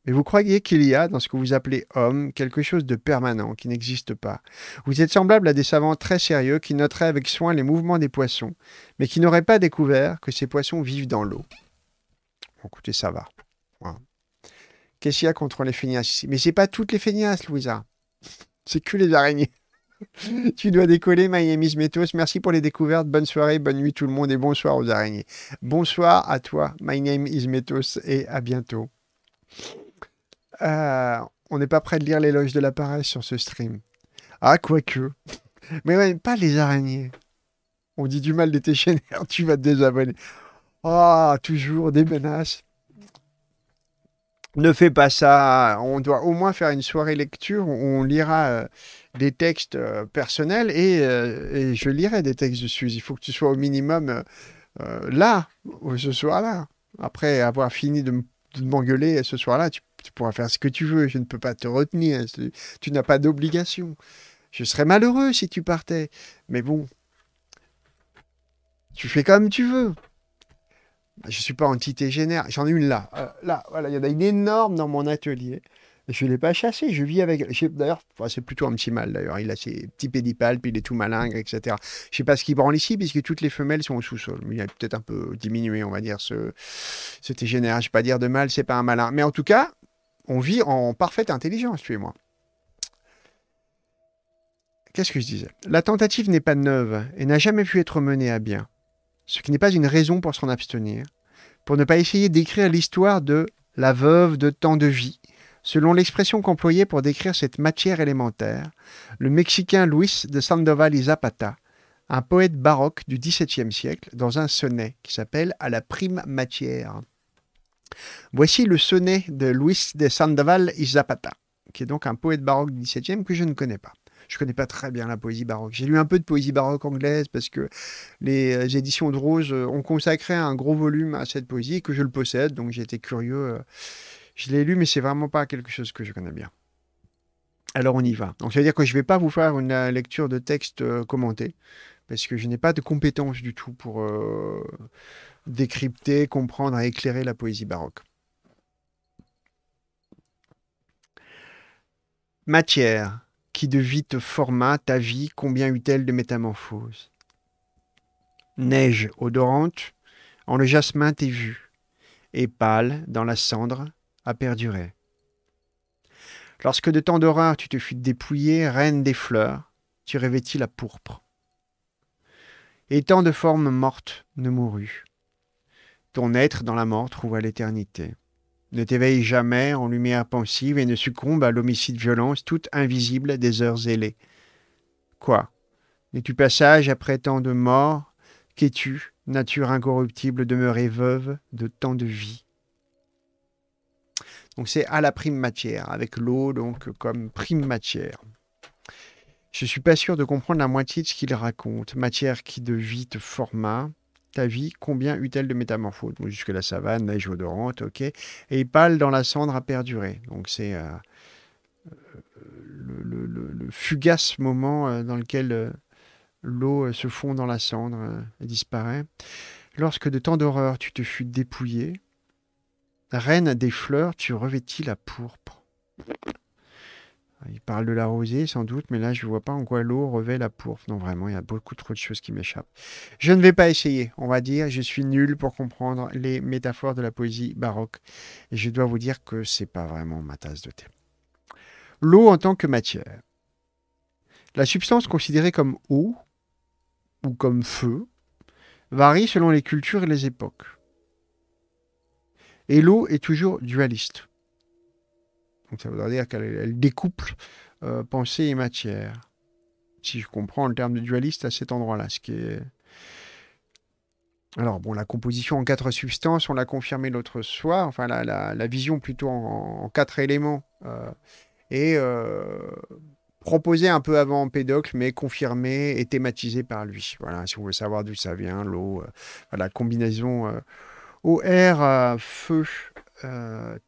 Mais vous croyez qu'il y a dans ce que vous appelez homme quelque chose de permanent qui n'existe pas. Vous êtes semblable à des savants très sérieux qui noteraient avec soin les mouvements des poissons, mais qui n'auraient pas découvert que ces poissons vivent dans l'eau. Bon, écoutez, ça va. Qu'est-ce qu'il y a contre les feignasses ici Mais c'est pas toutes les feignasses, Louisa. C'est que les araignées. tu dois décoller, My is Metos. Merci pour les découvertes. Bonne soirée, bonne nuit tout le monde et bonsoir aux araignées. Bonsoir à toi, My Name is Metos, et à bientôt. Euh, on n'est pas prêt de lire l'éloge de la paresse sur ce stream. Ah, quoique. Mais pas les araignées. On dit du mal tes téchénaires, tu vas te désabonner. Ah, toujours des menaces. Ne fais pas ça. On doit au moins faire une soirée lecture où on lira euh, des textes euh, personnels et, je lirai des textes de Suze. Il faut que tu sois au minimum là, ce soir-là. Après avoir fini de m'engueuler ce soir-là, tu tu pourras faire ce que tu veux, je ne peux pas te retenir, hein, tu n'as pas d'obligation. Je serais malheureux si tu partais, mais bon, tu fais comme tu veux. Bah, je ne suis pas anti tégénère j'en ai une là. Euh, là, voilà, il y en a une énorme dans mon atelier. Je ne l'ai pas chassé, je vis avec. D'ailleurs, bah, c'est plutôt un petit mâle d'ailleurs. Il a ses petits pédipalpes, il est tout malingre, etc. Je ne sais pas ce qu'il branle ici, puisque toutes les femelles sont au sous-sol. Il a peut-être un peu diminué, on va dire, ce, ce tégénaire. Je ne vais pas dire de mâle, c'est pas un malin. Mais en tout cas, on vit en parfaite intelligence, tu et moi. Qu'est-ce que je disais La tentative n'est pas neuve et n'a jamais pu être menée à bien, ce qui n'est pas une raison pour s'en abstenir, pour ne pas essayer d'écrire l'histoire de la veuve de tant de vie, selon l'expression qu'employait pour décrire cette matière élémentaire le Mexicain Luis de Sandoval y Zapata, un poète baroque du XVIIe siècle, dans un sonnet qui s'appelle À la prime matière. Voici le sonnet de Luis de Sandoval y Zapata, qui est donc un poète baroque du XVIIe que je ne connais pas. Je ne connais pas très bien la poésie baroque. J'ai lu un peu de poésie baroque anglaise parce que les euh, éditions de Rose euh, ont consacré un gros volume à cette poésie que je le possède, donc j'ai été curieux. Euh, je l'ai lu, mais c'est vraiment pas quelque chose que je connais bien. Alors on y va. Donc ça veut dire que je ne vais pas vous faire une lecture de texte commenté parce que je n'ai pas de compétences du tout pour décrypter, comprendre éclairer la poésie baroque. Matière, qui de vite forma ta vie, combien eut-elle de métamorphoses Neige odorante, en le jasmin t'es vue, et pâle, dans la cendre, a perduré. Lorsque de tant d'horreur tu te fus dépouillée, reine des fleurs, tu revêtis la pourpre. Et tant de formes mortes ne mourut. Ton être dans la mort trouve à l'éternité. Ne t'éveille jamais en lumière pensive et ne succombe à l'homicide violence toute invisible des heures ailées. Quoi N'es-tu passage après tant de morts Qu'es-tu, nature incorruptible demeurée veuve de tant de vie Donc c'est à la prime matière, avec l'eau donc comme prime matière. Je suis pas sûr de comprendre la moitié de ce qu'il raconte. Matière qui de vite forma, vie, combien eut-elle de métamorphoses jusqu'à Jusque la savane, neige odorante, ok. Et pâle dans la cendre à perdurer. Donc c'est euh, le, fugace moment euh, dans lequel euh, l'eau se fond dans la cendre et disparaît. Lorsque de tant d'horreurs tu te fus dépouillé, reine des fleurs, tu revêtis la pourpre. Il parle de la rosée, sans doute, mais là, je ne vois pas en quoi l'eau revêt la pourpre. Non, vraiment, il y a beaucoup trop de choses qui m'échappent. Je ne vais pas essayer, on va dire. Je suis nul pour comprendre les métaphores de la poésie baroque. Et je dois vous dire que c'est pas vraiment ma tasse de thé. L'eau en tant que matière. La substance considérée comme eau ou comme feu varie selon les cultures et les époques. Et l'eau est toujours dualiste. Donc ça voudrait dire qu'elle découple euh, pensée et matière. Si je comprends le terme de dualiste à cet endroit-là, ce qui est... Alors bon, la composition en quatre substances, on l'a confirmé l'autre soir, enfin la, vision plutôt en, quatre éléments, est euh, et euh, proposée un peu avant en pédocle, mais confirmée et thématisée par lui. Voilà, si on veut savoir d'où ça vient, l'eau, la combinaison eau, air, feu,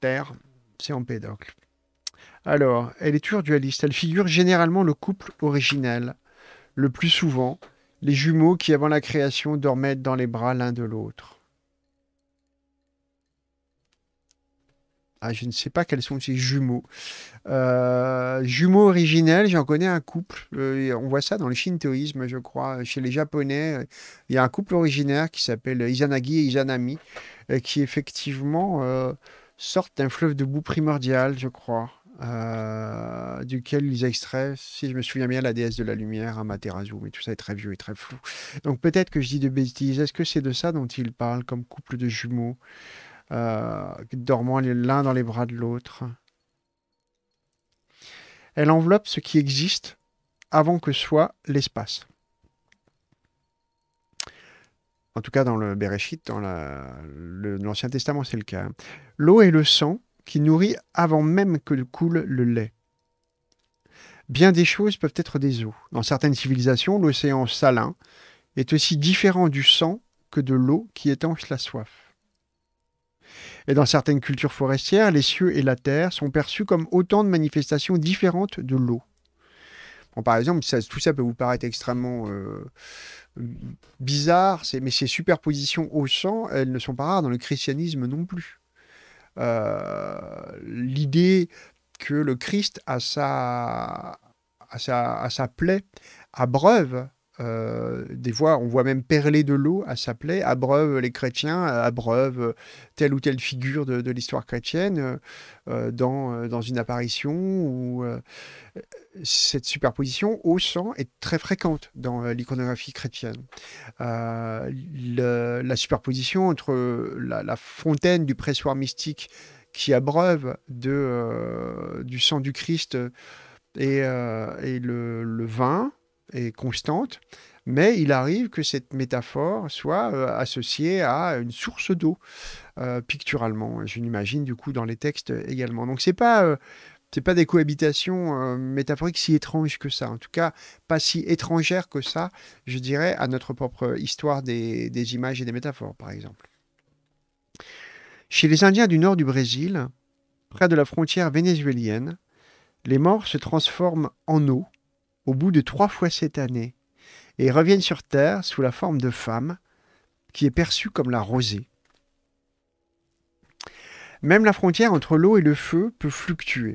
terre, c'est en pédocle. Alors, elle est toujours dualiste. Elle figure généralement le couple originel, Le plus souvent, les jumeaux qui, avant la création, dormaient dans les bras l'un de l'autre. Ah, je ne sais pas quels sont ces jumeaux. Euh, jumeaux originels, j'en connais un couple. Euh, on voit ça dans le shintoïsme, je crois. Chez les Japonais, il y a un couple originaire qui s'appelle Izanagi et Izanami, euh, qui effectivement sortent d'un fleuve de boue primordial, je crois. Euh, duquel ils extraient, si je me souviens bien, la déesse de la lumière, Amaterasu, mais tout ça est très vieux et très flou. Donc peut-être que je dis de bêtises. Est-ce que c'est de ça dont ils parlent comme couple de jumeaux, euh, dormant l'un dans les bras de l'autre Elle enveloppe ce qui existe avant que soit l'espace. En tout cas, dans le Bereshit, dans l'Ancien Testament, c'est le cas. Hein. L'eau et le sang qui nourrit avant même que coule le lait. Bien des choses peuvent être des eaux. Dans certaines civilisations, l'océan salin est aussi différent du sang que de l'eau qui étanche la soif. Et dans certaines cultures forestières, les cieux et la terre sont perçus comme autant de manifestations différentes de l'eau. par exemple, tout ça peut vous paraître extrêmement euh, bizarre, mais ces superpositions au sang, elles ne sont pas rares dans le christianisme non plus. Euh, l'idée que le Christ a sa, à sa, à sa plaie euh, des voix on voit même perler de l'eau à sa plaie, abreuve les chrétiens, abreuve telle ou telle figure de, l'histoire chrétienne euh, dans, euh, dans, une apparition. où cette superposition au sang est très fréquente dans l'iconographie chrétienne. la superposition entre la, fontaine du pressoir mystique qui abreuve de, du sang du Christ et, le vin, et constante, mais il arrive que cette métaphore soit euh, associée à une source d'eau, euh, picturalement. Je l'imagine du coup dans les textes également. Donc c'est pas euh, c'est pas des cohabitations métaphoriques si étranges que ça, en tout cas pas si étrangères que ça, je dirais, à notre propre histoire des, des images et des métaphores, par exemple. Chez les Indiens du nord du Brésil, près de la frontière vénézuélienne, les morts se transforment en eau au bout de trois fois cette année, et reviennent sur Terre sous la forme de femme, qui est perçue comme la rosée. Même la frontière entre l'eau et le feu peut fluctuer.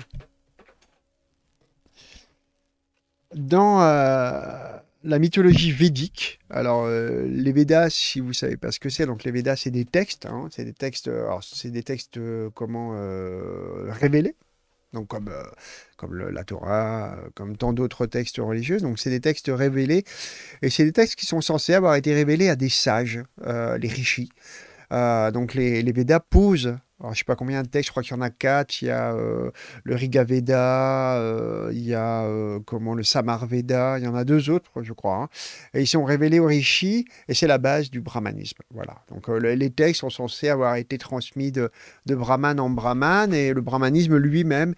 Dans euh, la mythologie védique, alors euh, les Védas, si vous savez pas ce que c'est, donc les Védas, c'est des textes, hein, c'est des textes, c'est des textes euh, comment révélés comme, euh, comme la Torah, euh, comme tant d'autres textes religieux. Donc c'est des textes révélés, et c'est des textes qui sont censés avoir été révélés à des sages, euh, les rishis. donc les, les Védas posent je ne sais pas combien de textes, je crois qu'il y en a quatre. Il y a euh, le Rigaveda, Veda, euh, il y a euh, comment, le Samar Veda, il y en a deux autres, je crois. Hein. Et ils sont révélés au Rishi, et c'est la base du brahmanisme. Voilà. Donc les textes sont censés avoir été transmis de, brahman en brahman, et le brahmanisme lui-même,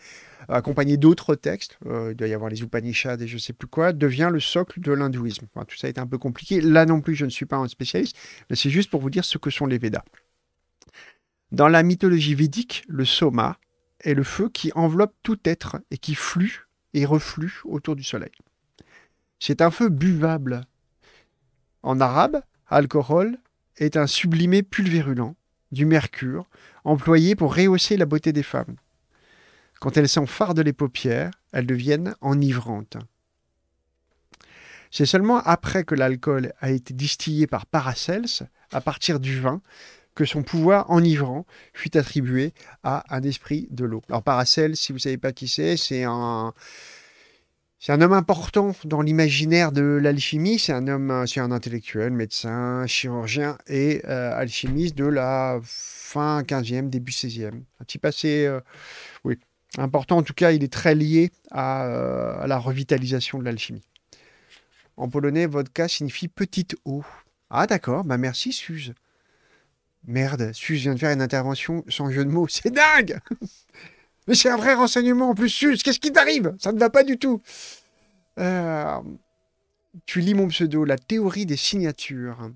accompagné d'autres textes, il doit y avoir les Upanishads et je ne sais plus quoi, devient le socle de l'hindouisme. tout ça est un peu compliqué. Là non plus, je ne suis pas un spécialiste, mais c'est juste pour vous dire ce que sont les Védas. Dans la mythologie védique, le soma est le feu qui enveloppe tout être et qui flue et reflue autour du soleil. C'est un feu buvable. En arabe, alcool est un sublimé pulvérulent, du mercure, employé pour rehausser la beauté des femmes. Quand elles s'enfardent les paupières, elles deviennent enivrantes. C'est seulement après que l'alcool a été distillé par Paracelse, à partir du vin, que son pouvoir enivrant fut attribué à un esprit de l'eau. Alors Paracel, si vous ne savez pas qui c'est, c'est un... C'est un homme important dans l'imaginaire de l'alchimie. C'est un homme, c'est un intellectuel, médecin, chirurgien et euh, alchimiste de la fin 15e, début 16e. Un type assez, euh, oui, important. En tout cas, il est très lié euh, à, la revitalisation de l'alchimie. En polonais, vodka signifie petite eau. Ah d'accord, bah merci Suze. Merde, Suze vient de faire une intervention sans jeu de mots. C'est dingue Mais c'est un vrai renseignement en plus, Sus, qu'est-ce qui t'arrive Ça ne va pas du tout euh, Tu lis mon pseudo, la théorie des signatures.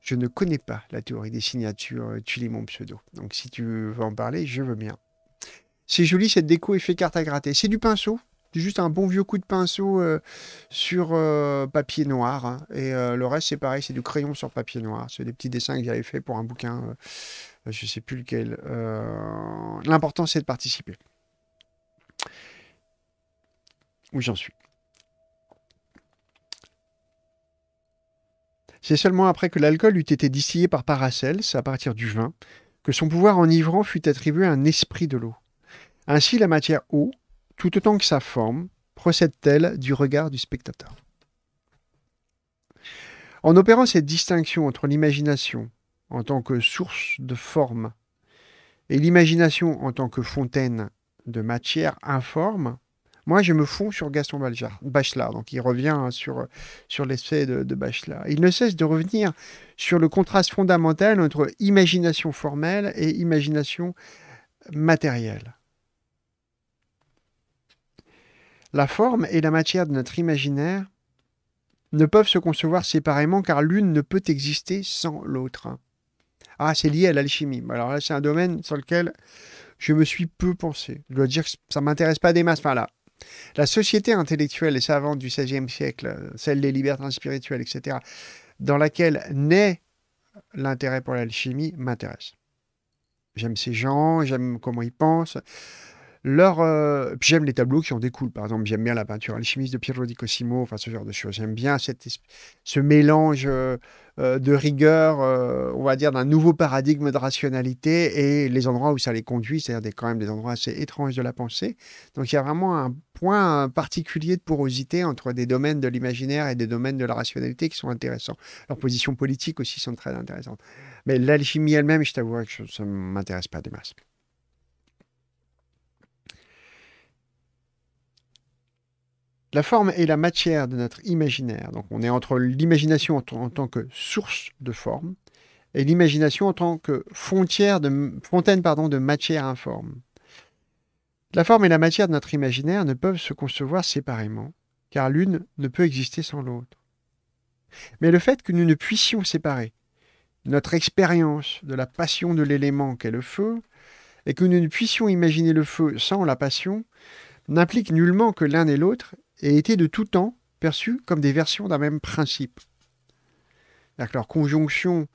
Je ne connais pas la théorie des signatures, euh, tu lis mon pseudo. Donc si tu veux en parler, je veux bien. C'est joli cette déco effet carte à gratter. C'est du pinceau juste un bon vieux coup de pinceau euh, sur euh, papier noir. Hein. Et euh, le reste, c'est pareil, c'est du crayon sur papier noir. C'est des petits dessins que j'avais fait pour un bouquin, je ne sais plus lequel. L'important, c'est de participer. Où j'en suis. C'est seulement après que l'alcool eut été distillé par Paracels, à partir du vin, que son pouvoir enivrant fut attribué à un esprit de l'eau. Ainsi, la matière eau, tout autant que sa forme, procède-t-elle du regard du spectateur. En opérant cette distinction entre l'imagination en tant que source de forme et l'imagination en tant que fontaine de matière informe, moi, je me fonds sur Gaston Bachelard, donc il revient sur, sur l'essai de, de, Bachelard. Il ne cesse de revenir sur le contraste fondamental entre imagination formelle et imagination matérielle. La forme et la matière de notre imaginaire ne peuvent se concevoir séparément car l'une ne peut exister sans l'autre. Ah, c'est lié à l'alchimie. Alors là, c'est un domaine sur lequel je me suis peu pensé. Je dois dire que ça m'intéresse pas des masses. là, la société intellectuelle et savante du XVIe siècle, celle des libertins spirituels, etc., dans laquelle naît l'intérêt pour l'alchimie, m'intéresse. J'aime ces gens, j'aime comment ils pensent. Leur, euh, j'aime les tableaux qui en découlent. Par exemple, j'aime bien la peinture alchimiste de Piero di Cosimo, enfin ce genre de choses. J'aime bien ce mélange euh, euh, de rigueur, on va dire, d'un nouveau paradigme de rationalité et les endroits où ça les conduit, c'est-à-dire quand même des endroits assez étranges de la pensée. Donc il y a vraiment un point particulier de porosité entre des domaines de l'imaginaire et des domaines de la rationalité qui sont intéressants. Leurs positions politiques aussi sont très intéressantes. Mais l'alchimie elle-même, je t'avoue que ça ne m'intéresse pas des masses. La forme et la matière de notre imaginaire. Donc on est entre l'imagination en, tant que source de forme et l'imagination en tant que frontière de, fontaine pardon, de matière informe. La forme et la matière de notre imaginaire ne peuvent se concevoir séparément, car l'une ne peut exister sans l'autre. Mais le fait que nous ne puissions séparer notre expérience de la passion de l'élément qu'est le feu, et que nous ne puissions imaginer le feu sans la passion, n'implique nullement que l'un et l'autre et étaient de tout temps perçues comme des versions d'un même principe. cest leur conjonction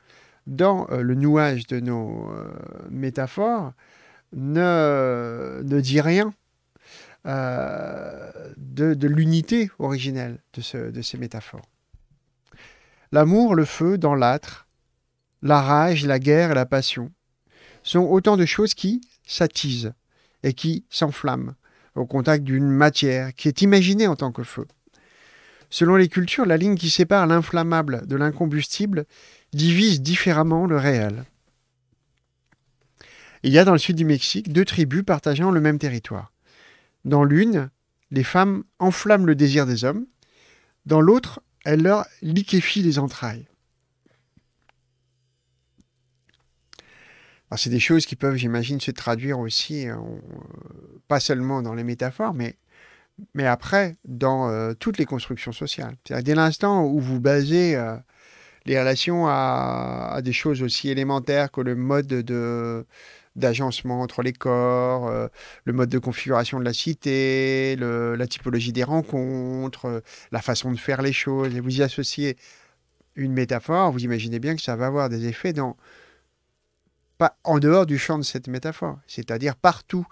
dans euh, le nouage de nos euh, métaphores ne, ne dit rien euh, de, l'unité originelle de, de, ces métaphores. L'amour, le feu dans l'âtre, la rage, la guerre et la passion sont autant de choses qui s'attisent et qui s'enflamment, au contact d'une matière qui est imaginée en tant que feu. Selon les cultures, la ligne qui sépare l'inflammable de l'incombustible divise différemment le réel. Il y a dans le sud du Mexique deux tribus partageant le même territoire. Dans l'une, les femmes enflamment le désir des hommes, dans l'autre, elles leur liquéfient les entrailles. c'est des choses qui peuvent, j'imagine, se traduire aussi, euh, euh, pas seulement dans les métaphores, mais, mais après dans euh, toutes les constructions sociales. C'est-à-dire dès l'instant où vous basez les relations à, des choses aussi élémentaires que le mode de d'agencement entre les corps, le mode de configuration de la cité, la typologie des rencontres, la façon de faire les choses, et vous y associez une métaphore, vous imaginez bien que ça va avoir des effets dans en dehors du champ de cette métaphore, c'est-à-dire partout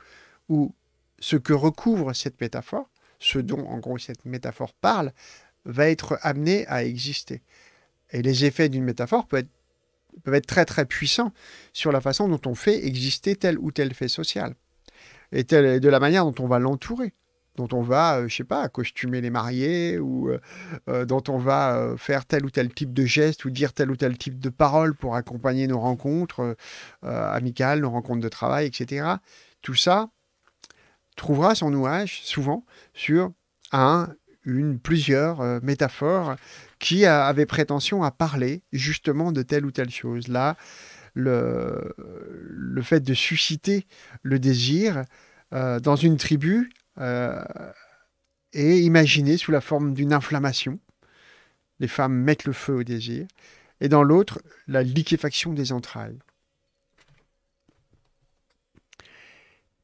où ce que recouvre cette métaphore, ce dont en gros cette métaphore parle, va être amené à exister. Et les effets d'une métaphore peuvent être, très très puissants sur la façon dont on fait exister tel ou tel fait social, et de la manière dont on va l'entourer dont on va, euh, je sais pas, accostumer les mariés ou euh, euh, dont on va faire tel ou tel type de geste ou dire tel ou tel type de parole pour accompagner nos rencontres amicales, nos rencontres de travail, etc. Tout ça trouvera son ouage souvent sur un, une, plusieurs métaphores qui avaient prétention à parler justement de telle ou telle chose. Là, le, fait de susciter le désir dans une tribu euh, et imaginée sous la forme d'une inflammation. Les femmes mettent le feu au désir. Et dans l'autre, la liquéfaction des entrailles.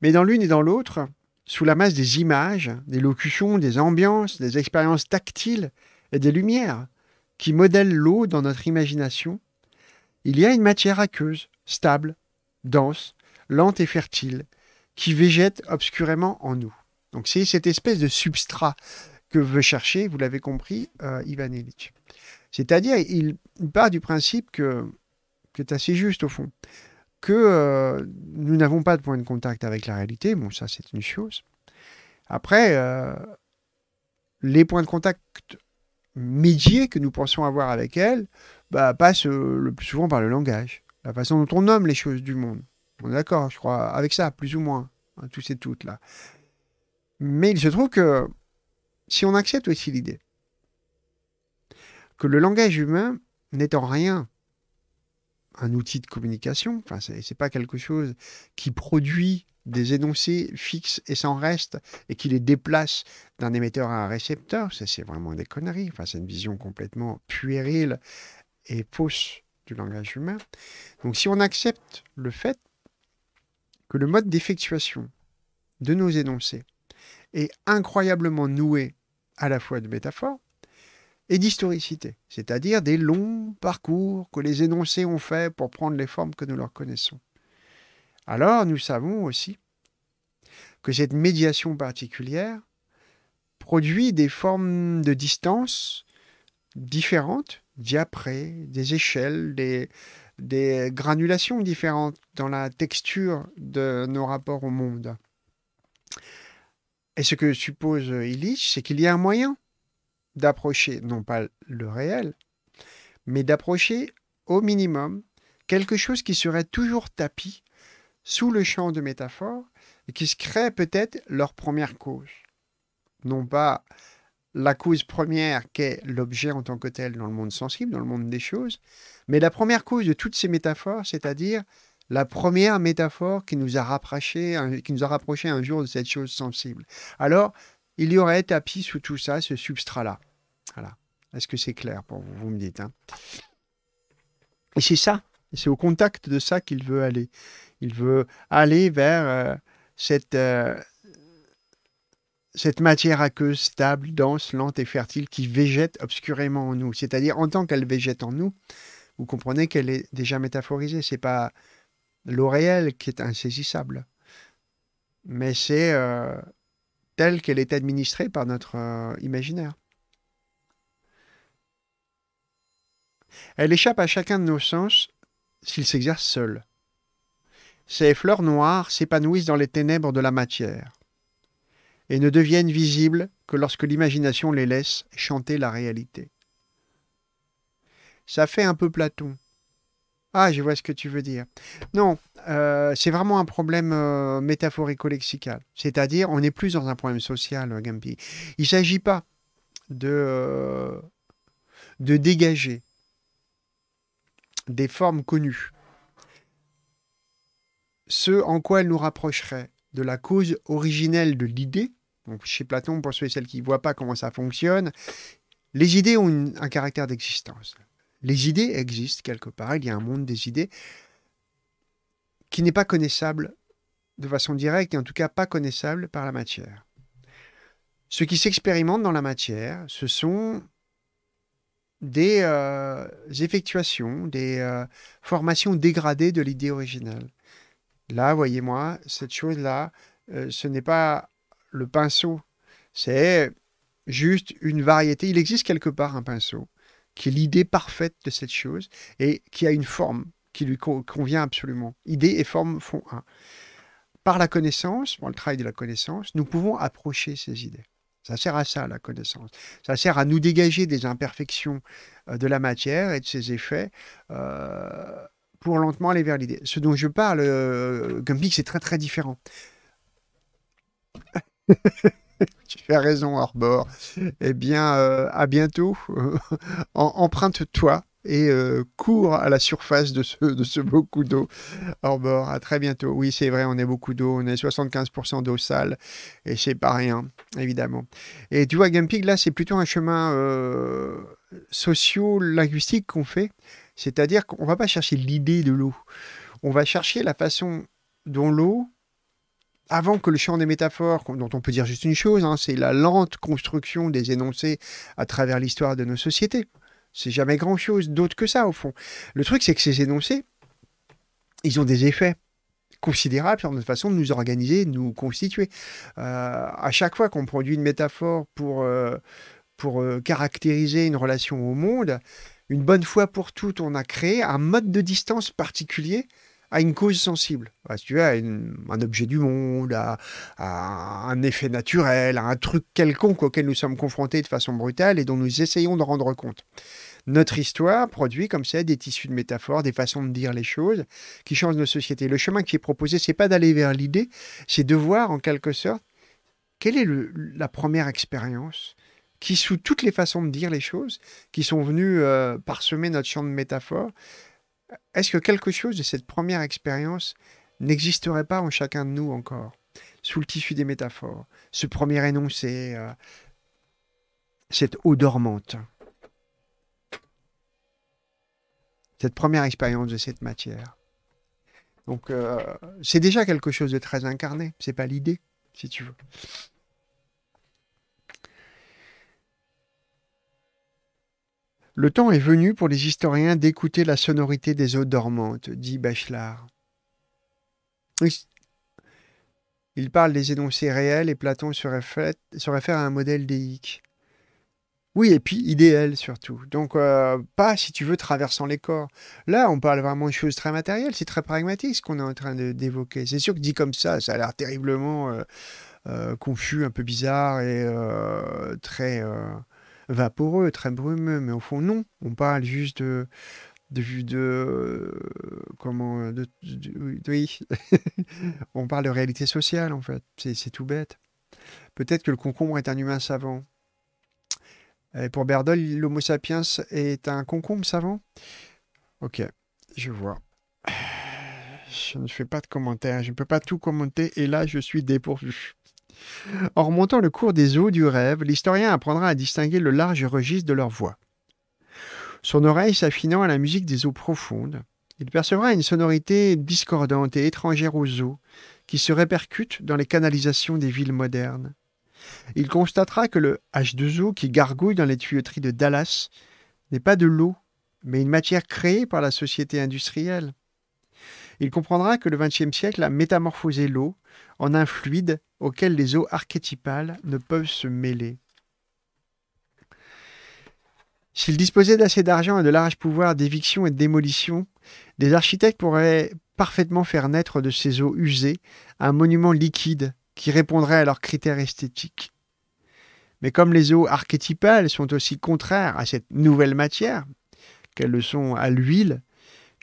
Mais dans l'une et dans l'autre, sous la masse des images, des locutions, des ambiances, des expériences tactiles et des lumières qui modèlent l'eau dans notre imagination, il y a une matière aqueuse, stable, dense, lente et fertile, qui végète obscurément en nous. Donc c'est cette espèce de substrat que veut chercher, vous l'avez compris, euh, Ivan Illich. C'est-à-dire, il, part du principe que, qui est assez juste au fond, que euh, nous n'avons pas de point de contact avec la réalité, bon ça c'est une chose. Après, euh, les points de contact médiés que nous pensons avoir avec elle bah, passent le plus souvent par le langage, la façon dont on nomme les choses du monde. On est d'accord, je crois, avec ça, plus ou moins, hein, tous et toutes là. Mais il se trouve que si on accepte aussi l'idée que le langage humain n'est en rien un outil de communication, enfin, ce n'est pas quelque chose qui produit des énoncés fixes et sans reste et qui les déplace d'un émetteur à un récepteur, ça c'est vraiment des conneries, enfin, c'est une vision complètement puérile et fausse du langage humain. Donc si on accepte le fait que le mode d'effectuation de nos énoncés est incroyablement noué à la fois de métaphores et d'historicité, c'est-à-dire des longs parcours que les énoncés ont faits pour prendre les formes que nous leur connaissons. Alors nous savons aussi que cette médiation particulière produit des formes de distance différentes, diaprées, des échelles, des, des granulations différentes dans la texture de nos rapports au monde. Et ce que suppose euh, Illich, c'est qu'il y a un moyen d'approcher, non pas le réel, mais d'approcher au minimum quelque chose qui serait toujours tapis sous le champ de métaphores et qui se crée peut-être leur première cause. Non pas la cause première qu'est l'objet en tant que tel dans le monde sensible, dans le monde des choses, mais la première cause de toutes ces métaphores, c'est-à-dire la première métaphore qui nous a rapprochés, qui nous a rapproché un jour de cette chose sensible. Alors, il y aurait tapis sous tout ça, ce substrat-là. Voilà. Est-ce que c'est clair pour vous Vous me dites. Hein. Et c'est ça. C'est au contact de ça qu'il veut aller. Il veut aller vers euh, cette, euh, cette matière aqueuse stable, dense, lente et fertile qui végète obscurément en nous. C'est-à-dire, en tant qu'elle végète en nous, vous comprenez qu'elle est déjà métaphorisée. C'est pas réel qui est insaisissable. Mais c'est euh, telle qu'elle est administrée par notre euh, imaginaire. Elle échappe à chacun de nos sens s'il s'exerce seul. Ces fleurs noires s'épanouissent dans les ténèbres de la matière et ne deviennent visibles que lorsque l'imagination les laisse chanter la réalité. Ça fait un peu Platon. Ah, je vois ce que tu veux dire. Non, euh, c'est vraiment un problème euh, métaphorico-lexical. C'est-à-dire, on n'est plus dans un problème social, euh, Gampi. Il ne s'agit pas de, de dégager des formes connues, ce en quoi elles nous rapprocherait de la cause originelle de l'idée. chez Platon, pour ceux et celles qui ne voient pas comment ça fonctionne, les idées ont un caractère d'existence. Les idées existent quelque part, il y a un monde des idées qui n'est pas connaissable de façon directe, et en tout cas pas connaissable par la matière. Ce qui s'expérimente dans la matière, ce sont des euh, effectuations, des euh, formations dégradées de l'idée originale. Là, voyez-moi, cette chose-là, euh, ce n'est pas le pinceau, c'est juste une variété. Il existe quelque part un pinceau qui est l'idée parfaite de cette chose et qui a une forme qui lui convient absolument. Idée et forme font un. Par la connaissance, par le travail de la connaissance, nous pouvons approcher ces idées. Ça sert à ça, la connaissance. Ça sert à nous dégager des imperfections euh, de la matière et de ses effets. Euh, pour lentement aller vers l'idée. Ce dont je parle, Gumpy, euh, c'est très très différent. tu as raison, Arbor. Eh bien, euh, à bientôt. Emprunte-toi et euh, cours à la surface de ce, beau coup d'eau. Arbor, à très bientôt. Oui, c'est vrai, on est beaucoup d'eau. On est 75% d'eau sale. Et c'est pas rien, évidemment. Et tu vois, Gumpig, là, c'est plutôt un chemin euh, socio-linguistique qu'on fait. C'est-à-dire qu'on ne va pas chercher l'idée de l'eau. On va chercher la façon dont l'eau avant que le champ des métaphores, dont on peut dire juste une chose, hein, c'est la lente construction des énoncés à travers l'histoire de nos sociétés. C'est jamais grand-chose d'autre que ça, au fond. Le truc, c'est que ces énoncés, ils ont des effets considérables sur notre façon de nous organiser, de nous constituer. Euh, à chaque fois qu'on produit une métaphore pour, euh, pour euh, caractériser une relation au monde, une bonne fois pour toutes, on a créé un mode de distance particulier à une cause sensible, à, tu un objet du monde, à, un effet naturel, à un truc quelconque auquel nous sommes confrontés de façon brutale et dont nous essayons de rendre compte. Notre histoire produit comme ça des tissus de métaphores, des façons de dire les choses qui changent nos sociétés. Le chemin qui est proposé, c'est pas d'aller vers l'idée, c'est de voir en quelque sorte quelle est la première expérience qui, sous toutes les façons de dire les choses, qui sont venues euh, parsemer notre champ de métaphores, est-ce que quelque chose de cette première expérience n'existerait pas en chacun de nous encore, sous le tissu des métaphores, ce premier énoncé, euh, cette eau dormante, cette première expérience de cette matière donc euh, c'est déjà quelque chose de très incarné, c'est pas l'idée, si tu veux. Le temps est venu pour les historiens d'écouter la sonorité des eaux dormantes, dit Bachelard. Il parle des énoncés réels et Platon se réfère, à un modèle déique. Oui, et puis idéal surtout. Donc, euh, pas si tu veux traversant les corps. Là, on parle vraiment de choses très matérielles, c'est très pragmatique ce qu'on est en train d'évoquer. C'est sûr que dit comme ça, ça a l'air terriblement euh, euh, confus, un peu bizarre et très vaporeux, très brumeux, mais au fond, non. On parle juste de. De, de comment de, oui on parle de réalité sociale en fait c'est tout bête peut-être que le concombre est un humain savant et pour Berdol l'homo sapiens est un concombre savant ok je vois je ne fais pas de commentaires je ne peux pas tout commenter et là je suis dépourvu en remontant le cours des eaux du rêve, l'historien apprendra à distinguer le large registre de leur voix. Son oreille s'affinant à la musique des eaux profondes, il percevra une sonorité discordante et étrangère aux eaux qui se répercute dans les canalisations des villes modernes. Il constatera que le H2O qui gargouille dans les tuyauteries de Dallas n'est pas de l'eau, mais une matière créée par la société industrielle il comprendra que le XXe siècle a métamorphosé l'eau en un fluide auquel les eaux archétypales ne peuvent se mêler. S'il disposait d'assez d'argent et de large pouvoir d'éviction et de démolition, des architectes pourraient parfaitement faire naître de ces eaux usées un monument liquide qui répondrait à leurs critères esthétiques. Mais comme les eaux archétypales sont aussi contraires à cette nouvelle matière, qu'elles le sont à l'huile,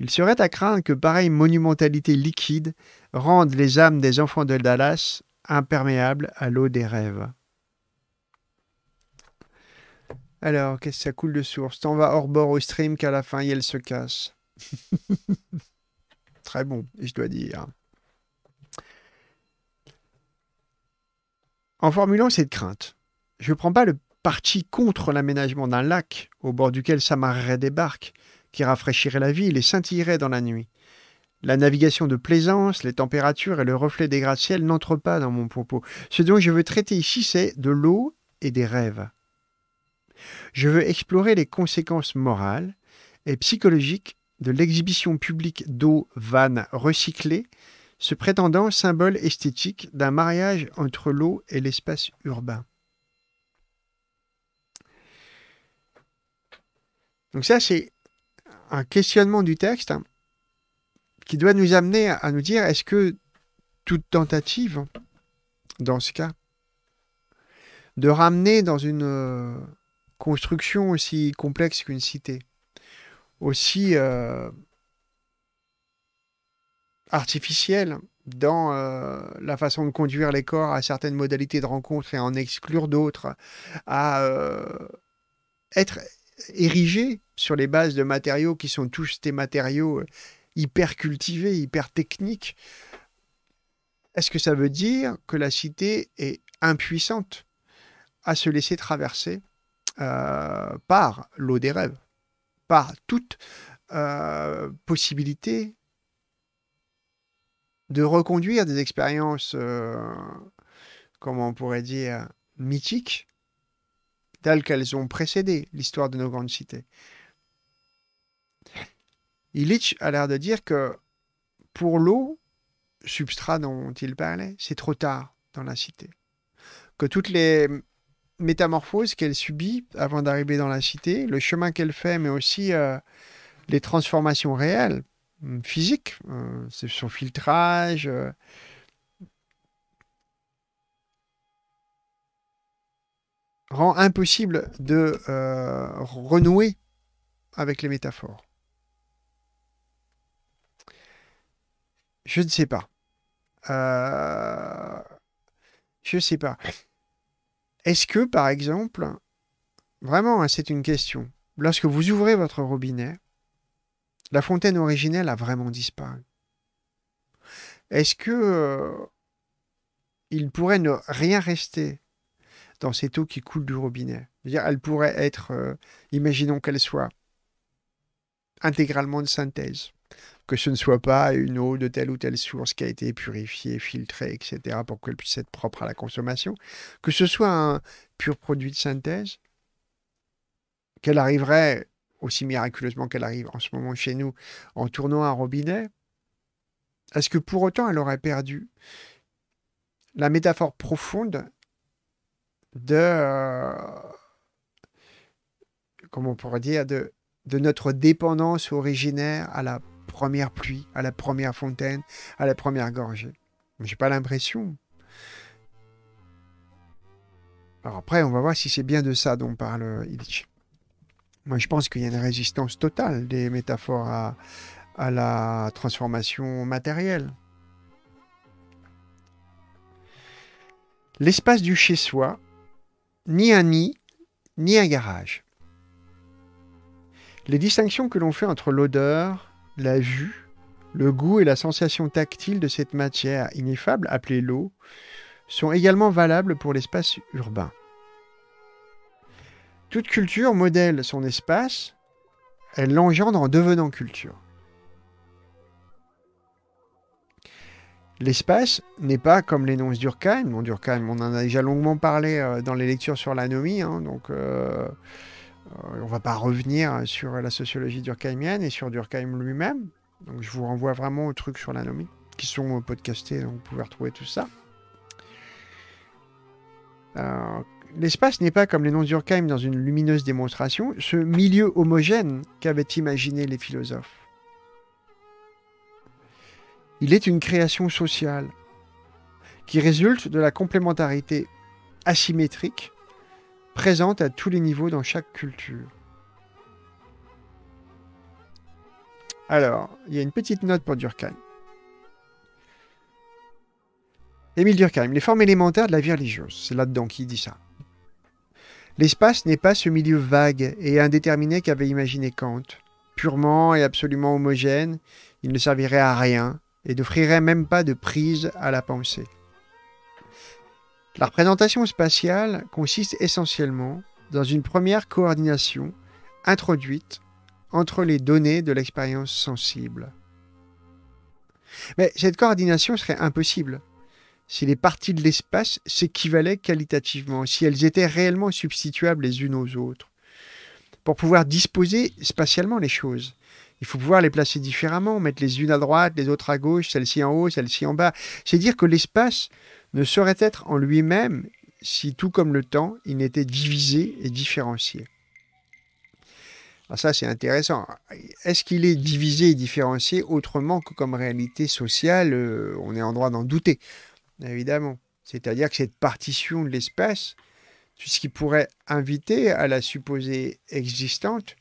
il serait à craindre que pareille monumentalité liquide rende les âmes des enfants de Dallas imperméables à l'eau des rêves. Alors, qu'est-ce que ça coule de source T'en vas hors bord au stream qu'à la fin, elle se casse. Très bon, je dois dire. En formulant cette crainte, je ne prends pas le parti contre l'aménagement d'un lac au bord duquel s'amarrerait des barques, qui rafraîchirait la vie et scintillerait dans la nuit. La navigation de plaisance, les températures et le reflet des gratte-ciels n'entrent pas dans mon propos. Ce dont je veux traiter ici, c'est de l'eau et des rêves. Je veux explorer les conséquences morales et psychologiques de l'exhibition publique d'eau vannes recyclée, se prétendant symbole esthétique d'un mariage entre l'eau et l'espace urbain. Donc ça, c'est un questionnement du texte qui doit nous amener à, nous dire est-ce que toute tentative, dans ce cas, de ramener dans une euh, construction aussi complexe qu'une cité, aussi euh, artificielle dans euh, la façon de conduire les corps à certaines modalités de rencontre et en exclure d'autres, à être érigé sur les bases de matériaux qui sont tous des matériaux euh, hyper cultivés, hyper techniques. Est-ce que ça veut dire que la cité est impuissante à se laisser traverser euh, par l'eau des rêves, par toute euh, possibilité de reconduire des expériences, comment on pourrait dire, mythiques, telles qu'elles ont précédé l'histoire de nos grandes cités. Illich a l'air de dire que pour l'eau, substrat dont il parlait, c'est trop tard dans la cité. Que toutes les métamorphoses qu'elle subit avant d'arriver dans la cité, le chemin qu'elle fait, mais aussi euh, les transformations réelles, hum, physiques, euh, son filtrage. Euh, rend impossible de renouer avec les métaphores. Je ne sais pas. Euh, je ne sais pas. Est-ce que, par exemple, vraiment, hein, c'est une question, lorsque vous ouvrez votre robinet, la fontaine originelle a vraiment disparu Est-ce que euh, il pourrait ne rien rester dans cette eau qui coule du robinet -dire, Elle pourrait être, euh, imaginons qu'elle soit intégralement de synthèse que ce ne soit pas une eau de telle ou telle source qui a été purifiée, filtrée, etc., pour qu'elle puisse être propre à la consommation, que ce soit un pur produit de synthèse, qu'elle arriverait, aussi miraculeusement qu'elle arrive en ce moment chez nous, en tournant un robinet, est-ce que pour autant elle aurait perdu la métaphore profonde de... Euh, comment on pourrait dire, de notre dépendance originaire à la première pluie, à la première fontaine, à la première gorgée. J'ai pas l'impression. Alors après, on va voir si c'est bien de ça dont parle Illich. Moi, je pense qu'il y a une résistance totale des métaphores à, à la transformation matérielle. L'espace du chez-soi, ni un nid, ni un garage. Les distinctions que l'on fait entre l'odeur, la vue, le goût et la sensation tactile de cette matière ineffable appelée l'eau sont également valables pour l'espace urbain. Toute culture modèle son espace, elle l'engendre en devenant culture. L'espace n'est pas comme l'énonce Durkheim. Durkheim, on en a déjà longuement parlé euh, dans les lectures sur l'anomie, hein, donc euh, euh, on ne va pas revenir sur la sociologie durkheimienne et sur Durkheim lui-même. Donc je vous renvoie vraiment aux trucs sur l'anomie qui sont euh, podcastés, donc vous pouvez retrouver tout ça. Euh, l'espace n'est pas, comme les noms Durkheim dans une lumineuse démonstration, ce milieu homogène qu'avaient imaginé les philosophes. Il est une création sociale qui résulte de la complémentarité asymétrique présente à tous les niveaux dans chaque culture. Alors, il y a une petite note pour Durkheim. Émile Durkheim, les formes élémentaires de la vie religieuse, c'est là-dedans qu'il dit ça. L'espace n'est pas ce milieu vague et indéterminé qu'avait imaginé Kant. Purement et absolument homogène, il ne servirait à rien et n'offrirait même pas de prise à la pensée. La représentation spatiale consiste essentiellement dans une première coordination introduite entre les données de l'expérience sensible. Mais cette coordination serait impossible si les parties de l'espace s'équivalaient qualitativement, si elles étaient réellement substituables les unes aux autres. Pour pouvoir disposer spatialement les choses, il faut pouvoir les placer différemment, mettre les unes à droite, les autres à gauche, celles-ci en haut, celles-ci en bas. C'est dire que l'espace ne saurait être en lui-même si, tout comme le temps, il n'était divisé et différencié. Alors ah, ça, c'est intéressant. Est-ce qu'il est divisé et différencié autrement que comme réalité sociale euh, On est en droit d'en douter, évidemment. C'est-à-dire que cette partition de l'espace, ce qui pourrait inviter à la supposer existante,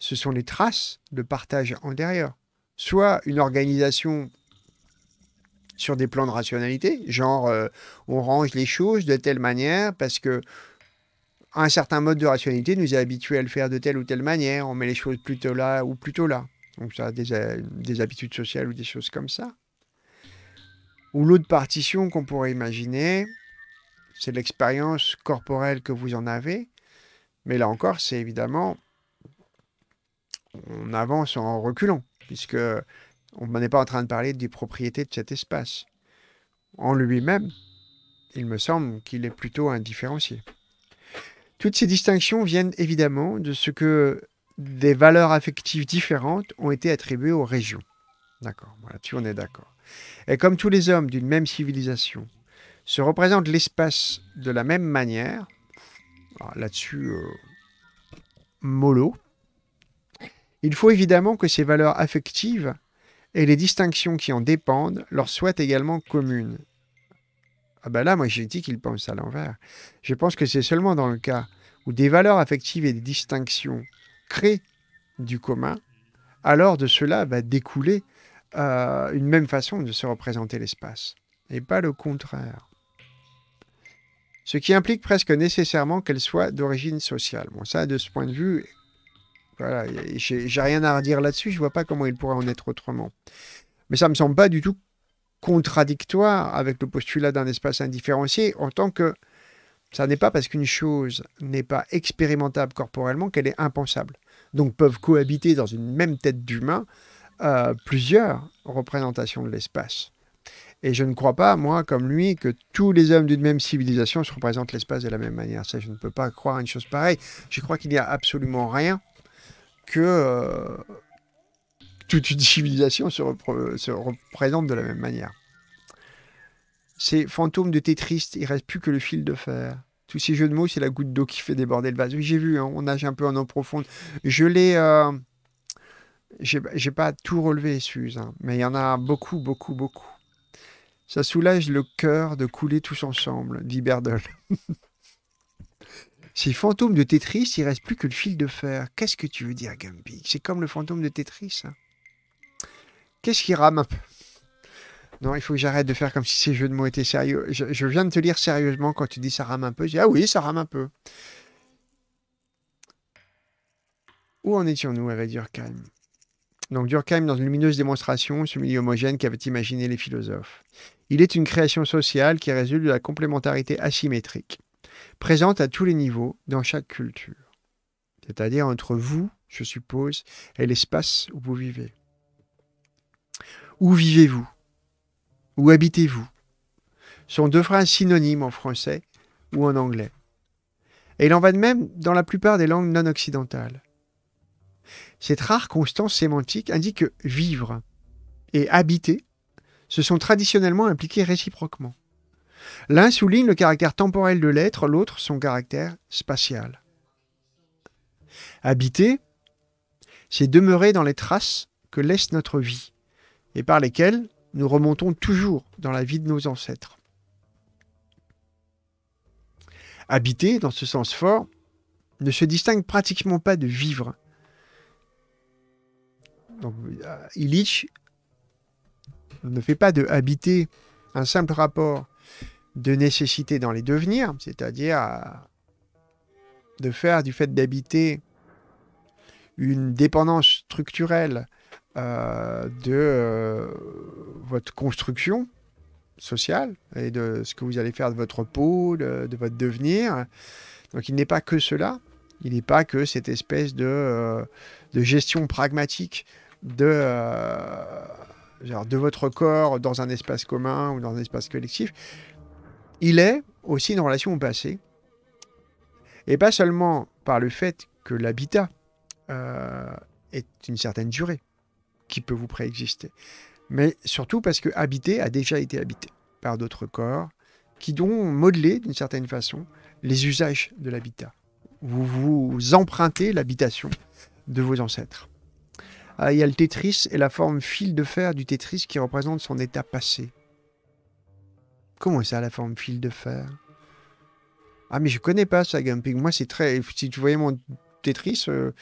ce sont les traces de partage antérieur. Soit une organisation sur des plans de rationalité, genre euh, on range les choses de telle manière parce que un certain mode de rationalité nous est habitué à le faire de telle ou telle manière, on met les choses plutôt là ou plutôt là. Donc ça a des, euh, des habitudes sociales ou des choses comme ça. Ou l'autre partition qu'on pourrait imaginer, c'est l'expérience corporelle que vous en avez, mais là encore, c'est évidemment on avance en reculant, puisque on n'est pas en train de parler des propriétés de cet espace. En lui-même, il me semble qu'il est plutôt indifférencié. Toutes ces distinctions viennent évidemment de ce que des valeurs affectives différentes ont été attribuées aux régions. D'accord, là-dessus on est d'accord. Et comme tous les hommes d'une même civilisation se représentent l'espace de la même manière, ah, là-dessus, euh, mollo, il faut évidemment que ces valeurs affectives et les distinctions qui en dépendent leur soient également communes. Ah ben là, moi j'ai dit qu'ils pensent à l'envers. Je pense que c'est seulement dans le cas où des valeurs affectives et des distinctions créent du commun, alors de cela va découler euh, une même façon de se représenter l'espace, et pas le contraire. Ce qui implique presque nécessairement qu'elle soit d'origine sociale. Bon, ça, de ce point de vue, voilà, j'ai rien à redire là-dessus, je vois pas comment il pourrait en être autrement. Mais ça me semble pas du tout contradictoire avec le postulat d'un espace indifférencié en tant que ça n'est pas parce qu'une chose n'est pas expérimentable corporellement qu'elle est impensable. Donc peuvent cohabiter dans une même tête d'humain euh, plusieurs représentations de l'espace. Et je ne crois pas, moi, comme lui, que tous les hommes d'une même civilisation se représentent l'espace de la même manière. Ça, je ne peux pas croire à une chose pareille. Je crois qu'il n'y a absolument rien que euh, toute une civilisation se, représente de la même manière. Ces fantômes de Tetris, il reste plus que le fil de fer. Tous ces jeux de mots, c'est la goutte d'eau qui fait déborder le vase. Oui, j'ai vu, hein, on nage un peu en eau profonde. Je l'ai... Euh, j'ai pas tout relevé, Suze, hein, mais il y en a beaucoup, beaucoup, beaucoup. Ça soulage le cœur de couler tous ensemble, dit Berdol. Si fantôme de Tetris, il reste plus que le fil de fer. Qu'est-ce que tu veux dire, Gumpy C'est comme le fantôme de Tetris. Hein. Qu'est-ce qui rame un peu Non, il faut que j'arrête de faire comme si ces jeux de mots étaient sérieux. Je, je viens de te lire sérieusement quand tu dis ça rame un peu. Je dis, ah oui, ça rame un peu. Où en étions-nous avec Durkheim donc Durkheim, dans une lumineuse démonstration, ce milieu homogène qu'avaient imaginé les philosophes. Il est une création sociale qui résulte de la complémentarité asymétrique présente à tous les niveaux, dans chaque culture. C'est-à-dire entre vous, je suppose, et l'espace où vous vivez. Où vivez-vous Où habitez-vous sont deux phrases synonymes en français ou en anglais. Et il en va de même dans la plupart des langues non occidentales. Cette rare constance sémantique indique que vivre et habiter se sont traditionnellement impliqués réciproquement. L'un souligne le caractère temporel de l'être, l'autre son caractère spatial. Habiter, c'est demeurer dans les traces que laisse notre vie et par lesquelles nous remontons toujours dans la vie de nos ancêtres. Habiter, dans ce sens fort, ne se distingue pratiquement pas de vivre. Euh, Illich ne fait pas de habiter un simple rapport de nécessité dans les devenirs, c'est-à-dire euh, de faire du fait d'habiter une dépendance structurelle euh, de euh, votre construction sociale et de ce que vous allez faire de votre peau, de, votre devenir. Donc il n'est pas que cela, il n'est pas que cette espèce de, de gestion pragmatique de, de votre corps dans un espace commun ou dans un espace collectif il est aussi une relation au passé. Et pas seulement par le fait que l'habitat euh, est une certaine durée qui peut vous préexister, mais surtout parce que habiter a déjà été habité par d'autres corps qui ont modelé d'une certaine façon les usages de l'habitat. Vous, vous empruntez l'habitation de vos ancêtres. Ah, il y a le Tetris et la forme fil de fer du tétris qui représente son état passé, Comment ça, la forme fil de fer Ah, mais je connais pas ça, Gumping. Moi, c'est très. Si tu voyais mon Tetris, euh,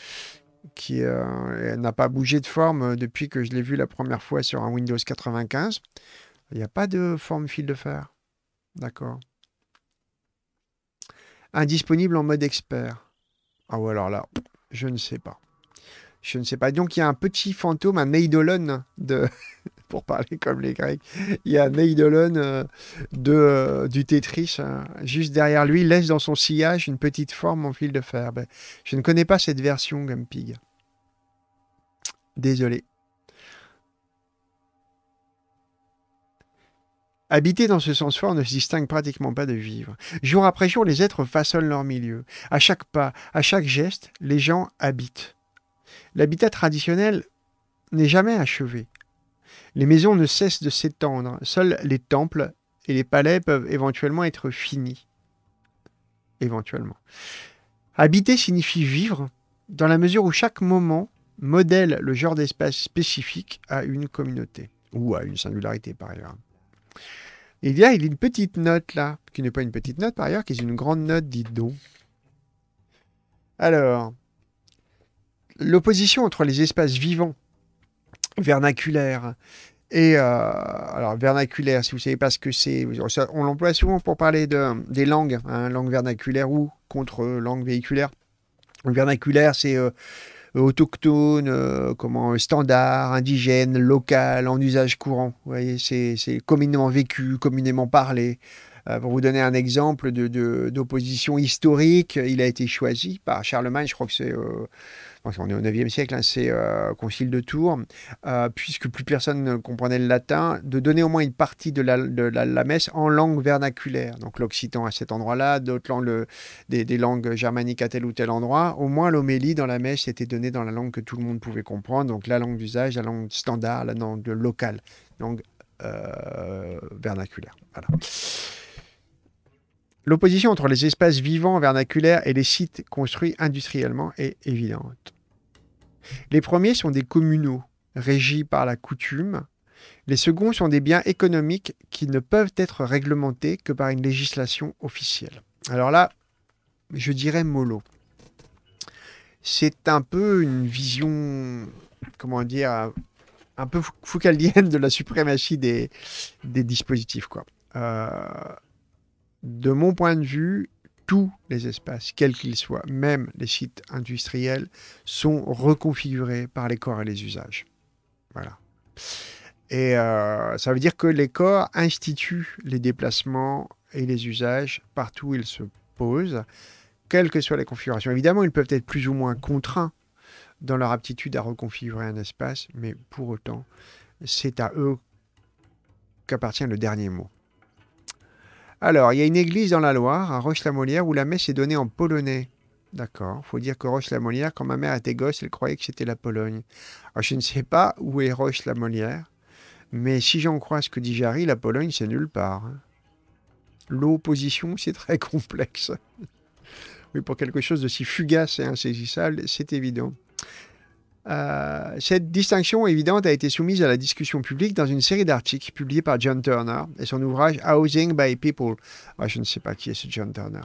qui euh, n'a pas bougé de forme euh, depuis que je l'ai vu la première fois sur un Windows 95, il n'y a pas de forme fil de fer. D'accord. Indisponible en mode expert. Ah ou alors là, je ne sais pas. Je ne sais pas. Donc il y a un petit fantôme, un Eidolon de, pour parler comme les Grecs. Il y a Neidolon euh, de, euh, du Tetris. Hein. Juste derrière lui, laisse dans son sillage une petite forme en fil de fer. je ne connais pas cette version, Gumpig. Désolé. Habiter dans ce sens fort ne se distingue pratiquement pas de vivre. Jour après jour, les êtres façonnent leur milieu. À chaque pas, à chaque geste, les gens habitent. L'habitat traditionnel n'est jamais achevé. Les maisons ne cessent de s'étendre, seuls les temples et les palais peuvent éventuellement être finis. Éventuellement. Habiter signifie vivre, dans la mesure où chaque moment modèle le genre d'espace spécifique à une communauté, ou à une singularité par ailleurs. Il y a une petite note là, qui n'est pas une petite note par ailleurs, qui est une grande note, dites donc. Alors, l'opposition entre les espaces vivants vernaculaire. Et euh, alors, vernaculaire, si vous ne savez pas ce que c'est, on l'emploie souvent pour parler de, des langues, hein, langue vernaculaire ou contre langue véhiculaire. vernaculaire, c'est euh, autochtone, euh, comment, standard, indigène, local, en usage courant. Vous voyez, c'est communément vécu, communément parlé. pour vous donner un exemple d'opposition de, historique, il a été choisi par Charlemagne, je crois que c'est on est au 9e siècle, hein, c'est euh, Concile de Tours, euh, puisque plus personne ne comprenait le latin, de donner au moins une partie de la, messe en langue vernaculaire, donc l'occitan à cet endroit-là, d'autres langues, des, langues germaniques à tel ou tel endroit. Au moins, l'homélie dans la messe était donnée dans la langue que tout le monde pouvait comprendre, donc la langue d'usage, la langue standard, la langue locale, langue euh, vernaculaire. L'opposition entre les espaces vivants vernaculaires et les sites construits industriellement est évidente. Les premiers sont des communaux, régis par la coutume. Les seconds sont des biens économiques qui ne peuvent être réglementés que par une législation officielle. Alors là, je dirais mollo. C'est un peu une vision, comment dire, un peu foucaldienne de la suprématie des, dispositifs. Quoi. Euh, de mon point de vue, tous les espaces, quels qu'ils soient, même les sites industriels, sont reconfigurés par les corps et les usages. Voilà. Et euh, ça veut dire que les corps instituent les déplacements et les usages partout où ils se posent, quelles que soient les configurations. Évidemment, ils peuvent être plus ou moins contraints dans leur aptitude à reconfigurer un espace, mais pour autant, c'est à eux qu'appartient le dernier mot. Alors, il y a une église dans la Loire, à Roche-la-Molière, où la messe est donnée en polonais. D'accord. Faut dire que Roche-la-Molière, quand ma mère était gosse, elle croyait que c'était la Pologne. Alors, je ne sais pas où est Roche-la-Molière, mais si j'en crois ce que dit Jarry, la Pologne, c'est nulle part. Hein. L'opposition, c'est très complexe. oui, pour quelque chose de si fugace et insaisissable, c'est évident. Euh, cette distinction évidente a été soumise à la discussion publique dans une série d'articles publiés par John Turner et son ouvrage Housing by People. Ah, je ne sais pas qui est ce John Turner.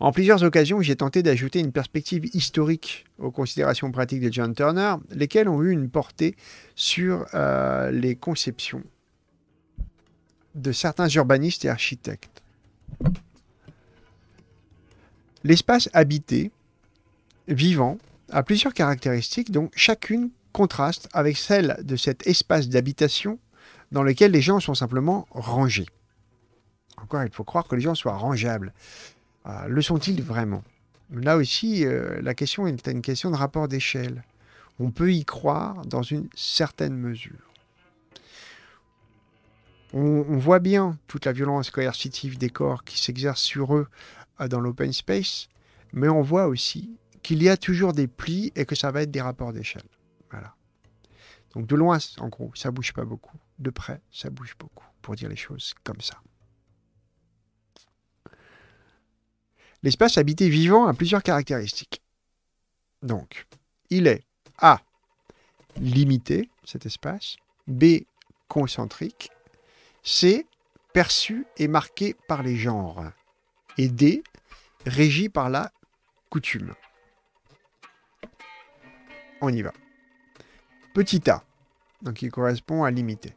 En plusieurs occasions, j'ai tenté d'ajouter une perspective historique aux considérations pratiques de John Turner, lesquelles ont eu une portée sur euh, les conceptions de certains urbanistes et architectes. L'espace habité, vivant, a plusieurs caractéristiques dont chacune contraste avec celle de cet espace d'habitation dans lequel les gens sont simplement rangés. Encore, il faut croire que les gens soient rangeables. Ah, le sont-ils vraiment Là aussi, euh, la question est une question de rapport d'échelle. On peut y croire dans une certaine mesure. On, voit bien toute la violence coercitive des corps qui s'exerce sur eux euh, dans l'open space, mais on voit aussi qu'il y a toujours des plis et que ça va être des rapports d'échelle. Voilà. Donc de loin, en gros, ça bouge pas beaucoup. De près, ça bouge beaucoup, pour dire les choses comme ça. L'espace habité vivant a plusieurs caractéristiques. Donc, il est A. limité, cet espace. B. concentrique. C. perçu et marqué par les genres. Et D. régi par la coutume on y va. Petit a, donc il correspond à limité.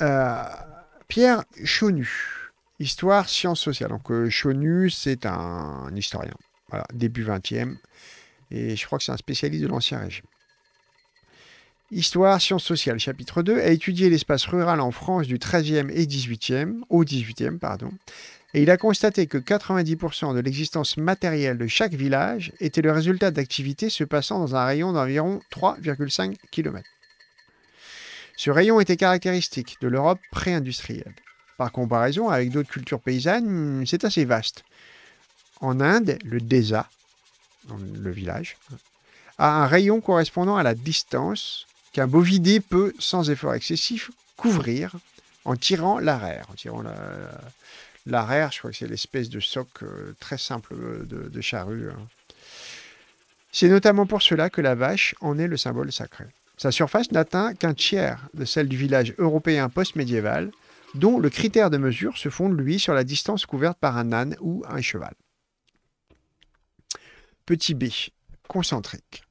Euh, Pierre Chonu, histoire, sciences sociales. Donc euh, c'est un, historien, début 20e, et je crois que c'est un spécialiste de l'Ancien Régime. Histoire, sciences sociales, chapitre 2, a étudié l'espace rural en France du 13e et 18e, au 18e, pardon, et il a constaté que 90% de l'existence matérielle de chaque village était le résultat d'activités se passant dans un rayon d'environ 3,5 km. Ce rayon était caractéristique de l'Europe pré-industrielle. Par comparaison avec d'autres cultures paysannes, c'est assez vaste. En Inde, le Desa, le village, a un rayon correspondant à la distance qu'un bovidé peut, sans effort excessif, couvrir en tirant l'arrière, en la, L'arère, je crois que c'est l'espèce de soc euh, très simple euh, de, charrue. Hein. C'est notamment pour cela que la vache en est le symbole sacré. Sa surface n'atteint qu'un tiers de celle du village européen post-médiéval, dont le critère de mesure se fonde, lui, sur la distance couverte par un âne ou un cheval. Petit b, concentrique.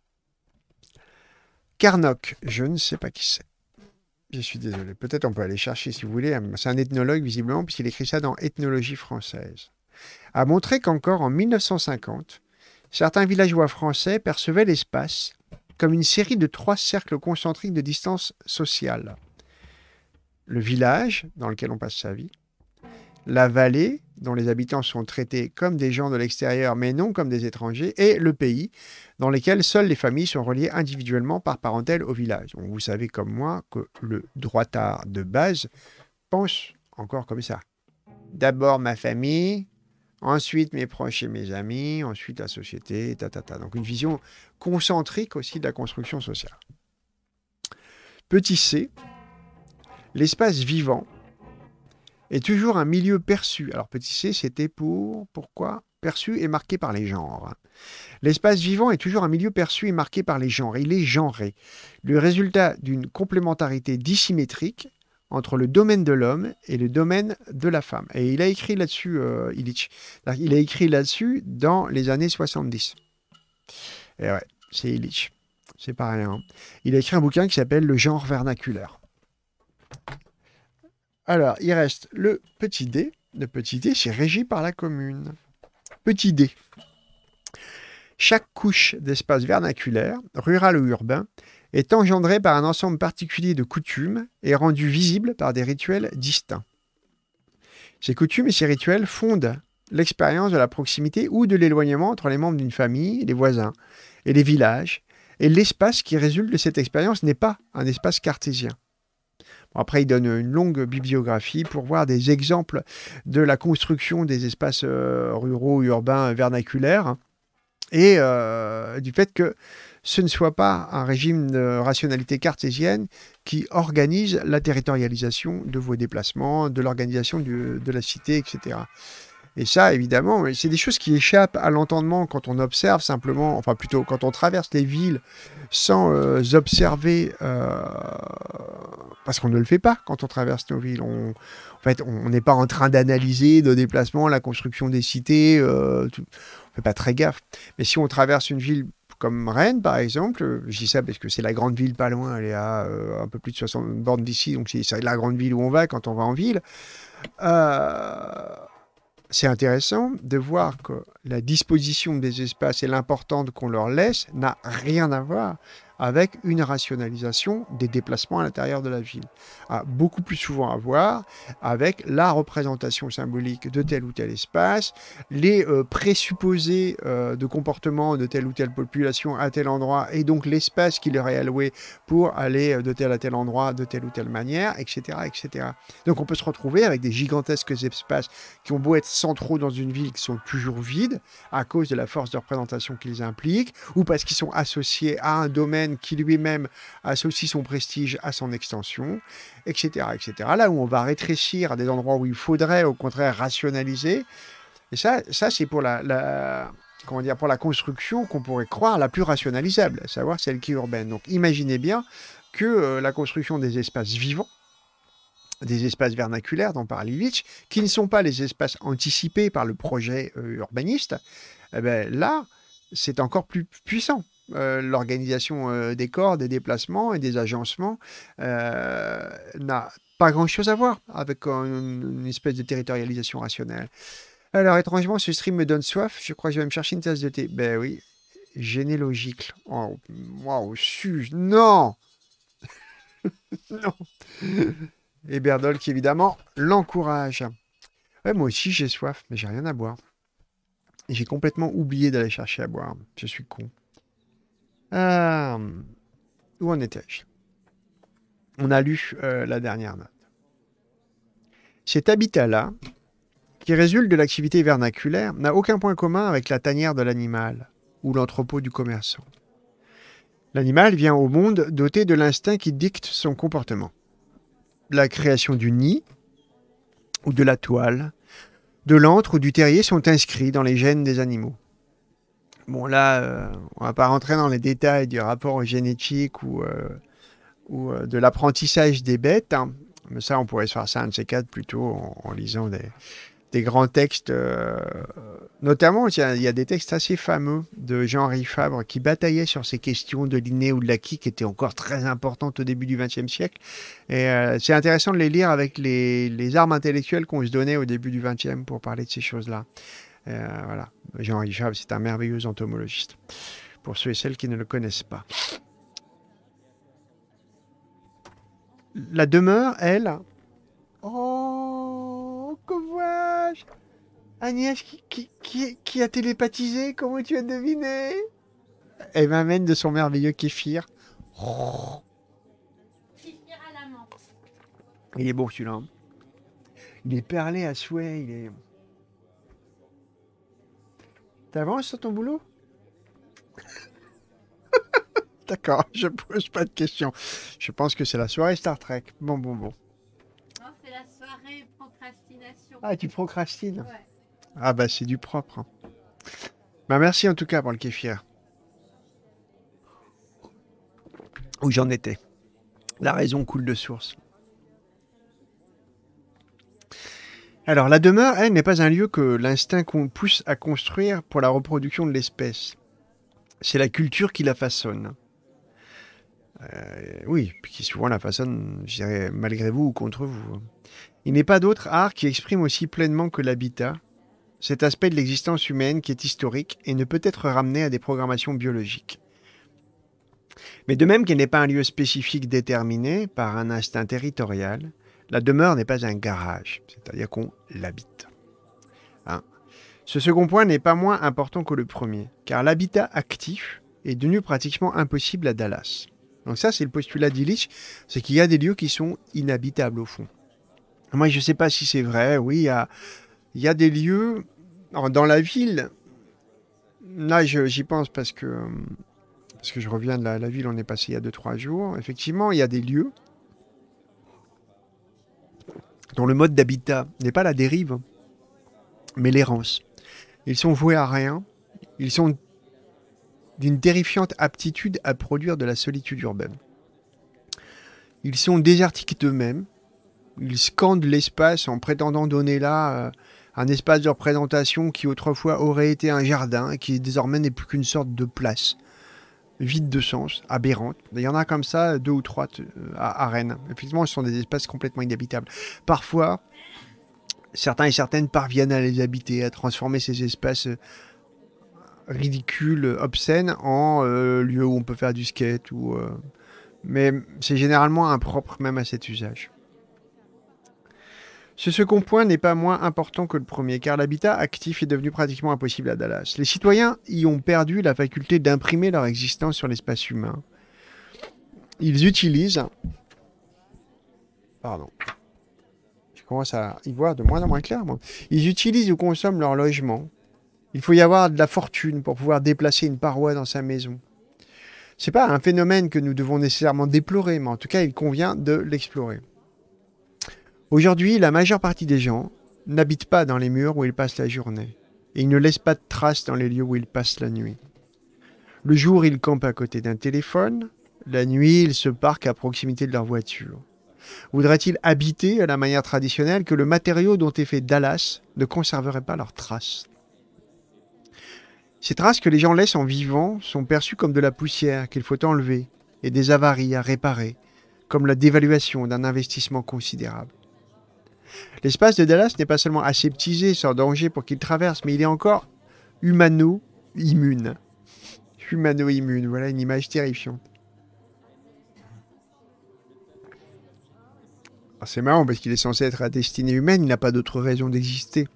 Carnoc, je ne sais pas qui c'est. Je suis désolé. Peut-être on peut aller chercher si vous voulez. Euh, c'est un ethnologue visiblement, puisqu'il écrit ça dans Ethnologie française. A montré qu'encore en 1950, certains villageois français percevaient l'espace comme une série de trois cercles concentriques de distance sociale. Le village, dans lequel on passe sa vie, la vallée, dont les habitants sont traités comme des gens de l'extérieur mais non comme des étrangers, et le pays, dans lequel seules les familles sont reliées individuellement par parentèle au village. vous savez comme moi que le droit droitard de base pense encore comme ça. D'abord ma famille, ensuite mes proches et mes amis, ensuite la société, ta, ta, ta. Donc une vision concentrique aussi de la construction sociale. Petit c, l'espace vivant est toujours un milieu perçu. Alors petit c, c'était pour, pourquoi Perçu et marqué par les genres. L'espace vivant est toujours un milieu perçu et marqué par les genres. Il est genré. Le résultat d'une complémentarité dissymétrique entre le domaine de l'homme et le domaine de la femme. Et il a écrit là-dessus, euh, Illich. Il a écrit là-dessus dans les années 70. Et ouais, c'est Illich. C'est pareil. Hein. Il a écrit un bouquin qui s'appelle Le genre vernaculaire. Alors, il reste le petit D. Le petit D, c'est régi par la commune. Petit D. Chaque couche d'espace vernaculaire, rural ou urbain, est engendrée par un ensemble particulier de coutumes et rendue visible par des rituels distincts. Ces coutumes et ces rituels fondent l'expérience de la proximité ou de l'éloignement entre les membres d'une famille, les voisins et les villages, et l'espace qui résulte de cette expérience n'est pas un espace cartésien. Après, il donne une longue bibliographie pour voir des exemples de la construction des espaces euh, ruraux, urbains, vernaculaires, et euh, du fait que ce ne soit pas un régime de rationalité cartésienne qui organise la territorialisation de vos déplacements, de l'organisation de la cité, etc. Et ça, évidemment, c'est des choses qui échappent à l'entendement quand on observe simplement, enfin plutôt quand on traverse les villes sans euh, observer, euh, parce qu'on ne le fait pas quand on traverse nos villes. On, en fait, on n'est pas en train d'analyser nos déplacements, la construction des cités, euh, on ne fait pas très gaffe. Mais si on traverse une ville comme Rennes, par exemple, je dis ça parce que c'est la grande ville pas loin, elle est à un peu plus de 60 bornes d'ici, donc c'est la grande ville où on va quand on va en ville. Euh, c'est intéressant de voir que la disposition des espaces et l'importance qu'on leur laisse n'a rien à voir avec une rationalisation des déplacements à l'intérieur de la ville. A ah, beaucoup plus souvent à voir avec la représentation symbolique de tel ou tel espace, les euh, présupposés euh, de comportement de telle ou telle population à tel endroit, et donc l'espace qui leur est alloué pour aller euh, de tel à tel endroit de telle ou telle manière, etc. etc. Donc on peut se retrouver avec des gigantesques espaces qui ont beau être centraux dans une ville, qui sont toujours vides à cause de la force de représentation qu'ils impliquent, ou parce qu'ils sont associés à un domaine qui lui-même associe son prestige à son extension, etc., etc. Là où on va rétrécir à des endroits où il faudrait au contraire rationaliser. Et ça, ça c'est pour la, comment dire, pour la construction qu'on pourrait croire la plus rationalisable, à savoir celle qui est urbaine. Donc imaginez bien que euh, la construction des espaces vivants, des espaces vernaculaires dont parle Illich, qui ne sont pas les espaces anticipés par le projet euh, urbaniste, eh ben, là, c'est encore plus puissant. Euh, l'organisation euh, des corps, des déplacements et des agencements euh, n'a pas grand-chose à voir avec une, espèce de territorialisation rationnelle. Alors, étrangement, ce stream me donne soif. Je crois que je vais me chercher une tasse de thé. Ben oui, généalogique. Oh, waouh, wow, suge, non Non Et Berdol qui, évidemment, l'encourage. moi aussi, j'ai soif, mais j'ai rien à boire. J'ai complètement oublié d'aller chercher à boire. Je suis con. Euh, où en étais-je je On a lu euh, la dernière note. Cet habitat-là, qui résulte de l'activité vernaculaire, n'a aucun point commun avec la tanière de l'animal ou l'entrepôt du commerçant. L'animal vient au monde doté de l'instinct qui dicte son comportement. La création du nid ou de la toile, de l'antre ou du terrier sont inscrits dans les gènes des animaux. Bon, là, on euh, on va pas rentrer dans les détails du rapport génétique ou, euh, ou euh, de l'apprentissage des bêtes. Hein. Mais ça, on pourrait se faire ça un de ces quatre plutôt en, lisant des, grands textes. notamment, il y, a des textes assez fameux de Jean-Henri Fabre qui bataillait sur ces questions de l'inné ou de l'acquis qui étaient encore très importantes au début du XXe siècle. Et c'est intéressant de les lire avec les, les armes intellectuelles qu'on se donnait au début du XXe pour parler de ces choses-là. Euh, voilà. jean richard c'est un merveilleux entomologiste, pour ceux et celles qui ne le connaissent pas. La demeure, elle... Oh, que vois-je Agnès qui, a télépathisé, comment tu as deviné Elle m'amène de son merveilleux kéfir. Il est beau, celui-là. Hein. Il est perlé à souhait, il est... T'avances sur ton boulot? D'accord, je pose pas de questions. Je pense que c'est la soirée Star Trek. Bon, bon, bon. Non, c'est la soirée procrastination. Ah, tu procrastines Ah, bah, c'est du propre. Hein. Bah, merci en tout cas pour le kéfir. Où j'en étais. La raison coule de source. Alors la demeure, elle, n'est pas un lieu que l'instinct pousse à construire pour la reproduction de l'espèce. C'est la culture qui la façonne. Euh, oui, qui souvent la façonne, je dirais, malgré vous ou contre vous. Hein. Il n'est pas d'autre art qui exprime aussi pleinement que l'habitat cet aspect de l'existence humaine qui est historique et ne peut être ramené à des programmations biologiques. Mais de même qu'elle n'est pas un lieu spécifique déterminé par un instinct territorial, la demeure n'est pas un garage, c'est-à-dire qu'on l'habite. Hein. Ce second point n'est pas moins important que le premier, car l'habitat actif est devenu pratiquement impossible à Dallas. Donc ça, c'est le postulat d'Illich, c'est qu'il y a des lieux qui sont inhabitables au fond. Moi, je ne sais pas si c'est vrai, oui, il y a, des lieux dans la ville. Là, j'y pense parce que, parce que je reviens de la, la ville, on est passé il y a 2-3 jours. Effectivement, il y a des lieux dont le mode d'habitat n'est pas la dérive, mais l'errance. Ils sont voués à rien, ils sont d'une terrifiante aptitude à produire de la solitude urbaine. Ils sont désertiques d'eux-mêmes, ils scandent l'espace en prétendant donner là euh, un espace de représentation qui autrefois aurait été un jardin et qui désormais n'est plus qu'une sorte de place vides de sens, aberrantes. Il y en a comme ça, deux ou trois euh, à, Rennes. Effectivement, ce sont des espaces complètement inhabitables. Parfois, certains et certaines parviennent à les habiter, à transformer ces espaces euh, ridicules, obscènes, en lieu lieux où on peut faire du skate. Euh, mais c'est généralement impropre même à cet usage. Ce second point n'est pas moins important que le premier, car l'habitat actif est devenu pratiquement impossible à Dallas. Les citoyens y ont perdu la faculté d'imprimer leur existence sur l'espace humain. Ils utilisent... Pardon. Je commence à y voir de moins en moins clair, Ils utilisent ou consomment leur logement. Il faut y avoir de la fortune pour pouvoir déplacer une paroi dans sa maison. C'est pas un phénomène que nous devons nécessairement déplorer, mais en tout cas, il convient de l'explorer. Aujourd'hui, la majeure partie des gens n'habitent pas dans les murs où ils passent la journée, et ils ne laissent pas de traces dans les lieux où ils passent la nuit. Le jour, ils campent à côté d'un téléphone, la nuit, ils se parquent à proximité de leur voiture. Voudraient-ils habiter à la manière traditionnelle que le matériau dont est fait Dallas ne conserverait pas leurs traces Ces traces que les gens laissent en vivant sont perçues comme de la poussière qu'il faut enlever et des avaries à réparer, comme la dévaluation d'un investissement considérable. L'espace de Dallas n'est pas seulement aseptisé, sans danger pour qu'il traverse, mais il est encore humano-immune. Humano-immune, voilà une image terrifiante. Ah, c'est marrant parce qu'il est censé être à destinée humaine, il n'a pas d'autre raison d'exister.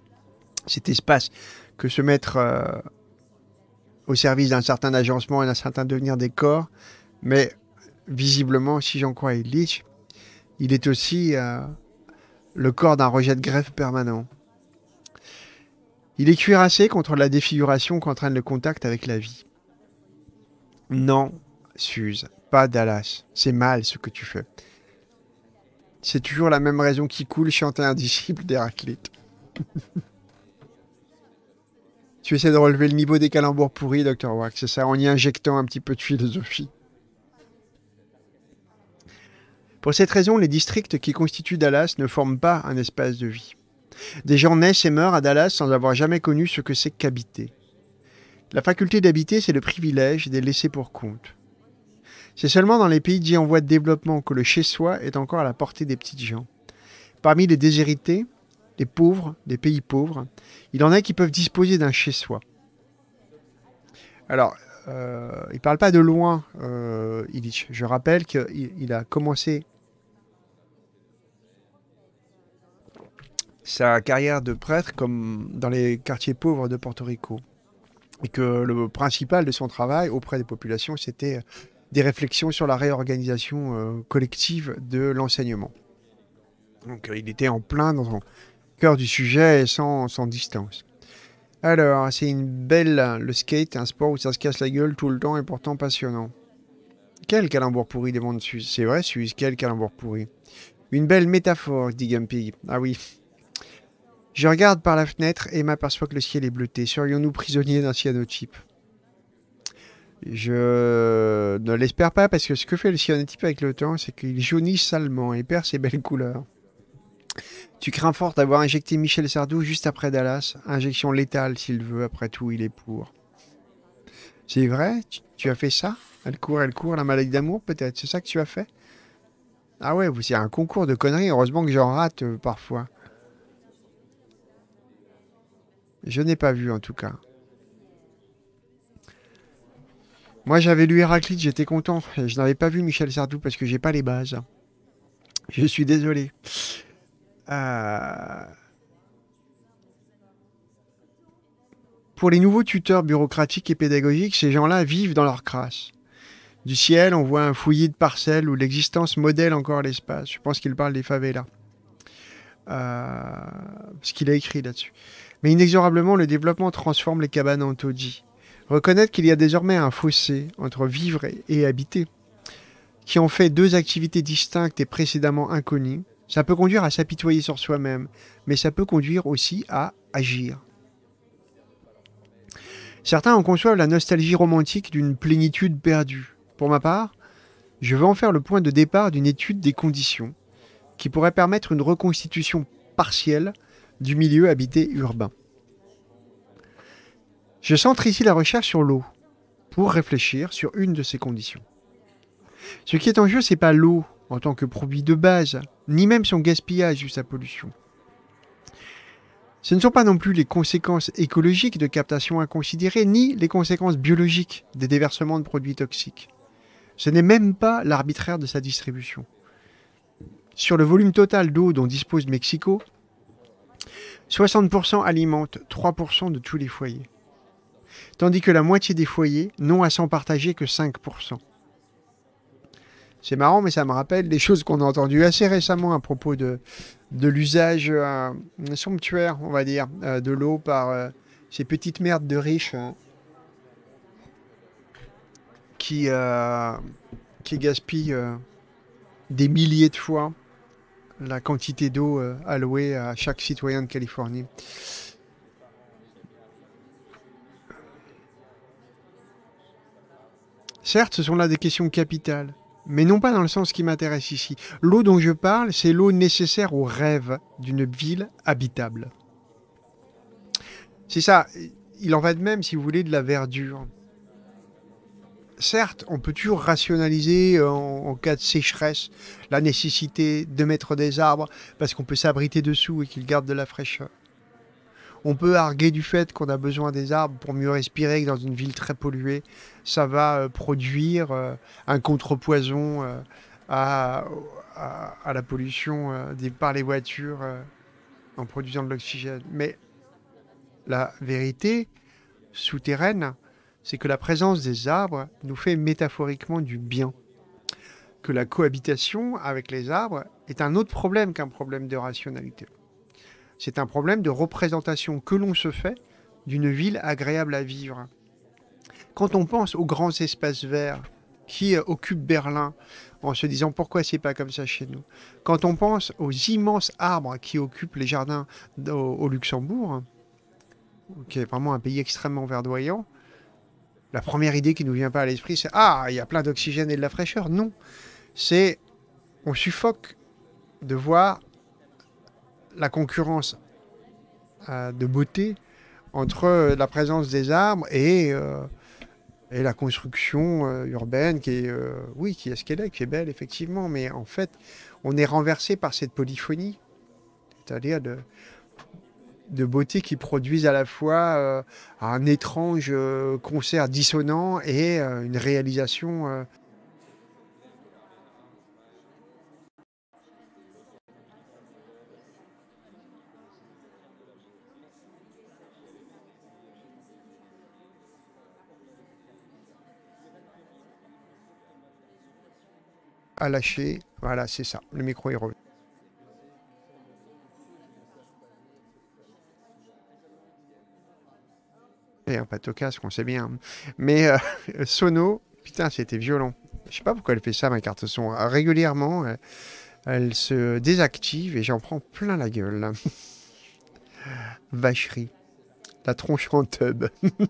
Cet espace que se mettre euh, au service d'un certain agencement et d'un certain devenir des corps, mais visiblement, si j'en crois Illich, il est aussi euh, le corps d'un rejet de greffe permanent. Il est cuirassé contre la défiguration qu'entraîne le contact avec la vie. Non, Suze, pas Dallas. C'est mal ce que tu fais. C'est toujours la même raison qui coule chanter un disciple d'Héraclite. tu essaies de relever le niveau des calembours pourris, Dr. Wax, c'est ça, en y injectant un petit peu de philosophie. Pour cette raison, les districts qui constituent Dallas ne forment pas un espace de vie. Des gens naissent et meurent à Dallas sans avoir jamais connu ce que c'est qu'habiter. La faculté d'habiter, c'est le privilège des laissés pour compte. C'est seulement dans les pays dits en voie de développement que le chez-soi est encore à la portée des petits gens. Parmi les déshérités, les pauvres, des pays pauvres, il en a qui peuvent disposer d'un chez-soi. Alors, euh, il ne parle pas de loin, euh, Illich. Je rappelle qu'il a commencé sa carrière de prêtre comme dans les quartiers pauvres de Porto Rico. Et que le principal de son travail auprès des populations, c'était euh, des réflexions sur la réorganisation euh, collective de l'enseignement. Donc euh, il était en plein dans son cœur du sujet et sans, distance. Alors, c'est une belle, le skate, un sport où ça se casse la gueule tout le temps et pourtant passionnant. Quel calembour pourri demande suisses, C'est vrai, Suisse, quel calembour pourri. Une belle métaphore, dit Gumpy. Ah oui, je regarde par la fenêtre et m'aperçois que le ciel est bleuté. Serions-nous prisonniers d'un cyanotype Je ne l'espère pas parce que ce que fait le cyanotype avec le temps, c'est qu'il jaunit salement et perd ses belles couleurs. Tu crains fort d'avoir injecté Michel Sardou juste après Dallas. Injection létale s'il veut, après tout, il est pour. C'est vrai tu, as fait ça Elle court, elle court, la maladie d'amour peut-être, c'est ça que tu as fait Ah ouais, c'est un concours de conneries, heureusement que j'en rate euh, parfois. Je n'ai pas vu en tout cas. Moi j'avais lu Héraclite, j'étais content. Je n'avais pas vu Michel Sardou parce que j'ai pas les bases. Je suis désolé. Euh, pour les nouveaux tuteurs bureaucratiques et pédagogiques, ces gens-là vivent dans leur crasse. Du ciel, on voit un fouillis de parcelles où l'existence modèle encore l'espace. Je pense qu'il parle des favelas. Euh, ce qu'il a écrit là-dessus. Mais inexorablement, le développement transforme les cabanes en taudis. Reconnaître qu'il y a désormais un fossé entre vivre et habiter, qui en fait deux activités distinctes et précédemment inconnues, ça peut conduire à s'apitoyer sur soi-même, mais ça peut conduire aussi à agir. Certains en conçoivent la nostalgie romantique d'une plénitude perdue. Pour ma part, je veux en faire le point de départ d'une étude des conditions, qui pourrait permettre une reconstitution partielle du milieu habité urbain. Je centre ici la recherche sur l'eau, pour réfléchir sur une de ces conditions. Ce qui est en jeu, c'est pas l'eau en tant que produit de base, ni même son gaspillage ou sa pollution. Ce ne sont pas non plus les conséquences écologiques de captation inconsidérée, ni les conséquences biologiques des déversements de produits toxiques. Ce n'est même pas l'arbitraire de sa distribution. Sur le volume total d'eau dont dispose Mexico, 60% alimentent 3% de tous les foyers, tandis que la moitié des foyers n'ont à s'en partager que 5%. C'est marrant, mais ça me rappelle des choses qu'on a entendues assez récemment à propos de, de l'usage euh, somptuaire, on va dire, euh, de l'eau par euh, ces petites merdes de riches hein, qui, qui gaspillent des milliers de fois la quantité d'eau euh, allouée à chaque citoyen de Californie. Certes, ce sont là des questions capitales, mais non pas dans le sens qui m'intéresse ici. L'eau dont je parle, c'est l'eau nécessaire au rêve d'une ville habitable. C'est ça, il en va de même, si vous voulez, de la verdure certes, on peut toujours rationaliser euh, en, cas de sécheresse la nécessité de mettre des arbres parce qu'on peut s'abriter dessous et qu'ils gardent de la fraîcheur. On peut arguer du fait qu'on a besoin des arbres pour mieux respirer que dans une ville très polluée. Ça va euh, produire euh, un contrepoison à, la pollution des, par les voitures en produisant de l'oxygène. Mais la vérité souterraine, c'est que la présence des arbres nous fait métaphoriquement du bien. Que la cohabitation avec les arbres est un autre problème qu'un problème de rationalité. C'est un problème de représentation que l'on se fait d'une ville agréable à vivre. Quand on pense aux grands espaces verts qui euh, occupent Berlin, en se disant pourquoi c'est pas comme ça chez nous. Quand on pense aux immenses arbres qui occupent les jardins au, Luxembourg, qui est vraiment un pays extrêmement verdoyant, la première idée qui ne nous vient pas à l'esprit, c'est Ah, il y a plein d'oxygène et de la fraîcheur. Non. C'est. On suffoque de voir la concurrence euh, de beauté entre euh, la présence des arbres et, euh, et la construction urbaine qui est, oui, qui est ce qu'elle est, qui est belle, effectivement. Mais en fait, on est renversé par cette polyphonie. C'est-à-dire de de beauté qui produisent à la fois euh, un étrange euh, concert dissonant et euh, une réalisation. à lâcher, voilà c'est ça, le micro est pas Toka, ce qu'on sait bien. Mais euh, Sono, putain, c'était violent. Je sais pas pourquoi elle fait ça, ma carte son. Euh, régulièrement, euh, elle, se désactive et j'en prends plein la gueule. Vacherie. La tronche en tub.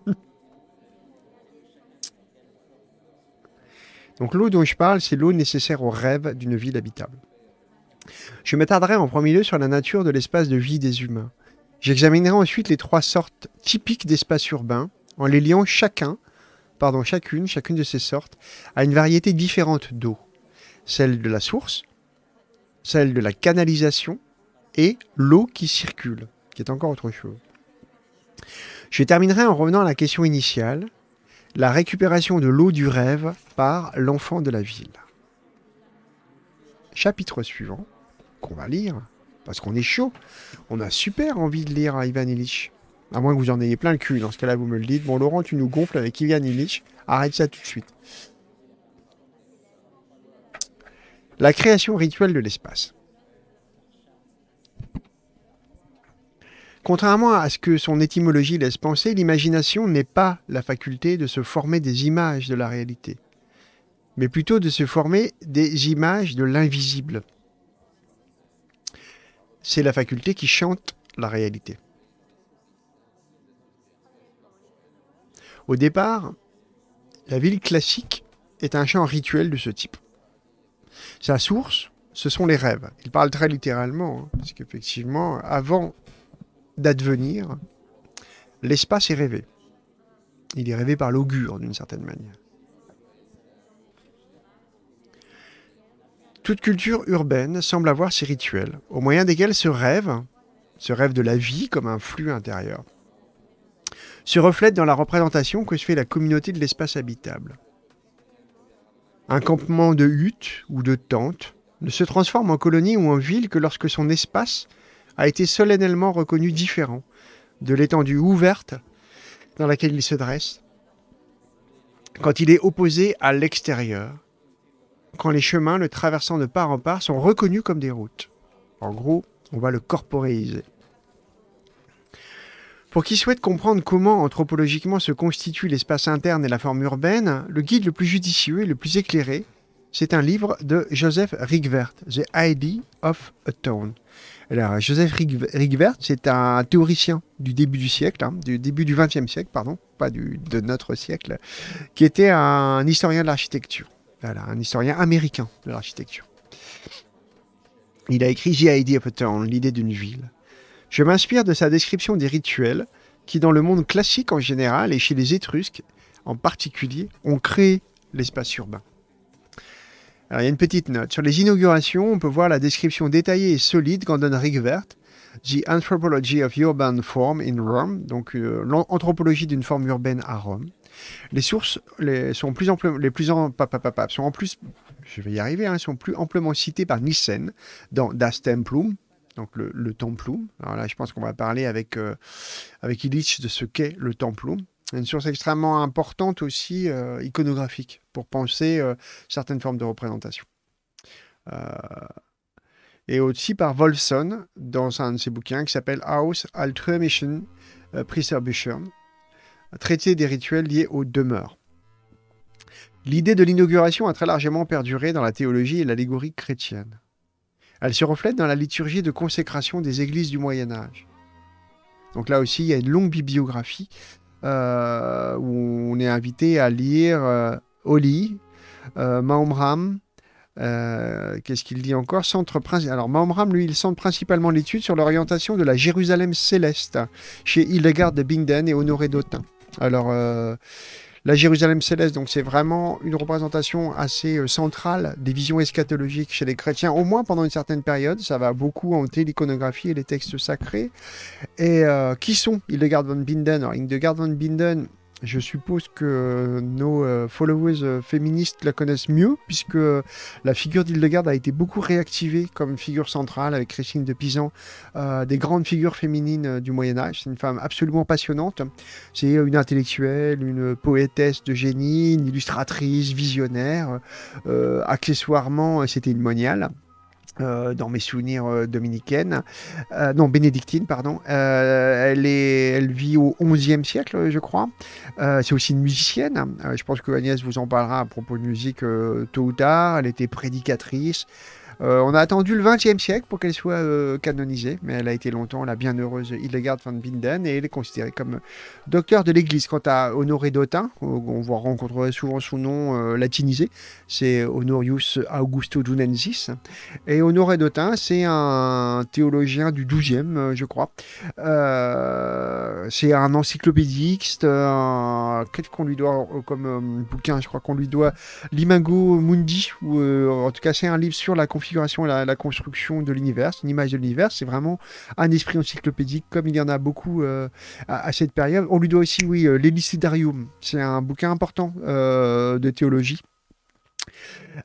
Donc l'eau dont je parle, c'est l'eau nécessaire au rêve d'une ville habitable. Je m'attarderai en premier lieu sur la nature de l'espace de vie des humains. J'examinerai ensuite les trois sortes typiques d'espaces urbains en les liant chacun, pardon, chacune, chacune de ces sortes, à une variété différente d'eau. Celle de la source, celle de la canalisation et l'eau qui circule, qui est encore autre chose. Je terminerai en revenant à la question initiale, la récupération de l'eau du rêve par l'enfant de la ville. Chapitre suivant, qu'on va lire, parce qu'on est chaud. On a super envie de lire à Ivan Illich. À moins que vous en ayez plein le cul, dans ce cas-là, vous me le dites. Bon, Laurent, tu nous gonfles avec Ivan Illich. Arrête ça tout de suite. La création rituelle de l'espace. Contrairement à ce que son étymologie laisse penser, l'imagination n'est pas la faculté de se former des images de la réalité, mais plutôt de se former des images de l'invisible c'est la faculté qui chante la réalité. Au départ, la ville classique est un chant rituel de ce type. Sa source, ce sont les rêves. Il parle très littéralement, hein, parce qu'effectivement, avant d'advenir, l'espace est rêvé. Il est rêvé par l'augure, d'une certaine manière. Toute culture urbaine semble avoir ses rituels, au moyen desquels ce rêve, ce rêve de la vie comme un flux intérieur, se reflète dans la représentation que se fait la communauté de l'espace habitable. Un campement de huttes ou de tentes ne se transforme en colonie ou en ville que lorsque son espace a été solennellement reconnu différent de l'étendue ouverte dans laquelle il se dresse, quand il est opposé à l'extérieur, quand les chemins le traversant de part en part sont reconnus comme des routes. En gros, on va le corporéiser. Pour qui souhaite comprendre comment anthropologiquement se constitue l'espace interne et la forme urbaine, le guide le plus judicieux et le plus éclairé, c'est un livre de Joseph Rigvert, The Idea of a Town. Alors, Joseph Rigvert, c'est un théoricien du début du siècle, hein, du début du XXe siècle, pardon, pas du, de notre siècle, qui était un historien de l'architecture. Voilà, un historien américain de l'architecture. Il a écrit G.I.D. Town », l'idée d'une ville. Je m'inspire de sa description des rituels qui, dans le monde classique en général et chez les Étrusques en particulier, ont créé l'espace urbain. Alors, il y a une petite note. Sur les inaugurations, on peut voir la description détaillée et solide qu'en donne Rigvert, The Anthropology of Urban Form in Rome, donc euh, l'anthropologie d'une forme urbaine à Rome. Les sources les, sont, plus les plus en, sont en plus, je vais y arriver, hein, sont plus amplement citées par Nissen dans Das Templum, donc le, le Templum. Alors là, je pense qu'on va parler avec, euh, avec Illich de ce qu'est le Templum. Une source extrêmement importante aussi euh, iconographique pour penser euh, certaines formes de représentation. et aussi par Wolfson dans un de ses bouquins qui s'appelle House Altruimischen Preservation Traité des rituels liés aux demeures. L'idée de l'inauguration a très largement perduré dans la théologie et l'allégorie chrétienne. Elle se reflète dans la liturgie de consécration des églises du Moyen Âge. Donc là aussi, il y a une longue bibliographie euh, où on est invité à lire euh, Oli, euh, Mahomram, euh, qu'est-ce qu'il dit encore centre Alors, Mahomram, lui, il centre principalement l'étude sur l'orientation de la Jérusalem céleste chez Hildegard de Bingen et Honoré d'Autun. Alors, euh, la Jérusalem céleste, donc c'est vraiment une représentation assez euh, centrale des visions eschatologiques chez les chrétiens, au moins pendant une certaine période. Ça va beaucoup hanter l'iconographie et les textes sacrés. Et euh, qui sont Hildegard von Binden Hildegard von Binden, je suppose que nos euh, followers euh, féministes la connaissent mieux, puisque euh, la figure d'Hildegarde a été beaucoup réactivée comme figure centrale avec Christine de Pisan, des grandes figures féminines du Moyen-Âge. C'est une femme absolument passionnante. C'est une intellectuelle, une poétesse de génie, une illustratrice, visionnaire. accessoirement, c'était une moniale. Euh, dans mes souvenirs euh, dominicaines, euh, non bénédictine, pardon. Elle, est, elle, vit au 11e siècle, je crois. c'est aussi une musicienne. je pense que Agnès vous en parlera à propos de musique tôt ou tard. Elle était prédicatrice. Euh, on a attendu le XXe siècle pour qu'elle soit euh, canonisée, mais elle a été longtemps la bienheureuse Hildegard van Binden et elle est considérée comme euh, docteur de l'Église. Quant à Honoré d'Autun, on voit rencontrer souvent son nom latinisé, c'est Honorius Augusto Dunensis. Et Honoré d'Autun, c'est un théologien du 12e, je crois. c'est un encyclopédiste, un... quest qu'on lui doit comme bouquin Je crois qu'on lui doit Limago Mundi, ou en tout cas c'est un livre sur la confiance la, construction de l'univers, une image de l'univers. C'est vraiment un esprit encyclopédique, comme il y en a beaucoup euh, à, cette période. On lui doit aussi, oui, euh, l'Elicidarium, C'est un bouquin important euh, de théologie.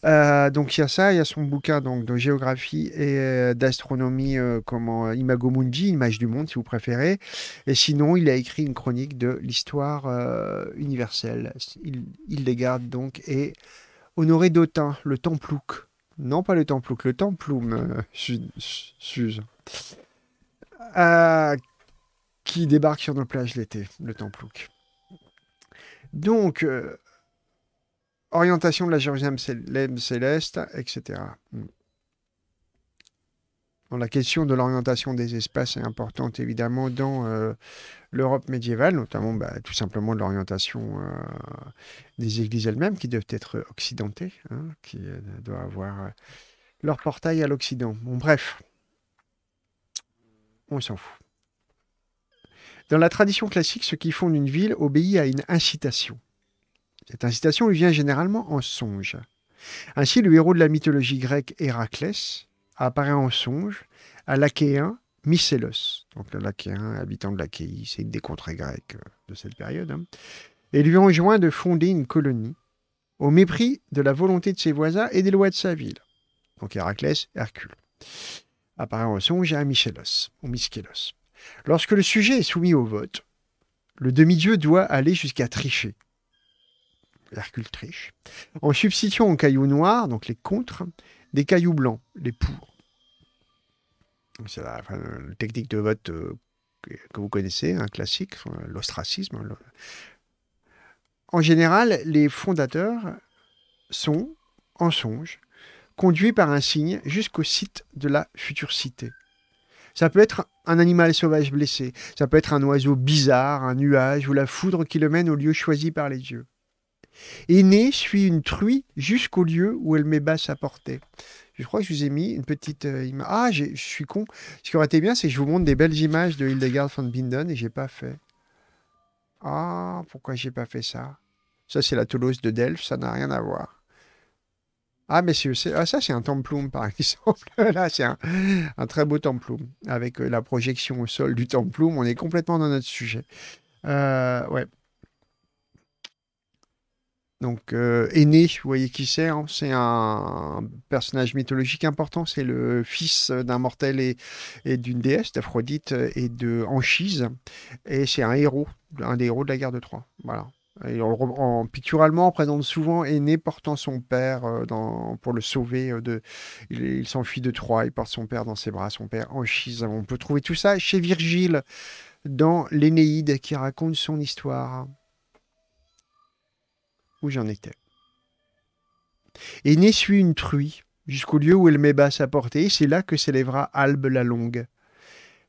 donc il y a ça, il y a son bouquin donc, de géographie et d'astronomie, comme comment Imago Mundi, image du monde si vous préférez. Et sinon, il a écrit une chronique de l'histoire universelle. Il, les garde donc et Honoré d'Autun, le Templouk, non, pas le Templouc, le Temploum, euh, Suze. Euh, qui débarque sur nos plages l'été, le Templouc. Donc, euh, orientation de la Jérusalem céleste, etc la question de l'orientation des espaces est importante évidemment dans euh, l'Europe médiévale, notamment bah, tout simplement de l'orientation euh, des églises elles-mêmes qui doivent être occidentées, hein, qui euh, doivent avoir leur portail à l'Occident. Bon, bref, on s'en fout. Dans la tradition classique, ce qui fonde une ville obéit à une incitation. Cette incitation lui vient généralement en songe. Ainsi, le héros de la mythologie grecque Héraclès apparaît en songe à l'Achéen Mycélos, donc l'Achéen, habitant de l'Achéie, c'est une des contrées grecques euh, de cette période, hein. et lui enjoint de fonder une colonie au mépris de la volonté de ses voisins et des lois de sa ville. Donc Héraclès, Hercule, apparaît en songe à Mycélos, ou Mycélos. Lorsque le sujet est soumis au vote, le demi-dieu doit aller jusqu'à tricher. Hercule triche, en substituant aux cailloux noirs, donc les contres, des cailloux blancs, les pour. C'est la, technique de vote euh, que vous connaissez, un classique, euh, l'ostracisme. En général, les fondateurs sont, en songe, conduits par un signe jusqu'au site de la future cité. Ça peut être un animal sauvage blessé, ça peut être un oiseau bizarre, un nuage ou la foudre qui le mène au lieu choisi par les dieux. Aînée suit une truie jusqu'au lieu où elle met bas sa portée. Je crois que je vous ai mis une petite euh, image. Ah, je suis con. Ce qui aurait été bien, c'est que je vous montre des belles images de Hildegard von Binden et j'ai pas fait. Ah, pourquoi j'ai pas fait ça Ça, c'est la Toulouse de Delphes, ça n'a rien à voir. Ah, mais ah, ça, c'est un templum, par exemple. Là, c'est un, très beau templum. Avec euh, la projection au sol du templum, on est complètement dans notre sujet. Euh, ouais. Donc, euh, vous voyez qui c'est, hein. c'est un personnage mythologique important, c'est le fils d'un mortel et, d'une déesse, d'Aphrodite et de Anchise, et c'est un héros, un des héros de la guerre de Troie. Voilà. Et en, picturalement, on présente souvent Aîné portant son père euh, pour le sauver. Euh, de, il, il s'enfuit de Troie, il porte son père dans ses bras, son père Anchise. On peut trouver tout ça chez Virgile dans l'Énéide qui raconte son histoire où j'en étais. Et n'essuie une truie jusqu'au lieu où elle bas sa portée, c'est là que s'élèvera Albe la Longue.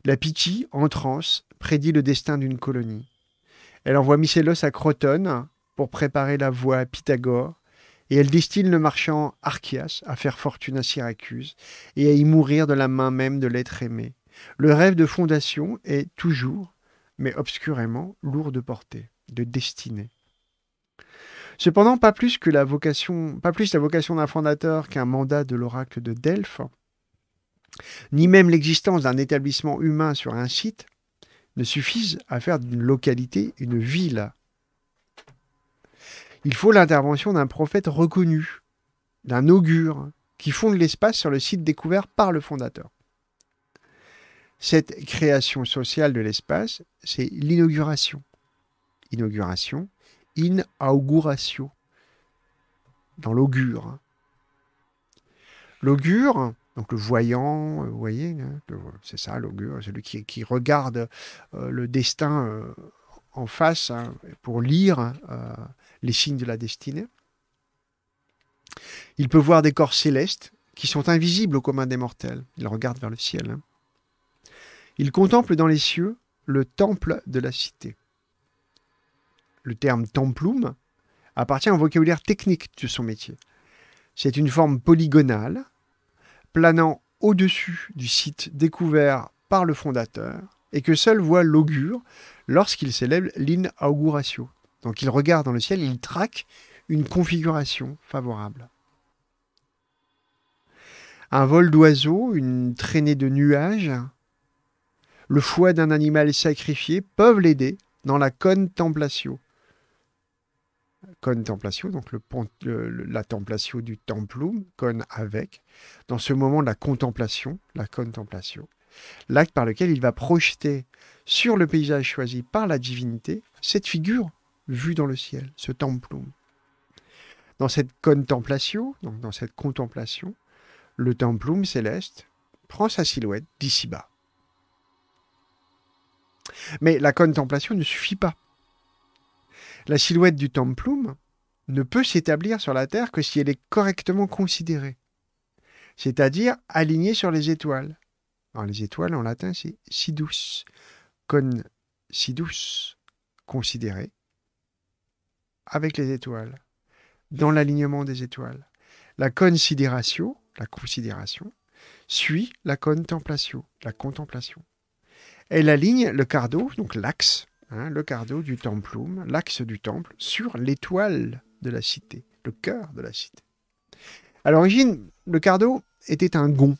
La pythie en transe, prédit le destin d'une colonie. Elle envoie Mycélos à Crotone pour préparer la voie à Pythagore, et elle destine le marchand Archias à faire fortune à Syracuse et à y mourir de la main même de l'être aimé. Le rêve de fondation est toujours, mais obscurément, lourd de portée, de destinée. Cependant, pas plus que la vocation, pas plus la vocation d'un fondateur qu'un mandat de l'oracle de Delphes, ni même l'existence d'un établissement humain sur un site ne suffisent à faire d'une localité une ville. Il faut l'intervention d'un prophète reconnu, d'un augure, qui fonde l'espace sur le site découvert par le fondateur. Cette création sociale de l'espace, c'est l'inauguration. Inauguration, in auguratio, dans l'augure. Hein. L'augure, donc le voyant, euh, vous voyez, hein, c'est ça l'augure, celui qui, regarde euh, le destin euh, en face hein, pour lire les signes de la destinée. Il peut voir des corps célestes qui sont invisibles au commun des mortels. Il regarde vers le ciel. Il contemple dans les cieux le temple de la cité le terme templum appartient au vocabulaire technique de son métier. C'est une forme polygonale, planant au-dessus du site découvert par le fondateur et que seul voit l'augure lorsqu'il célèbre l'inauguratio. Donc il regarde dans le ciel, il traque une configuration favorable. Un vol d'oiseau, une traînée de nuages, le foie d'un animal sacrifié peuvent l'aider dans la contemplation, con donc le, la templatio du templum, con avec, dans ce moment de la contemplation, la contemplatio, l'acte par lequel il va projeter sur le paysage choisi par la divinité cette figure vue dans le ciel, ce templum. Dans cette contemplation, donc dans cette contemplation, le templum céleste prend sa silhouette d'ici-bas. Mais la contemplation ne suffit pas la silhouette du templum ne peut s'établir sur la Terre que si elle est correctement considérée, c'est-à-dire alignée sur les étoiles. les étoiles en latin, c'est sidus, con sidus, considéré, avec les étoiles, dans l'alignement des étoiles. La considération, la considération, suit la contemplatio, la contemplation. Elle aligne le cardo, donc l'axe, Hein, le cardo du templum, l'axe du temple, sur l'étoile de la cité, le cœur de la cité. À l'origine, le cardo était un gond,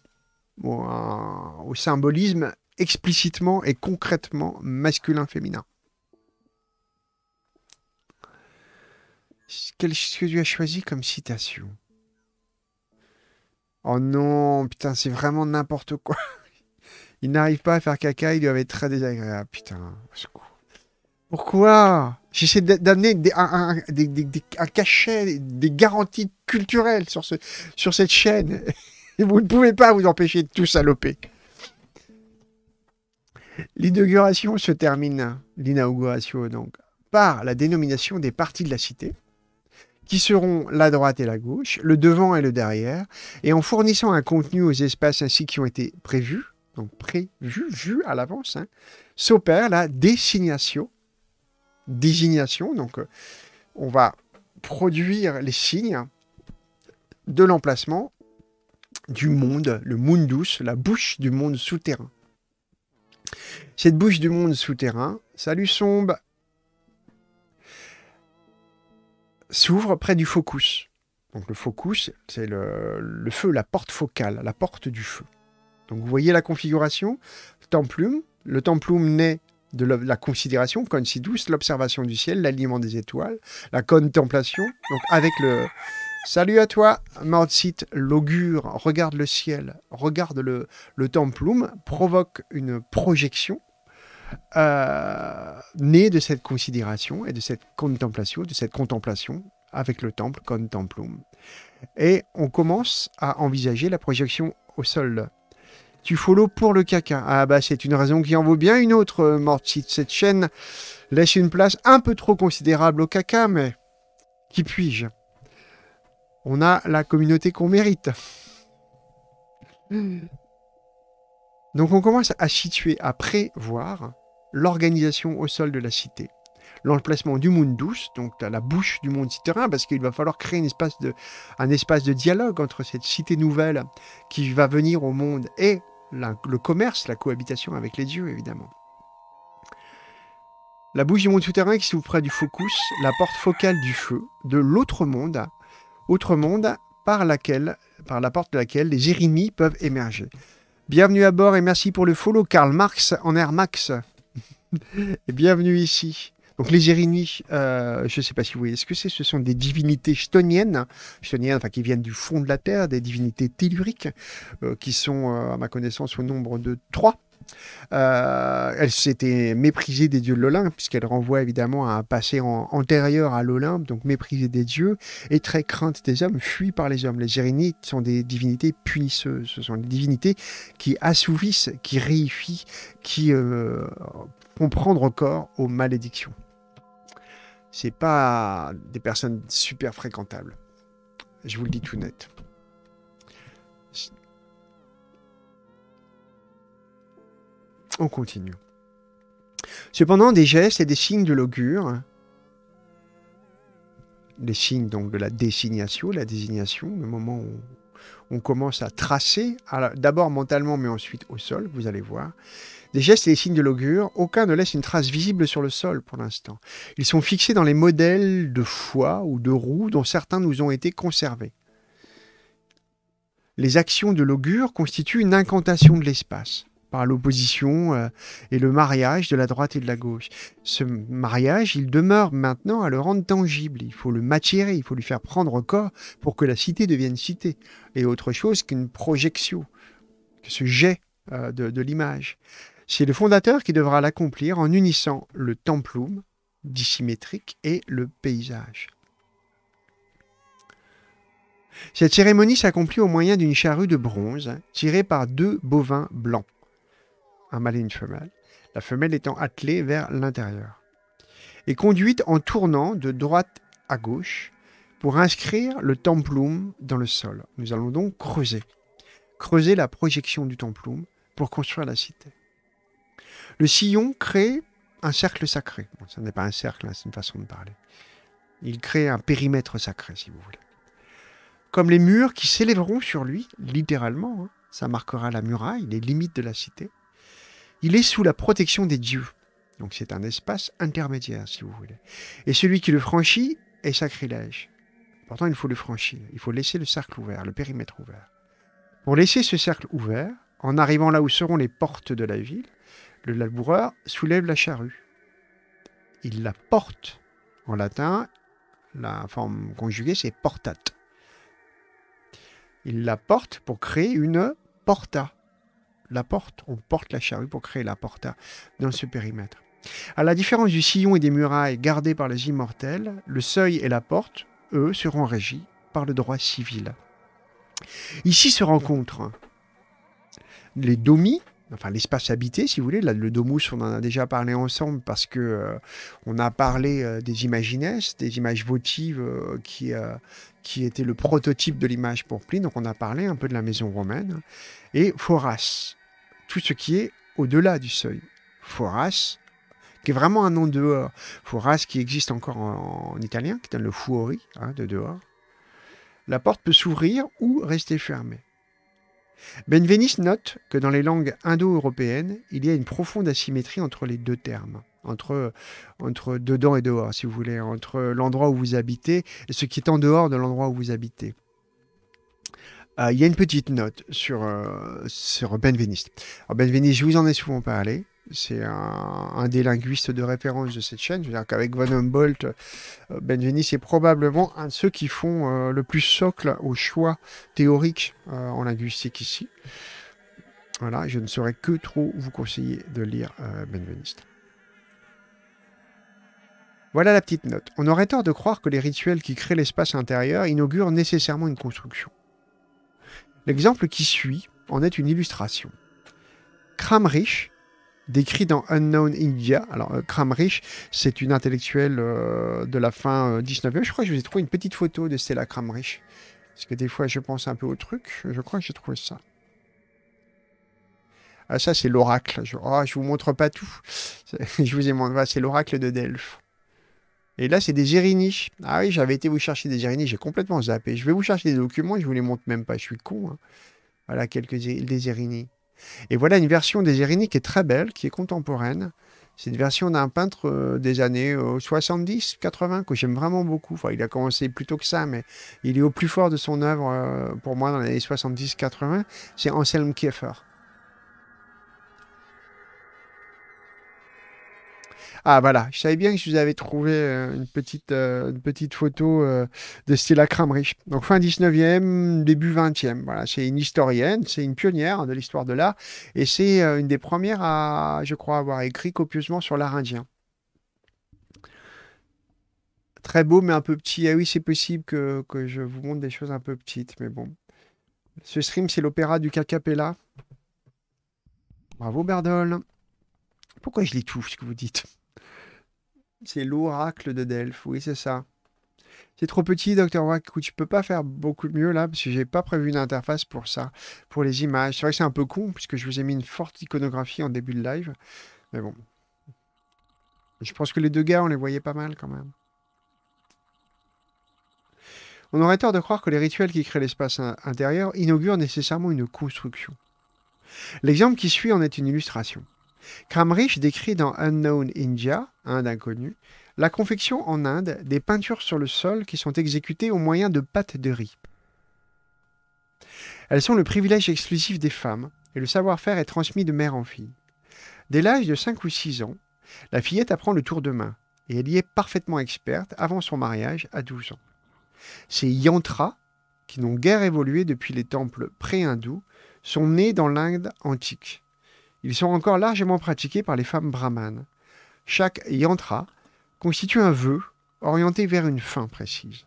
au symbolisme explicitement et concrètement masculin-féminin. Qu'est-ce que tu as choisi comme citation Oh non, putain, c'est vraiment n'importe quoi. Il n'arrive pas à faire caca, il doit être très désagréable. putain, au pourquoi J'essaie d'amener un, cachet, des garanties culturelles sur, ce, sur cette chaîne. vous ne pouvez pas vous empêcher de tout saloper. L'inauguration se termine, l'inauguration donc, par la dénomination des parties de la cité, qui seront la droite et la gauche, le devant et le derrière, et en fournissant un contenu aux espaces ainsi qui ont été prévus, donc prévus, vus à l'avance, hein, s'opère la désignation désignation. Donc, euh, on va produire les signes de l'emplacement du monde, le mundus, la bouche du monde souterrain. Cette bouche du monde souterrain, salut sombre, s'ouvre près du focus. Donc le focus, c'est le, feu, la porte focale, la porte du feu. Donc vous voyez la configuration, templume le templum naît de la, considération, comme si douce, l'observation du ciel, l'alignement des étoiles, la contemplation. Donc avec le Salut à toi, Mautzit, l'augure, regarde le ciel, regarde le, le templum, provoque une projection euh, née de cette considération et de cette contemplation, de cette contemplation avec le temple, contemplum. Et on commence à envisager la projection au sol tu follow pour le caca. Ah bah c'est une raison qui en vaut bien une autre, euh, Morty. Cette chaîne laisse une place un peu trop considérable au caca, mais qui puis-je On a la communauté qu'on mérite. Donc on commence à situer, à prévoir l'organisation au sol de la cité. L'emplacement du monde douce, donc à la bouche du monde citerain, parce qu'il va falloir créer un espace de dialogue entre cette cité nouvelle qui va venir au monde et le commerce, la cohabitation avec les dieux, évidemment. La bouche du monde souterrain qui s'ouvre près du focus, la porte focale du feu, de l'autre monde, autre monde par, laquelle, par la porte de laquelle les érémies peuvent émerger. Bienvenue à bord et merci pour le follow, Karl Marx en Air Max. et bienvenue ici. Donc les Jérini, euh, je ne sais pas si vous voyez ce que c'est, ce sont des divinités chtoniennes, qui viennent du fond de la Terre, des divinités telluriques, euh, qui sont, euh, à ma connaissance, au nombre de trois. Elles elle méprisées des dieux de l'Olympe, puisqu'elles renvoient évidemment à un passé antérieur à l'Olympe, donc méprisées des dieux, et très craintes des hommes, fuies par les hommes. Les Gérénites sont des divinités punisseuses, ce sont des divinités qui assouvissent, qui réifient, qui font prendre corps aux malédictions c'est pas des personnes super fréquentables. Je vous le dis tout net. On continue. Cependant, des gestes et des signes de l'augure, les signes donc de la désignation, la désignation, le moment où on commence à tracer, d'abord mentalement, mais ensuite au sol, vous allez voir, des gestes et des signes de l'augure, aucun ne laisse une trace visible sur le sol pour l'instant. Ils sont fixés dans les modèles de foi ou de roues dont certains nous ont été conservés. Les actions de l'augure constituent une incantation de l'espace par l'opposition euh, et le mariage de la droite et de la gauche. Ce mariage, il demeure maintenant à le rendre tangible. Il faut le matérer, il faut lui faire prendre corps pour que la cité devienne cité. Et autre chose qu'une projection, que ce jet euh, de l'image. C'est le fondateur qui devra l'accomplir en unissant le templum, dissymétrique, et le paysage. Cette cérémonie s'accomplit au moyen d'une charrue de bronze tirée par deux bovins blancs, un mâle et une femelle, la femelle étant attelée vers l'intérieur, et conduite en tournant de droite à gauche pour inscrire le templum dans le sol. Nous allons donc creuser, creuser la projection du templum pour construire la cité. Le sillon crée un cercle sacré. ce n'est pas un cercle, hein, c'est une façon de parler. Il crée un périmètre sacré, si vous voulez. Comme les murs qui s'élèveront sur lui, littéralement, hein, ça marquera la muraille, les limites de la cité. Il est sous la protection des dieux. Donc c'est un espace intermédiaire, si vous voulez. Et celui qui le franchit est sacrilège. Pourtant, il faut le franchir. Il faut laisser le cercle ouvert, le périmètre ouvert. Pour laisser ce cercle ouvert, en arrivant là où seront les portes de la ville, le laboureur soulève la charrue. Il la porte. En latin, la forme conjuguée, c'est portat. Il la porte pour créer une porta. La porte, on porte la charrue pour créer la porta dans ce périmètre. À la différence du sillon et des murailles gardés par les immortels, le seuil et la porte, eux, seront régis par le droit civil. Ici se rencontrent les domis, enfin l'espace habité, si vous voulez. Là, le domus, on en a déjà parlé ensemble parce que euh, on a parlé euh, des imagines, des images votives euh, qui, qui étaient le prototype de l'image pour Pline. Donc on a parlé un peu de la maison romaine et Foras, tout ce qui est au-delà du seuil. Foras, qui est vraiment un nom dehors. Foras qui existe encore en, italien, qui donne le fuori hein, de dehors. La porte peut s'ouvrir ou rester fermée. Benveniste note que dans les langues indo-européennes, il y a une profonde asymétrie entre les deux termes, entre, dedans et dehors, si vous voulez, entre l'endroit où vous habitez et ce qui est en dehors de l'endroit où vous habitez. Euh, il y a une petite note sur, euh, sur Benveniste. Benveniste, je vous en ai souvent parlé c'est un, des linguistes de référence de cette chaîne. Je veux dire qu'avec Van Humboldt, euh, Benveniste est probablement un de ceux qui font euh, le plus socle au choix théorique euh, en linguistique ici. Voilà, je ne saurais que trop vous conseiller de lire Benveniste. Voilà la petite note. On aurait tort de croire que les rituels qui créent l'espace intérieur inaugurent nécessairement une construction. L'exemple qui suit en est une illustration. Kramrich, décrit dans Unknown India. Alors, euh, Kramrich, c'est une intellectuelle euh, de la fin 19e. Euh, je crois que je vous ai trouvé une petite photo de Stella Kramrich. Parce que des fois, je pense un peu au truc. Je crois que j'ai trouvé ça. Ah, ça, c'est l'oracle. Je... ne ah, je vous montre pas tout. je vous ai montré. C'est l'oracle de Delphes. Et là, c'est des Érini. Ah oui, j'avais été vous chercher des Érini. J'ai complètement zappé. Je vais vous chercher des documents. Je vous les montre même pas. Je suis con. Hein. Voilà quelques des et voilà une version des Irénées qui est très belle, qui est contemporaine. C'est une version d'un peintre euh, des années 70, euh, 80, que j'aime vraiment beaucoup. il a commencé plus tôt que ça, mais il est au plus fort de son œuvre euh, pour moi dans les années 70, 80. C'est Anselm Kiefer. Ah voilà, je savais bien que je vous avais trouvé euh, une petite, euh, petite photo euh, de Stella Kramerich. Donc fin 19e, début 20e. Voilà, c'est une historienne, c'est une pionnière de l'histoire de l'art et c'est une des premières à, je crois, avoir écrit copieusement sur l'art indien très beau, mais un peu petit. Ah oui, c'est possible que, que, je vous montre des choses un peu petites, mais bon. Ce stream, c'est l'opéra du Cacapella. Bravo, Berdol. Pourquoi je tout ce que vous dites c'est l'oracle de Delphes, oui, c'est ça. C'est trop petit, docteur. Wack. Écoute, tu peux pas faire beaucoup mieux là, parce que j'ai pas prévu une interface pour ça, pour les images. C'est vrai que c'est un peu con, puisque je vous ai mis une forte iconographie en début de live. Mais bon. Je pense que les deux gars, on les voyait pas mal quand même. On aurait tort de croire que les rituels qui créent l'espace intérieur inaugurent nécessairement une construction. L'exemple qui suit en est une illustration. Kramrich décrit dans Unknown India, Inde inconnue, la confection en Inde des peintures sur le sol qui sont exécutées au moyen de pâtes de riz. Elles sont le privilège exclusif des femmes et le savoir-faire est transmis de mère en fille. Dès l'âge de 5 ou 6 ans, la fillette apprend le tour de main et elle y est parfaitement experte avant son mariage à 12 ans. Ces yantras, qui n'ont guère évolué depuis les temples pré-hindous, sont nés dans l'Inde antique ils sont encore largement pratiqués par les femmes brahmanes. Chaque yantra constitue un vœu orienté vers une fin précise.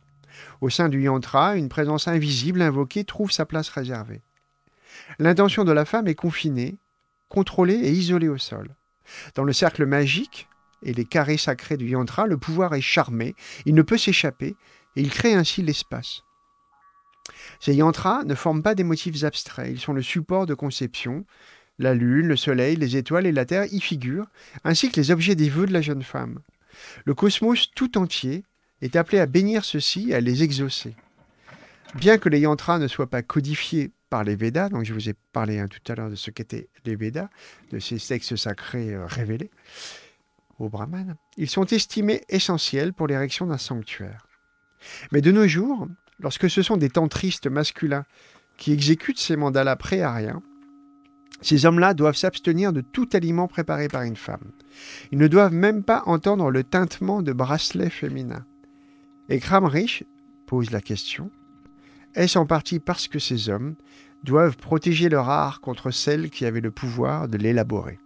Au sein du yantra, une présence invisible invoquée trouve sa place réservée. L'intention de la femme est confinée, contrôlée et isolée au sol. Dans le cercle magique et les carrés sacrés du yantra, le pouvoir est charmé, il ne peut s'échapper et il crée ainsi l'espace. Ces yantras ne forment pas des motifs abstraits, ils sont le support de conception. La lune, le soleil, les étoiles et la terre y figurent, ainsi que les objets des vœux de la jeune femme. Le cosmos tout entier est appelé à bénir ceux-ci et à les exaucer. Bien que les yantras ne soient pas codifiés par les Védas, donc je vous ai parlé hein, tout à l'heure de ce qu'étaient les Védas, de ces textes sacrés euh, révélés aux brahmanes, ils sont estimés essentiels pour l'érection d'un sanctuaire. Mais de nos jours, lorsque ce sont des tantristes masculins qui exécutent ces mandalas préariens, ces hommes-là doivent s'abstenir de tout aliment préparé par une femme. Ils ne doivent même pas entendre le tintement de bracelets féminins. Et Kramrich pose la question est-ce en partie parce que ces hommes doivent protéger leur art contre celles qui avaient le pouvoir de l'élaborer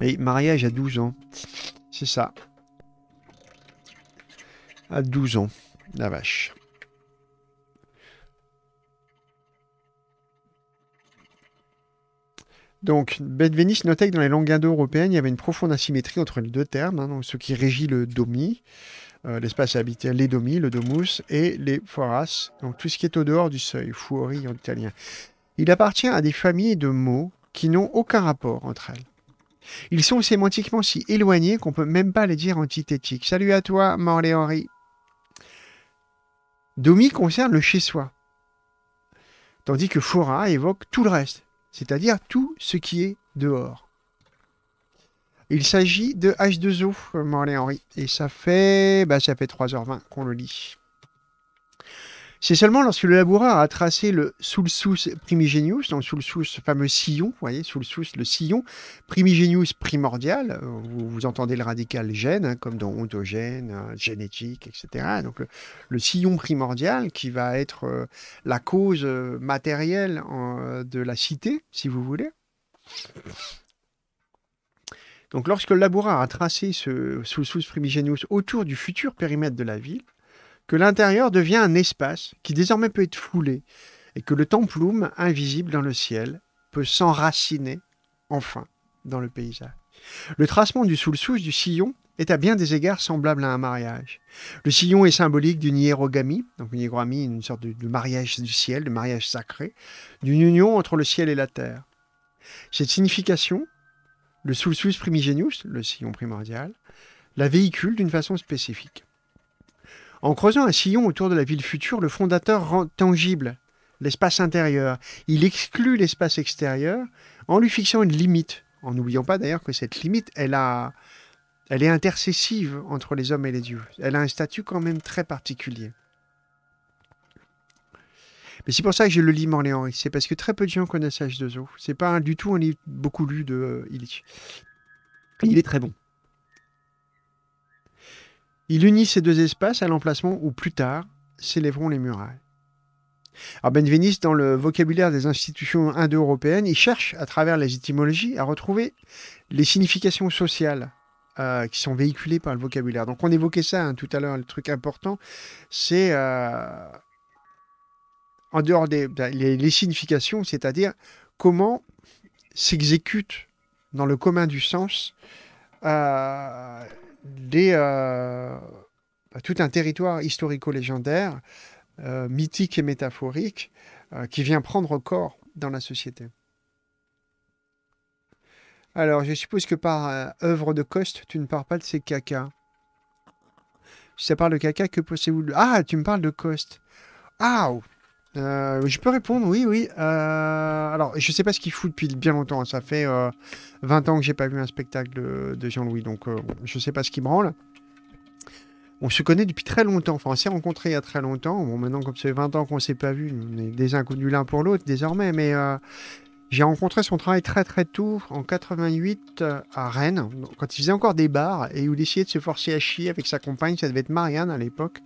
Et mariage à 12 ans, c'est ça. À 12 ans, la vache. Donc, Benveniste notait que dans les langues indo-européennes, il y avait une profonde asymétrie entre les deux termes, hein, ce qui régit le domi, euh, l'espace habité, les domi, le domus, et les foras, donc tout ce qui est au dehors du seuil, fuori en italien. Il appartient à des familles de mots qui n'ont aucun rapport entre elles. Ils sont sémantiquement si éloignés qu'on peut même pas les dire antithétiques. Salut à toi, Henry. Domi concerne le chez-soi, tandis que fora évoque tout le reste c'est-à-dire tout ce qui est dehors. Il s'agit de H2O, Morley Henry, et ça fait, bah, ça fait 3h20 qu'on le lit. C'est seulement lorsque le laboureur a tracé le sulsus primigenius, donc sous ce fameux sillon, vous voyez, sous-sous, le sillon, primigenius primordial, euh, vous, entendez le radical gène, hein, comme dans ontogène, hein, génétique, etc. Donc le, sillon primordial qui va être euh, la cause euh, matérielle de la cité, si vous voulez. Donc lorsque le laboureur a tracé ce sous-sous primigenius autour du futur périmètre de la ville, que l'intérieur devient un espace qui désormais peut être foulé et que le temploum invisible dans le ciel peut s'enraciner enfin dans le paysage. Le tracement du sous du sillon est à bien des égards semblable à un mariage. Le sillon est symbolique d'une hiérogamie, donc une hiérogamie, une sorte de, mariage du ciel, de mariage sacré, d'une union entre le ciel et la terre. Cette signification, le soulsus primigenius, le sillon primordial, la véhicule d'une façon spécifique. En creusant un sillon autour de la ville future, le fondateur rend tangible l'espace intérieur. Il exclut l'espace extérieur en lui fixant une limite. En n'oubliant pas d'ailleurs que cette limite, elle, a... elle est intercessive entre les hommes et les dieux. Elle a un statut quand même très particulier. Mais c'est pour ça que je le lis Léon. c'est parce que très peu de gens connaissent H2O. C'est pas du tout un livre beaucoup lu de euh, Illich. Il est très bon. Il unit ces deux espaces à l'emplacement où plus tard s'élèveront les murailles. Alors Benveniste, dans le vocabulaire des institutions indo-européennes, il cherche, à travers les étymologies, à retrouver les significations sociales euh, qui sont véhiculées par le vocabulaire. Donc on évoquait ça hein, tout à l'heure, le truc important, c'est euh, en dehors des ben, les, significations, c'est-à-dire comment s'exécute dans le commun du sens euh, euh, bah, tout un territoire historico-légendaire, euh, mythique et métaphorique, euh, qui vient prendre corps dans la société. Alors, je suppose que par œuvre de Coste, tu ne parles pas de ces cacas. Si ça parle de caca, que pensez-vous Ah, tu me parles de Coste. Ah, euh, je peux répondre, oui, oui. Euh, alors, je ne sais pas ce qu'il fout depuis bien longtemps. Ça fait 20 euh, ans que j'ai pas vu un spectacle de, Jean-Louis, donc euh, je ne sais pas ce qui branle. On se connaît depuis très longtemps. Enfin, on s'est rencontrés il y a très longtemps. Bon, maintenant, comme ça fait 20 ans qu'on ne s'est pas vu, on est des inconnus l'un pour l'autre désormais. Mais j'ai rencontré son travail très très tôt, en 88, à Rennes, quand il faisait encore des bars et où il essayait de se forcer à chier avec sa compagne. Ça devait être Marianne à l'époque.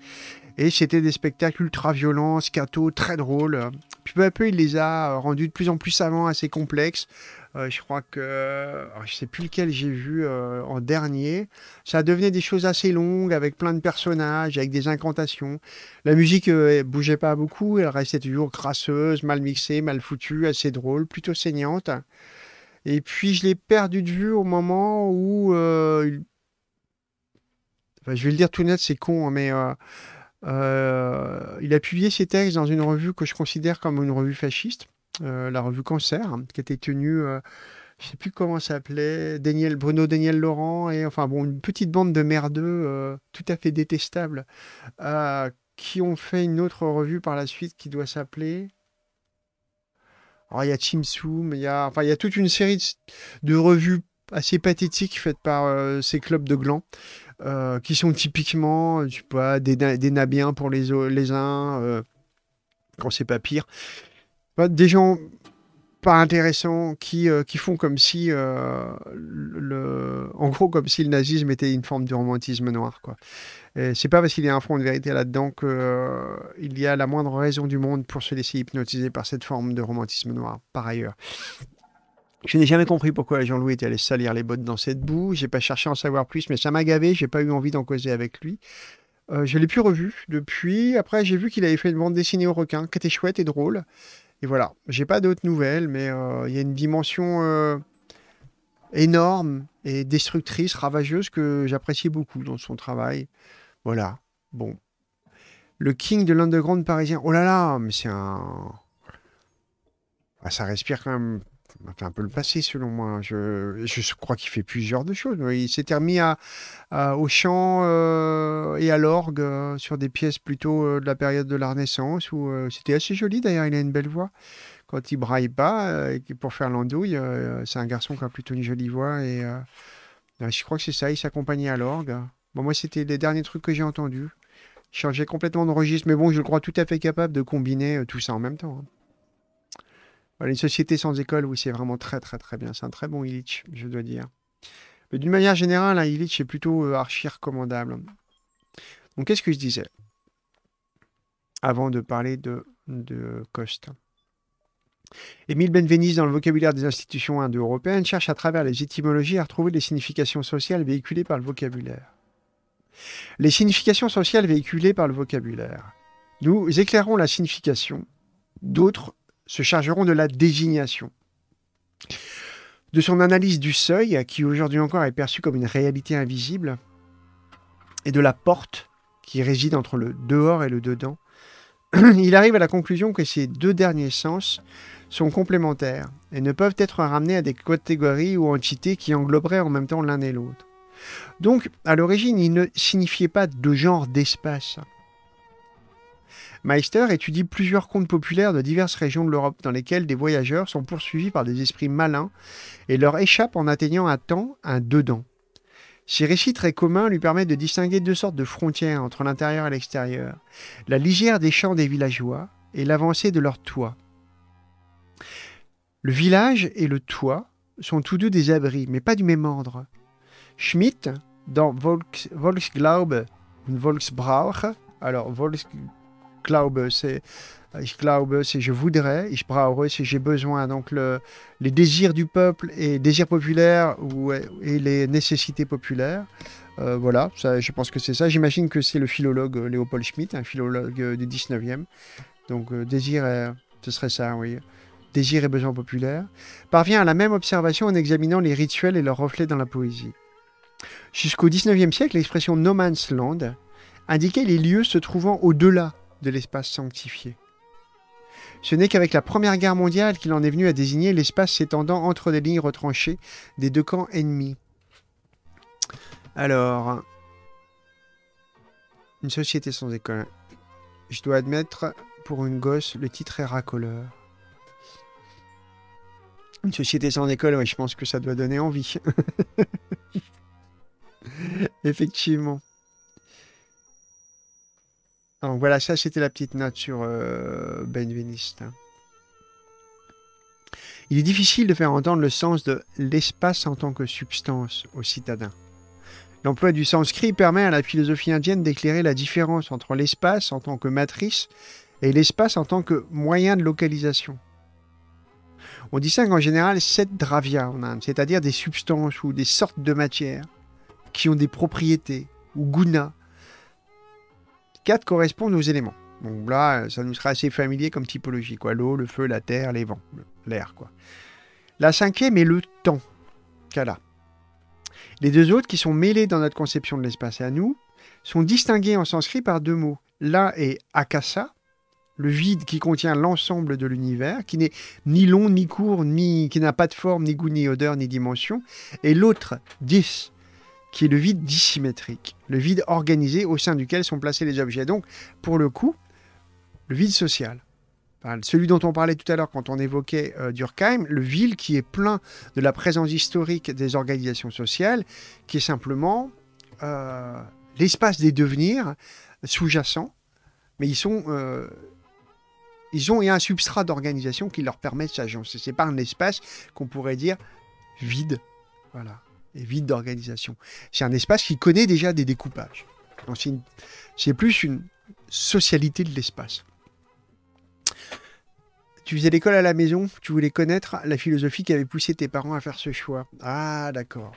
Et c'était des spectacles ultra violents, scato, très drôles. Puis peu à peu, il les a euh, rendus de plus en plus savants, assez complexes. Euh, je crois que Je euh, je sais plus lequel j'ai vu en dernier. Ça devenait des choses assez longues avec plein de personnages, avec des incantations. La musique ne bougeait pas beaucoup, elle restait toujours crasseuse, mal mixée, mal foutue, assez drôle, plutôt saignante. Et puis je l'ai perdu de vue au moment où je vais le dire tout net, c'est con, hein, mais euh, il a publié ses textes dans une revue que je considère comme une revue fasciste, euh, la revue Cancer, qui était tenue, euh, je ne sais plus comment ça s'appelait, Daniel, Bruno Daniel Laurent, et enfin bon, une petite bande de merdeux tout à fait détestables, qui ont fait une autre revue par la suite qui doit s'appeler. Alors oh, il y a Chimsoum, il y a, enfin, il y a toute une série de, de revues assez pathétiques faites par ces clubs de glands euh, qui sont typiquement tu euh, pas des, nabiens pour les, les uns, euh, quand c'est pas pire. Des gens pas intéressants qui, qui font comme si, le, en gros, comme si le nazisme était une forme de romantisme noir. Quoi. c'est pas parce qu'il y a un front de vérité là-dedans qu'il y a la moindre raison du monde pour se laisser hypnotiser par cette forme de romantisme noir, par ailleurs. Je n'ai jamais compris pourquoi Jean-Louis était allé salir les bottes dans cette boue. J'ai pas cherché à en savoir plus, mais ça m'a gavé. J'ai pas eu envie d'en causer avec lui. Je euh, je l'ai plus revu depuis. Après, j'ai vu qu'il avait fait une bande dessinée au requin, qui était chouette et drôle. Et voilà. J'ai pas d'autres nouvelles, mais euh, il y a une dimension euh, énorme et destructrice, ravageuse que j'apprécie beaucoup dans son travail. Voilà. Bon. Le king de l'underground parisien. Oh là là, mais c'est un. Ah, ça respire quand même fait un peu le passé selon moi. Hein. Je, crois qu'il fait plusieurs de choses. Il s'est remis à, au chant euh, et à l'orgue euh, sur des pièces plutôt euh, de la période de la Renaissance où c'était assez joli d'ailleurs. Il a une belle voix. Quand il braille pas pour faire l'andouille, c'est un garçon qui a plutôt une jolie voix et je crois que c'est ça. Il s'accompagnait à l'orgue. Bon, moi, c'était les derniers trucs que j'ai entendus. changeait complètement de registre, mais bon, je le crois tout à fait capable de combiner tout ça en même temps. Hein une société sans école, oui, c'est vraiment très, très, très bien. C'est un très bon Illich, je dois dire. Mais d'une manière générale, un hein, Illich est plutôt euh, archi recommandable. Donc, qu'est-ce que je disais avant de parler de, de Coste Émile Benveniste, dans le vocabulaire des institutions indo-européennes, cherche à travers les étymologies à retrouver les significations sociales véhiculées par le vocabulaire. Les significations sociales véhiculées par le vocabulaire. Nous éclairons la signification, d'autres se chargeront de la désignation. De son analyse du seuil, qui aujourd'hui encore est perçu comme une réalité invisible, et de la porte qui réside entre le dehors et le dedans, il arrive à la conclusion que ces deux derniers sens sont complémentaires et ne peuvent être ramenés à des catégories ou entités qui engloberaient en même temps l'un et l'autre. Donc, à l'origine, il ne signifiait pas de genre d'espace, Meister étudie plusieurs contes populaires de diverses régions de l'Europe dans lesquelles des voyageurs sont poursuivis par des esprits malins et leur échappent en atteignant à temps un dedans. Ces récits très communs lui permettent de distinguer deux sortes de frontières entre l'intérieur et l'extérieur, la lisière des champs des villageois et l'avancée de leurs toits. Le village et le toit sont tous deux des abris, mais pas du même ordre. Schmidt, dans Volksglaube und Volksbrauch, alors Volks, c'est ich euh, glaube, c'est je voudrais, ich brauche, c'est j'ai besoin. Donc les désirs du peuple et désirs populaires ou, euh, et les nécessités populaires. Euh, voilà, je pense que c'est ça. J'imagine que c'est le philologue Léopold Schmitt, un philologue du 19e. Donc désir, et, ce serait ça, oui. Désir et besoin populaire. Parvient à la même observation en examinant les rituels et leurs reflets dans la poésie. Jusqu'au 19e siècle, l'expression no man's land indiquait les lieux se trouvant au-delà de l'espace sanctifié. Ce n'est qu'avec la Première Guerre mondiale qu'il en est venu à désigner l'espace s'étendant entre les lignes retranchées des deux camps ennemis. Alors, une société sans école. Je dois admettre, pour une gosse, le titre est racoleur. Une société sans école, je pense que ça doit donner envie. Effectivement. Donc voilà, ça c'était la petite note sur euh, Benveniste. Hein. Il est difficile de faire entendre le sens de l'espace en tant que substance aux citadins. L'emploi du sanskrit permet à la philosophie indienne d'éclairer la différence entre l'espace en tant que matrice et l'espace en tant que moyen de localisation. On distingue en général sept dravya, en Inde, c'est-à-dire des substances ou des sortes de matières qui ont des propriétés ou gunas 4 correspondent aux éléments. Donc là, ça nous sera assez familier comme typologie, quoi. L'eau, le feu, la terre, les vents, l'air, quoi. La cinquième est le temps, Kala. Les deux autres, qui sont mêlés dans notre conception de l'espace et à nous, sont distingués en sanskrit par deux mots. L'un est akasa, le vide qui contient l'ensemble de l'univers, qui n'est ni long, ni court, ni qui n'a pas de forme, ni goût, ni odeur, ni dimension, et l'autre, dis, qui est le vide dissymétrique, le vide organisé au sein duquel sont placés les objets. Donc, pour le coup, le vide social. celui dont on parlait tout à l'heure quand on évoquait euh, Durkheim, le vide qui est plein de la présence historique des organisations sociales, qui est simplement euh, l'espace des devenirs sous-jacents, mais ils sont euh, ils ont un substrat d'organisation qui leur permet de s'agencer. C'est pas un espace qu'on pourrait dire vide. Voilà et vide d'organisation. C'est un espace qui connaît déjà des découpages. C'est plus une socialité de l'espace. Tu faisais l'école à la maison, tu voulais connaître la philosophie qui avait poussé tes parents à faire ce choix. Ah, d'accord.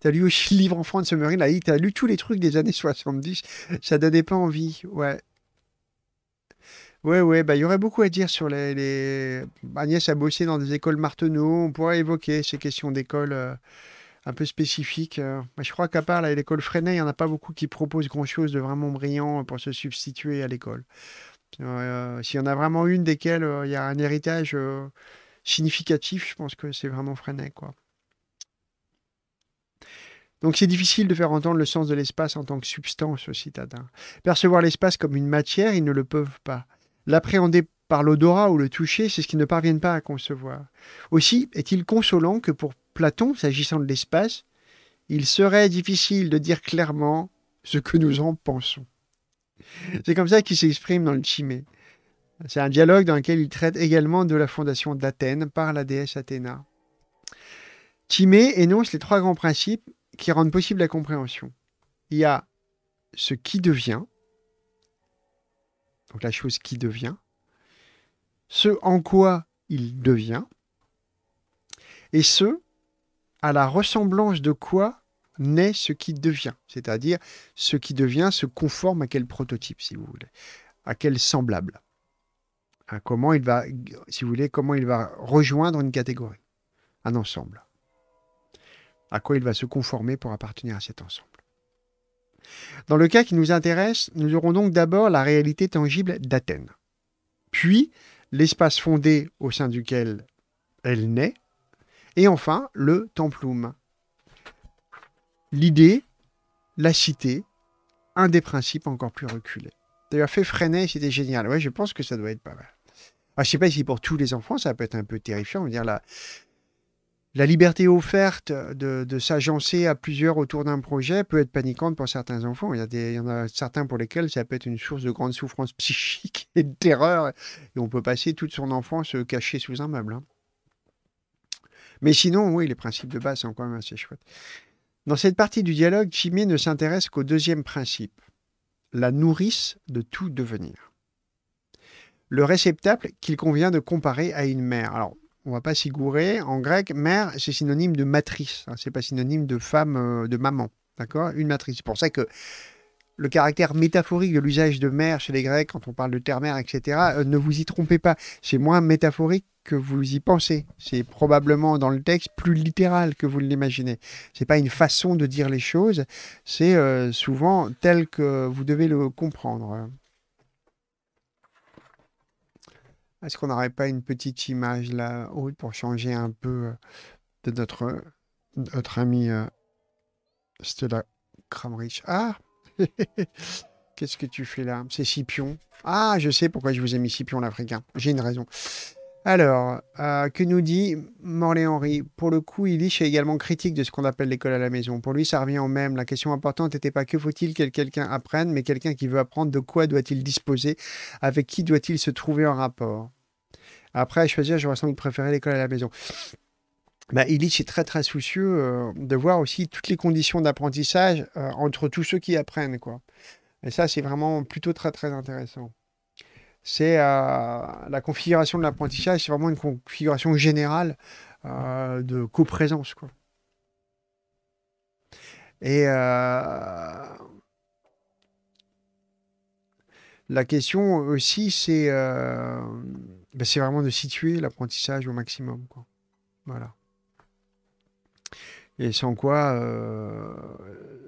T'as lu aussi le livre enfant de Summerhill, là, ah t'as lu tous les trucs des années 70, ça donnait pas envie, ouais. Ouais, ouais, bah il y aurait beaucoup à dire sur les, Agnès a bossé dans des écoles Marteneau, on pourrait évoquer ces questions d'école... Euh, un peu spécifique. Euh, je crois qu'à part l'école Freinet, il n'y en a pas beaucoup qui proposent grand-chose de vraiment brillant pour se substituer à l'école. Euh, euh, s'il y en a vraiment une desquelles il y a un héritage significatif, je pense que c'est vraiment Freinet. Quoi. Donc c'est difficile de faire entendre le sens de l'espace en tant que substance aux citadins. Percevoir l'espace comme une matière, ils ne le peuvent pas. L'appréhender par l'odorat ou le toucher, c'est ce qu'ils ne parviennent pas à concevoir. Aussi est-il consolant que pour Platon s'agissant de l'espace, il serait difficile de dire clairement ce que nous en pensons. C'est comme ça qu'il s'exprime dans le Chimé. C'est un dialogue dans lequel il traite également de la fondation d'Athènes par la déesse Athéna. Timée énonce les trois grands principes qui rendent possible la compréhension. Il y a ce qui devient, donc la chose qui devient, ce en quoi il devient, et ce à la ressemblance de quoi naît ce qui devient, c'est-à-dire ce qui devient se conforme à quel prototype, si vous voulez, à quel semblable, à comment il va, si vous voulez, comment il va rejoindre une catégorie, un ensemble, à quoi il va se conformer pour appartenir à cet ensemble. Dans le cas qui nous intéresse, nous aurons donc d'abord la réalité tangible d'Athènes, puis l'espace fondé au sein duquel elle naît, et enfin, le Templum. L'idée, la cité, un des principes encore plus reculés. D'ailleurs, fait freiner, c'était génial. Ouais, je pense que ça doit être pas mal. Je ah, je sais pas si pour tous les enfants, ça peut être un peu terrifiant. dire la, la liberté offerte de, s'agencer à plusieurs autour d'un projet peut être paniquante pour certains enfants. Il y, en a certains pour lesquels ça peut être une source de grande souffrance psychique et de terreur. Et on peut passer toute son enfance cacher sous un meuble. Hein. Mais sinon, oui, les principes de base sont quand même assez chouettes. Dans cette partie du dialogue, chimie ne s'intéresse qu'au deuxième principe, la nourrice de tout devenir. Le réceptacle qu'il convient de comparer à une mère. Alors, on va pas s'y gourer. En grec, mère, c'est synonyme de matrice. Ce hein, c'est pas synonyme de femme, euh, de maman. D'accord Une matrice. C'est pour ça que le caractère métaphorique de l'usage de mère chez les Grecs, quand on parle de terre-mère, etc., euh, ne vous y trompez pas. C'est moins métaphorique que vous y pensez. C'est probablement dans le texte plus littéral que vous l'imaginez. C'est pas une façon de dire les choses, c'est euh, souvent tel que vous devez le comprendre. Est-ce qu'on n'aurait pas une petite image là haut pour changer un peu euh, de notre, notre ami euh, Stella Kramrich Ah Qu'est-ce que tu fais là C'est Scipion. Ah, je sais pourquoi je vous ai mis Scipion l'Africain. J'ai une raison. Alors, euh, que nous dit Morley Henry Pour le coup, Illich est également critique de ce qu'on appelle l'école à la maison. Pour lui, ça revient au même. La question importante n'était pas que faut-il que quelqu'un apprenne, mais quelqu'un qui veut apprendre, de quoi doit-il disposer Avec qui doit-il se trouver en rapport Après, à choisir, j'aurais sans de préférer l'école à la maison. Bah, Illich est très très soucieux euh, de voir aussi toutes les conditions d'apprentissage euh, entre tous ceux qui apprennent. quoi. Et ça, c'est vraiment plutôt très très intéressant c'est euh, la configuration de l'apprentissage, c'est vraiment une configuration générale euh, de coprésence. Quoi. Et euh, la question aussi, ben, c'est vraiment de situer l'apprentissage au maximum. Quoi. Voilà. Et sans quoi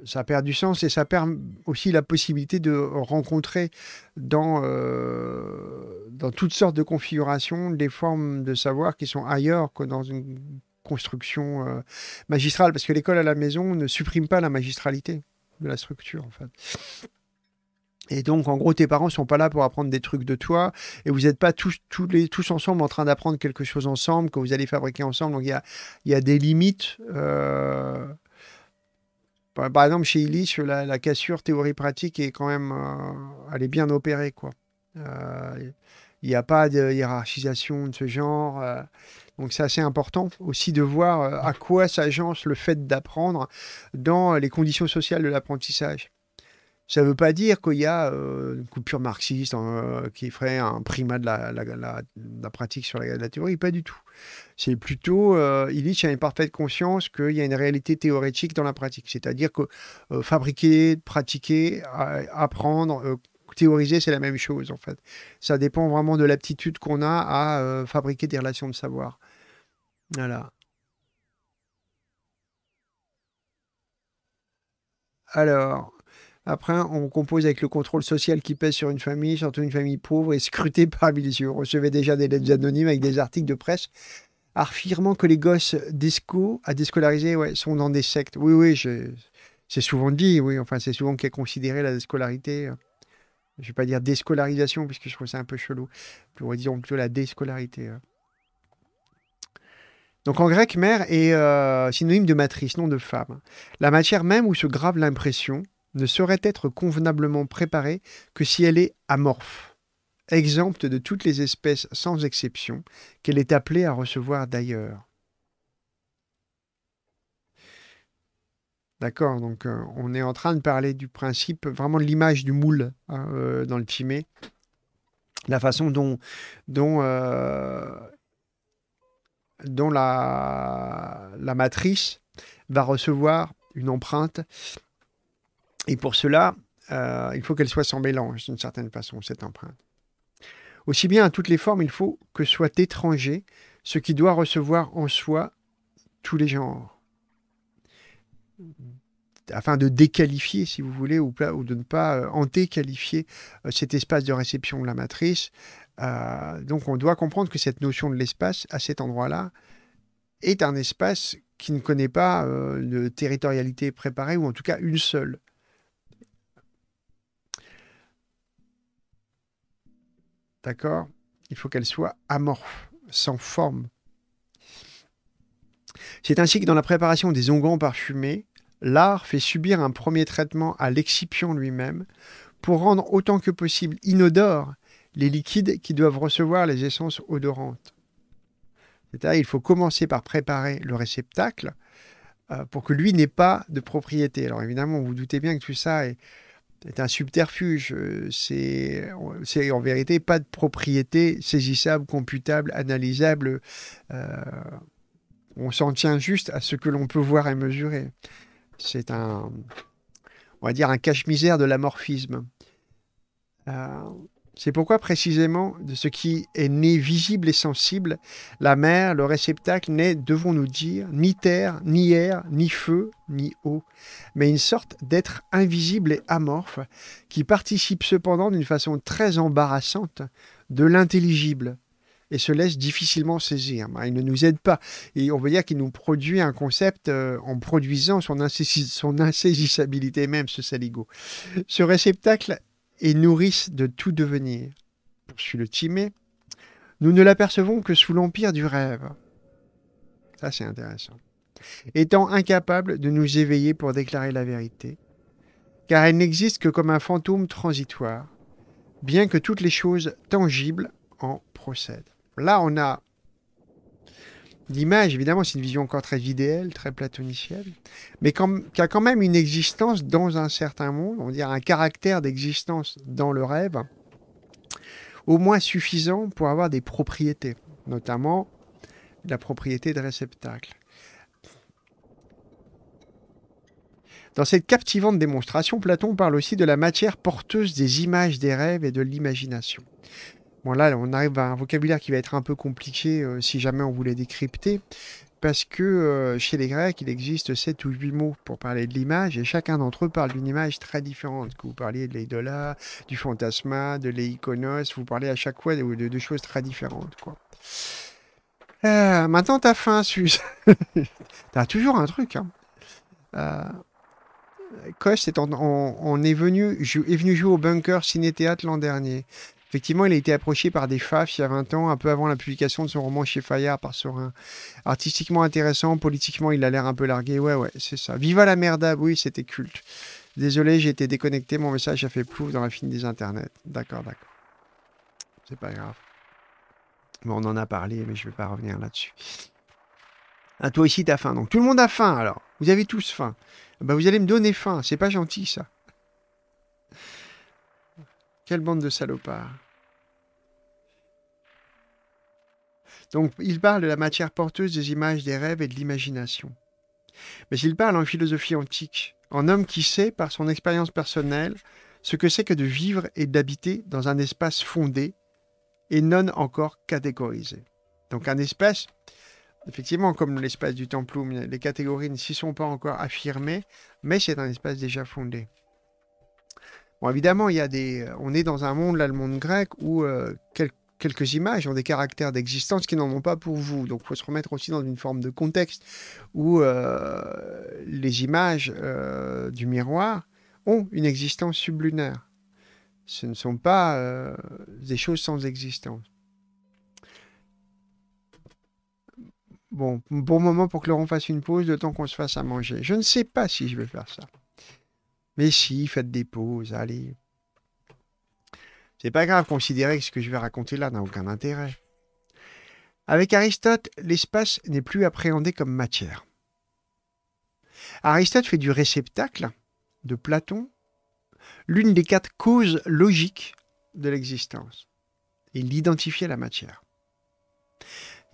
ça perd du sens et ça perd aussi la possibilité de rencontrer dans, euh, dans toutes sortes de configurations des formes de savoir qui sont ailleurs que dans une construction euh, magistrale, parce que l'école à la maison ne supprime pas la magistralité de la structure, en fait. Et donc, en gros, tes parents sont pas là pour apprendre des trucs de toi, et vous n'êtes pas tous, tous, les, tous ensemble en train d'apprendre quelque chose ensemble, que vous allez fabriquer ensemble. Donc, il y a, des limites. Euh par exemple, chez Illich, la, cassure théorie-pratique est quand même, euh, elle est bien opérée, quoi. Euh, il n'y a pas de hiérarchisation de ce genre. Euh. donc c'est assez important aussi de voir à quoi s'agence le fait d'apprendre dans les conditions sociales de l'apprentissage. Ça ne veut pas dire qu'il y a une coupure marxiste hein, qui ferait un primat de la, la pratique sur la théorie, pas du tout. C'est plutôt, euh, Illich a une parfaite conscience qu'il y a une réalité théorétique dans la pratique. C'est-à-dire que euh, fabriquer, pratiquer, apprendre, euh, théoriser, c'est la même chose en fait. Ça dépend vraiment de l'aptitude qu'on a à fabriquer des relations de savoir. Voilà. Alors, après, on compose avec le contrôle social qui pèse sur une famille, surtout une famille pauvre et scrutée par les yeux. On recevait déjà des lettres anonymes avec des articles de presse affirmant que les gosses d'ESCO, à déscolariser, sont dans des sectes. Oui, oui, c'est souvent dit, oui, enfin, c'est souvent qu'est considéré la déscolarité. Euh, je ne vais pas dire déscolarisation, puisque je trouve ça un peu chelou. va dire plutôt la déscolarité. Euh. Donc en grec, mère est euh, synonyme de matrice, non de femme. La matière même où se grave l'impression ne saurait être convenablement préparée que si elle est amorphe exempte de toutes les espèces sans exception qu'elle est appelée à recevoir d'ailleurs. D'accord, donc euh, on est en train de parler du principe, vraiment de l'image du moule hein, euh, dans le chimé, la façon dont, euh, dont, la, la matrice va recevoir une empreinte. Et pour cela, il faut qu'elle soit sans mélange d'une certaine façon, cette empreinte. Aussi bien à toutes les formes, il faut que soit étranger ce qui doit recevoir en soi tous les genres. Afin de déqualifier, si vous voulez, ou, de ne pas euh, antéqualifier euh, cet espace de réception de la matrice. Euh, donc on doit comprendre que cette notion de l'espace, à cet endroit-là, est un espace qui ne connaît pas de territorialité préparée, ou en tout cas une seule. D'accord Il faut qu'elle soit amorphe, sans forme. C'est ainsi que dans la préparation des onguents parfumés, l'art fait subir un premier traitement à l'excipient lui-même pour rendre autant que possible inodore les liquides qui doivent recevoir les essences odorantes. C'est-à-dire il faut commencer par préparer le réceptacle euh, pour que lui n'ait pas de propriété. Alors évidemment, vous, vous doutez bien que tout ça est, c'est un subterfuge. C'est, en vérité pas de propriété saisissable, computable, analysable. Euh, on s'en tient juste à ce que l'on peut voir et mesurer. C'est un, on va dire, un cache-misère de l'amorphisme. Euh, c'est pourquoi précisément de ce qui est né visible et sensible, la mer, le réceptacle, n'est, devons-nous dire, ni terre, ni air, ni feu, ni eau, mais une sorte d'être invisible et amorphe qui participe cependant d'une façon très embarrassante de l'intelligible et se laisse difficilement saisir. Bah, il ne nous aide pas. Et on veut dire qu'il nous produit un concept euh, en produisant son, insaisissabilité même, ce saligo. Ce réceptacle et nourrissent de tout devenir. Poursuit le Timé, nous ne l'apercevons que sous l'empire du rêve. Ça, c'est intéressant. Étant incapable de nous éveiller pour déclarer la vérité, car elle n'existe que comme un fantôme transitoire, bien que toutes les choses tangibles en procèdent. Là, on a l'image, évidemment, c'est une vision encore très idéale, très platonicienne, mais qui a quand même une existence dans un certain monde, on dirait un caractère d'existence dans le rêve, au moins suffisant pour avoir des propriétés, notamment la propriété de réceptacle. Dans cette captivante démonstration, Platon parle aussi de la matière porteuse des images des rêves et de l'imagination. Bon, là, on arrive à un vocabulaire qui va être un peu compliqué euh, si jamais on voulait décrypter, parce que euh, chez les Grecs, il existe 7 ou 8 mots pour parler de l'image, et chacun d'entre eux parle d'une image très différente. Que vous parliez de l'eidola, du fantasma, de l'éikonos, vous parlez à chaque fois de, de, choses très différentes. Quoi. Euh, maintenant, t'as faim, Suze. t'as toujours un truc. Hein. on, est venu, est venu jouer au bunker ciné-théâtre l'an dernier. Effectivement, il a été approché par des FAF il y a 20 ans, un peu avant la publication de son roman chez Fayard par Sorin. Artistiquement intéressant, politiquement, il a l'air un peu largué. Ouais, ouais, c'est ça. Viva la merda, oui, c'était culte. Désolé, j'ai été déconnecté, mon message a fait plouf dans la fine des internets. D'accord, d'accord. C'est pas grave. Bon, on en a parlé, mais je vais pas revenir là-dessus. à ah, toi aussi, t'as faim. Donc, tout le monde a faim, alors. Vous avez tous faim. Bah, vous allez me donner faim. C'est pas gentil, ça. Quelle bande de salopards. Donc il parle de la matière porteuse des images des rêves et de l'imagination. Mais il parle en philosophie antique, en homme qui sait, par son expérience personnelle, ce que c'est que de vivre et d'habiter dans un espace fondé et non encore catégorisé. Donc un espace, effectivement, comme l'espace du Templum, les catégories ne s'y sont pas encore affirmées, mais c'est un espace déjà fondé. Bon, évidemment, il y des... Euh, on est dans un monde, là, le monde grec, où euh, quelques images ont des caractères d'existence qui n'en ont pas pour vous. Donc, il faut se remettre aussi dans une forme de contexte où euh, les images du miroir ont une existence sublunaire. Ce ne sont pas des choses sans existence. Bon, bon moment pour que Laurent fasse une pause, de temps qu'on se fasse à manger. Je ne sais pas si je vais faire ça. Mais si, faites des pauses, allez. C'est pas grave, considérez que ce que je vais raconter là n'a aucun intérêt. Avec Aristote, l'espace n'est plus appréhendé comme matière. Aristote fait du réceptacle de Platon l'une des quatre causes logiques de l'existence. Il identifiait la matière.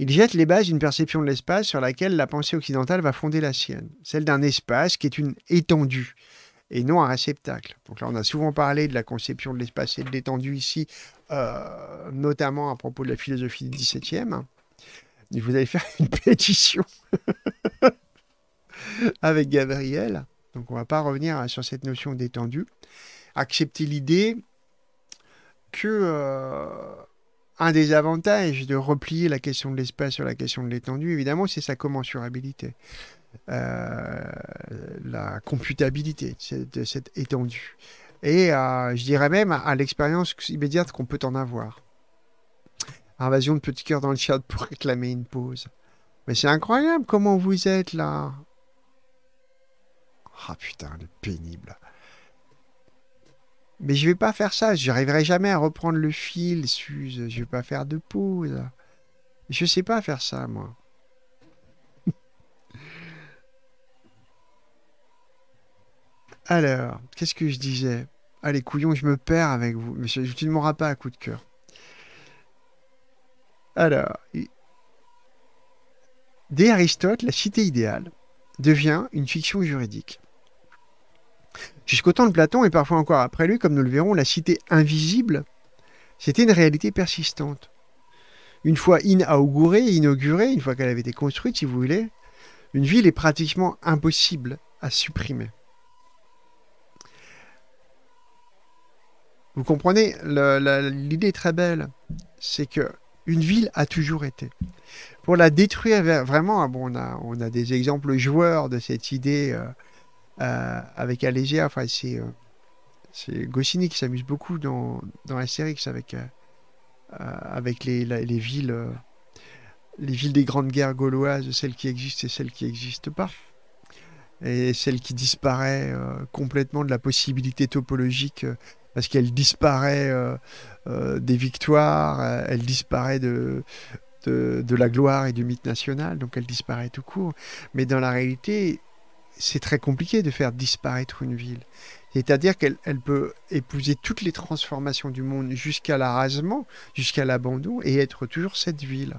Il jette les bases d'une perception de l'espace sur laquelle la pensée occidentale va fonder la sienne, celle d'un espace qui est une étendue, et non un réceptacle. Donc là, on a souvent parlé de la conception de l'espace et de l'étendue ici, euh, notamment à propos de la philosophie du XVIIe. Mais vous allez faire une pétition avec Gabriel. Donc on ne va pas revenir sur cette notion d'étendue. Accepter l'idée que euh, un des avantages de replier la question de l'espace sur la question de l'étendue, évidemment, c'est sa commensurabilité. Euh, la computabilité de cette étendue et euh, je dirais même à, l'expérience immédiate qu'on peut en avoir. Invasion de petits cœurs dans le chat pour réclamer une pause. Mais c'est incroyable comment vous êtes là. Ah putain, le pénible. Mais je vais pas faire ça, je n'arriverai jamais à reprendre le fil, Suze. Je vais pas faire de pause. Je sais pas faire ça, moi. Alors, qu'est-ce que je disais Allez, couillon, je me perds avec vous. Mais je, tu ne m'auras pas à coup de cœur. Alors, dès Aristote, la cité idéale devient une fiction juridique. Jusqu'au temps de Platon et parfois encore après lui, comme nous le verrons, la cité invisible, c'était une réalité persistante. Une fois inaugurée, inaugurée, une fois qu'elle avait été construite, si vous voulez, une ville est pratiquement impossible à supprimer. Vous comprenez, l'idée est très belle. C'est que une ville a toujours été. Pour la détruire, vraiment, bon, on, a, des exemples joueurs de cette idée euh, euh, avec Alésia. Enfin, c'est euh, qui s'amuse beaucoup dans, la série avec, les, les villes. les villes des grandes guerres gauloises, celles qui existent et celles qui n'existent pas, et celles qui disparaissent complètement de la possibilité topologique parce qu'elle disparaît euh, euh, des victoires, euh, elle disparaît de, de, la gloire et du mythe national, donc elle disparaît tout court. Mais dans la réalité, c'est très compliqué de faire disparaître une ville. C'est-à-dire qu'elle elle peut épouser toutes les transformations du monde jusqu'à l'arasement, jusqu'à l'abandon, et être toujours cette ville.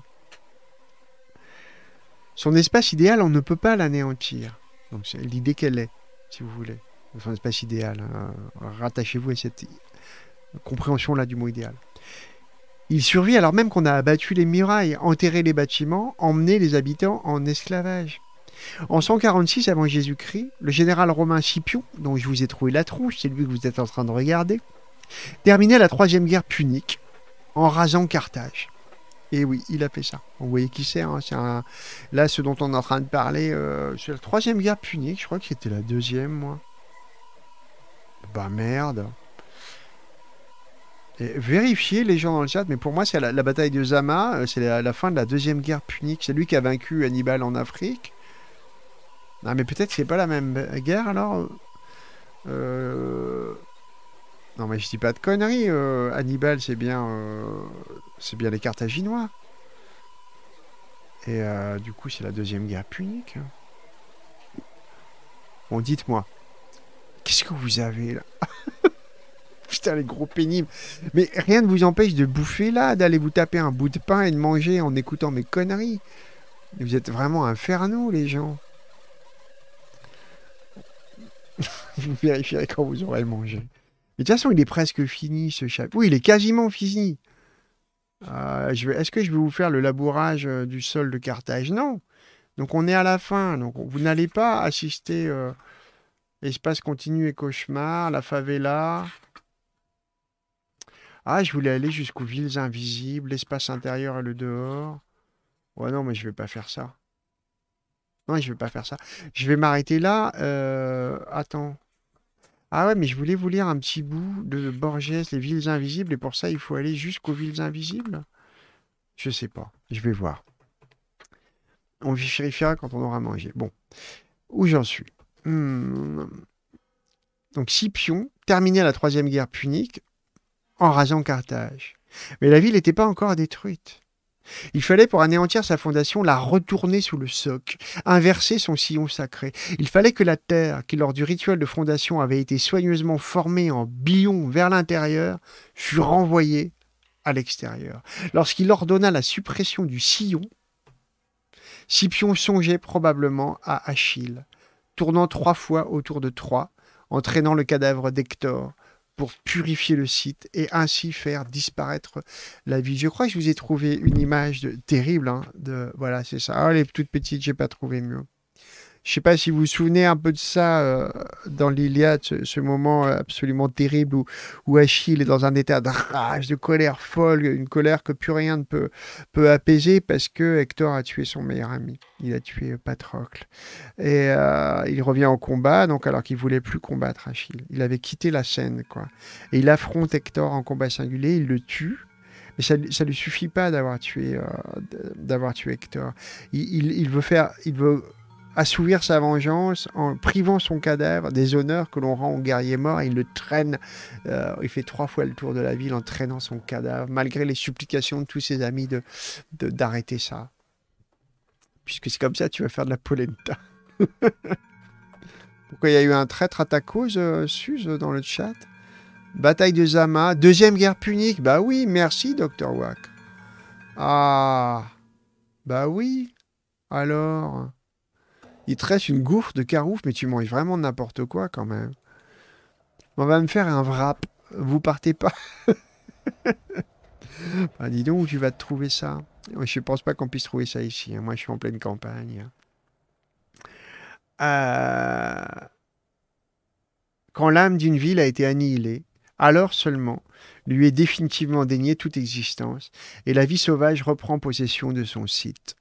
Son espace idéal, on ne peut pas l'anéantir. Donc c'est l'idée qu'elle est, si vous voulez son espace idéal. Hein. Rattachez-vous à cette compréhension-là du mot idéal. Il survit alors même qu'on a abattu les murailles, enterré les bâtiments, emmené les habitants en esclavage. En 146 avant Jésus-Christ, le général romain Scipion, dont je vous ai trouvé la tronche, c'est lui que vous êtes en train de regarder, terminait la troisième guerre punique en rasant Carthage. Et oui, il a fait ça. Vous voyez qui c'est. Hein, là, ce dont on est en train de parler, euh, c'est la troisième guerre punique. Je crois que c'était la deuxième, moi merde. Et vérifiez les gens dans le chat, mais pour moi, c'est la, bataille de Zama, euh, c'est la, fin de la deuxième guerre punique. C'est lui qui a vaincu Hannibal en Afrique. Non, mais peut-être que c'est pas la même guerre alors. Euh, non, mais je dis pas de conneries. Euh, Hannibal, c'est bien, c'est bien les Carthaginois. Et du coup, c'est la deuxième guerre punique. Hein. Bon, dites-moi. Qu'est-ce que vous avez là Putain, les gros pénibles. Mais rien ne vous empêche de bouffer là, d'aller vous taper un bout de pain et de manger en écoutant mes conneries. Vous êtes vraiment infernaux, les gens. vous vérifierez quand vous aurez mangé. Mais de toute façon, il est presque fini ce chapitre. Oui, il est quasiment fini. Euh, est-ce que je vais vous faire le labourage euh, du sol de Carthage Non. Donc on est à la fin. Donc vous n'allez pas assister. Euh, Espace continu et cauchemar, la favela. Ah, je voulais aller jusqu'aux villes invisibles, l'espace intérieur et le dehors. Ouais, non, mais je ne vais pas faire ça. Non, je ne vais pas faire ça. Je vais m'arrêter là. Euh, attends. Ah ouais, mais je voulais vous lire un petit bout de Borges, les villes invisibles, et pour ça, il faut aller jusqu'aux villes invisibles Je sais pas. Je vais voir. On vérifiera quand on aura mangé. Bon. Où j'en suis Hmm. Donc Scipion terminait la troisième guerre punique en rasant Carthage. Mais la ville n'était pas encore détruite. Il fallait pour anéantir sa fondation la retourner sous le soc, inverser son sillon sacré. Il fallait que la terre, qui lors du rituel de fondation avait été soigneusement formée en billon vers l'intérieur, fût renvoyée à l'extérieur. Lorsqu'il ordonna la suppression du sillon, Scipion songeait probablement à Achille, tournant trois fois autour de Troie, entraînant le cadavre d'Hector pour purifier le site et ainsi faire disparaître la vie. Je crois que je vous ai trouvé une image de... terrible. Hein, de... Voilà, c'est ça. Oh, les toutes petites, j'ai pas trouvé mieux. Je ne sais pas si vous vous souvenez un peu de ça euh, dans l'Iliade, ce, moment euh, absolument terrible où, Achille est dans un état de rage, de colère folle, une colère que plus rien ne peut, peut apaiser parce que Hector a tué son meilleur ami. Il a tué euh, Patrocle. Et il revient au combat, donc alors qu'il voulait plus combattre Achille. Il avait quitté la scène, quoi. Et il affronte Hector en combat singulier, il le tue. Mais ça, ne lui suffit pas d'avoir tué, tué Hector. Il, il veut faire, il veut assouvir sa vengeance en privant son cadavre des honneurs que l'on rend aux guerriers morts. il le traîne, euh, il fait trois fois le tour de la ville en traînant son cadavre, malgré les supplications de tous ses amis de, d'arrêter ça. Puisque c'est comme ça, tu vas faire de la polenta. Pourquoi il y a eu un traître à ta cause, euh, Suze, dans le chat Bataille de Zama, Deuxième Guerre punique. Bah oui, merci, Dr. Wack. Ah, bah oui. Alors il te une gouffre de carouf, mais tu manges vraiment n'importe quoi quand même. On va me faire un wrap. Vous partez pas. Bah, dis donc, où tu vas te trouver ça Je pense pas qu'on puisse trouver ça ici. Hein. Moi, je suis en pleine campagne. Hein. Euh, quand l'âme d'une ville a été annihilée, alors seulement lui est définitivement déniée toute existence, et la vie sauvage reprend possession de son site.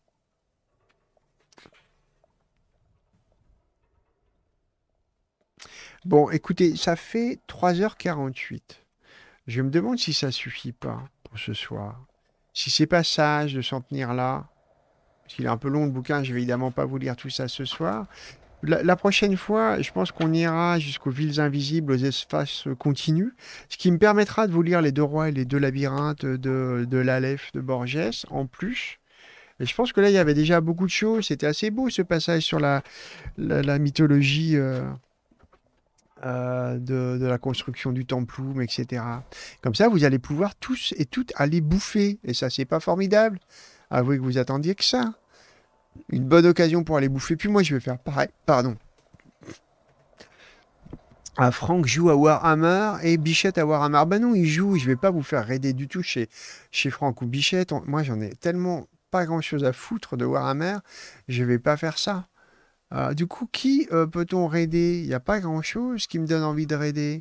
Bon, écoutez, ça fait 3h48. Je me demande si ça suffit pas pour ce soir. Si c'est pas sage de s'en tenir là, parce qu'il est un peu long le bouquin, je vais évidemment pas vous lire tout ça ce soir. La, prochaine fois, je pense qu'on ira jusqu'aux villes invisibles, aux espaces continus, ce qui me permettra de vous lire les deux rois et les deux labyrinthes de, de l'Aleph de Borges en plus. Et je pense que là, il y avait déjà beaucoup de choses. C'était assez beau ce passage sur la, mythologie. Euh, euh, de, la construction du Temploum, etc. Comme ça, vous allez pouvoir tous et toutes aller bouffer. Et ça, c'est pas formidable. Avouez que vous attendiez que ça. Une bonne occasion pour aller bouffer. Puis moi, je vais faire pareil. Pardon. Ah, Franck joue à Warhammer et Bichette à Warhammer. Ben non, il joue. Je vais pas vous faire raider du tout chez, chez Franck ou Bichette. moi, j'en ai tellement pas grand chose à foutre de Warhammer. Je vais pas faire ça. Euh, du coup, qui euh, peut-on raider Il n'y a pas grand-chose qui me donne envie de raider.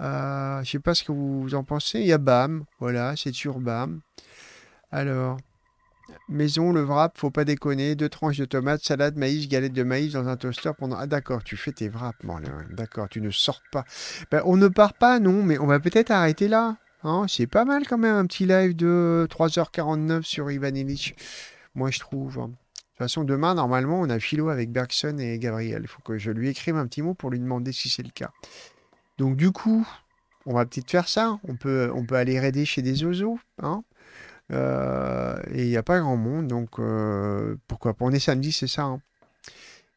Je euh, je sais pas ce que vous en pensez. Il y a BAM. Voilà, c'est sur BAM. Alors, maison, le wrap, faut pas déconner. Deux tranches de tomates, salade, maïs, galette de maïs dans un toaster pendant... Ah d'accord, tu fais tes wraps. d'accord, tu ne sors pas. Ben, on ne part pas, non, mais on va peut-être arrêter là. Hein. c'est pas mal quand même, un petit live de 3h49 sur Ivan Moi, je trouve. Hein. De toute façon, demain, normalement, on a Philo avec Bergson et Gabriel. Il faut que je lui écrive un petit mot pour lui demander si c'est le cas. Donc, du coup, on va peut-être faire ça. On peut, on peut aller raider chez des oiseaux. Hein. Euh, et il n'y a pas grand monde. Donc, euh, pourquoi pas On est samedi, c'est ça. et hein.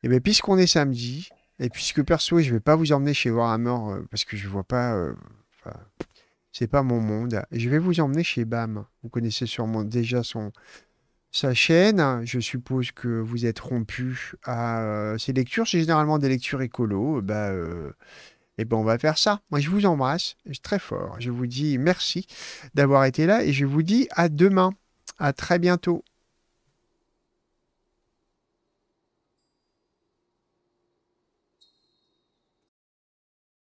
eh bien, puisqu'on est samedi, et puisque perso, je ne vais pas vous emmener chez Warhammer euh, parce que je ne vois pas. c'est pas mon monde. Je vais vous emmener chez BAM. Vous connaissez sûrement déjà son, sa chaîne. Je suppose que vous êtes rompu à ces euh, lectures. C'est généralement des lectures écolo. Euh, bah, euh, et ben on va faire ça. Moi, je vous embrasse très fort. Je vous dis merci d'avoir été là et je vous dis à demain. À très bientôt.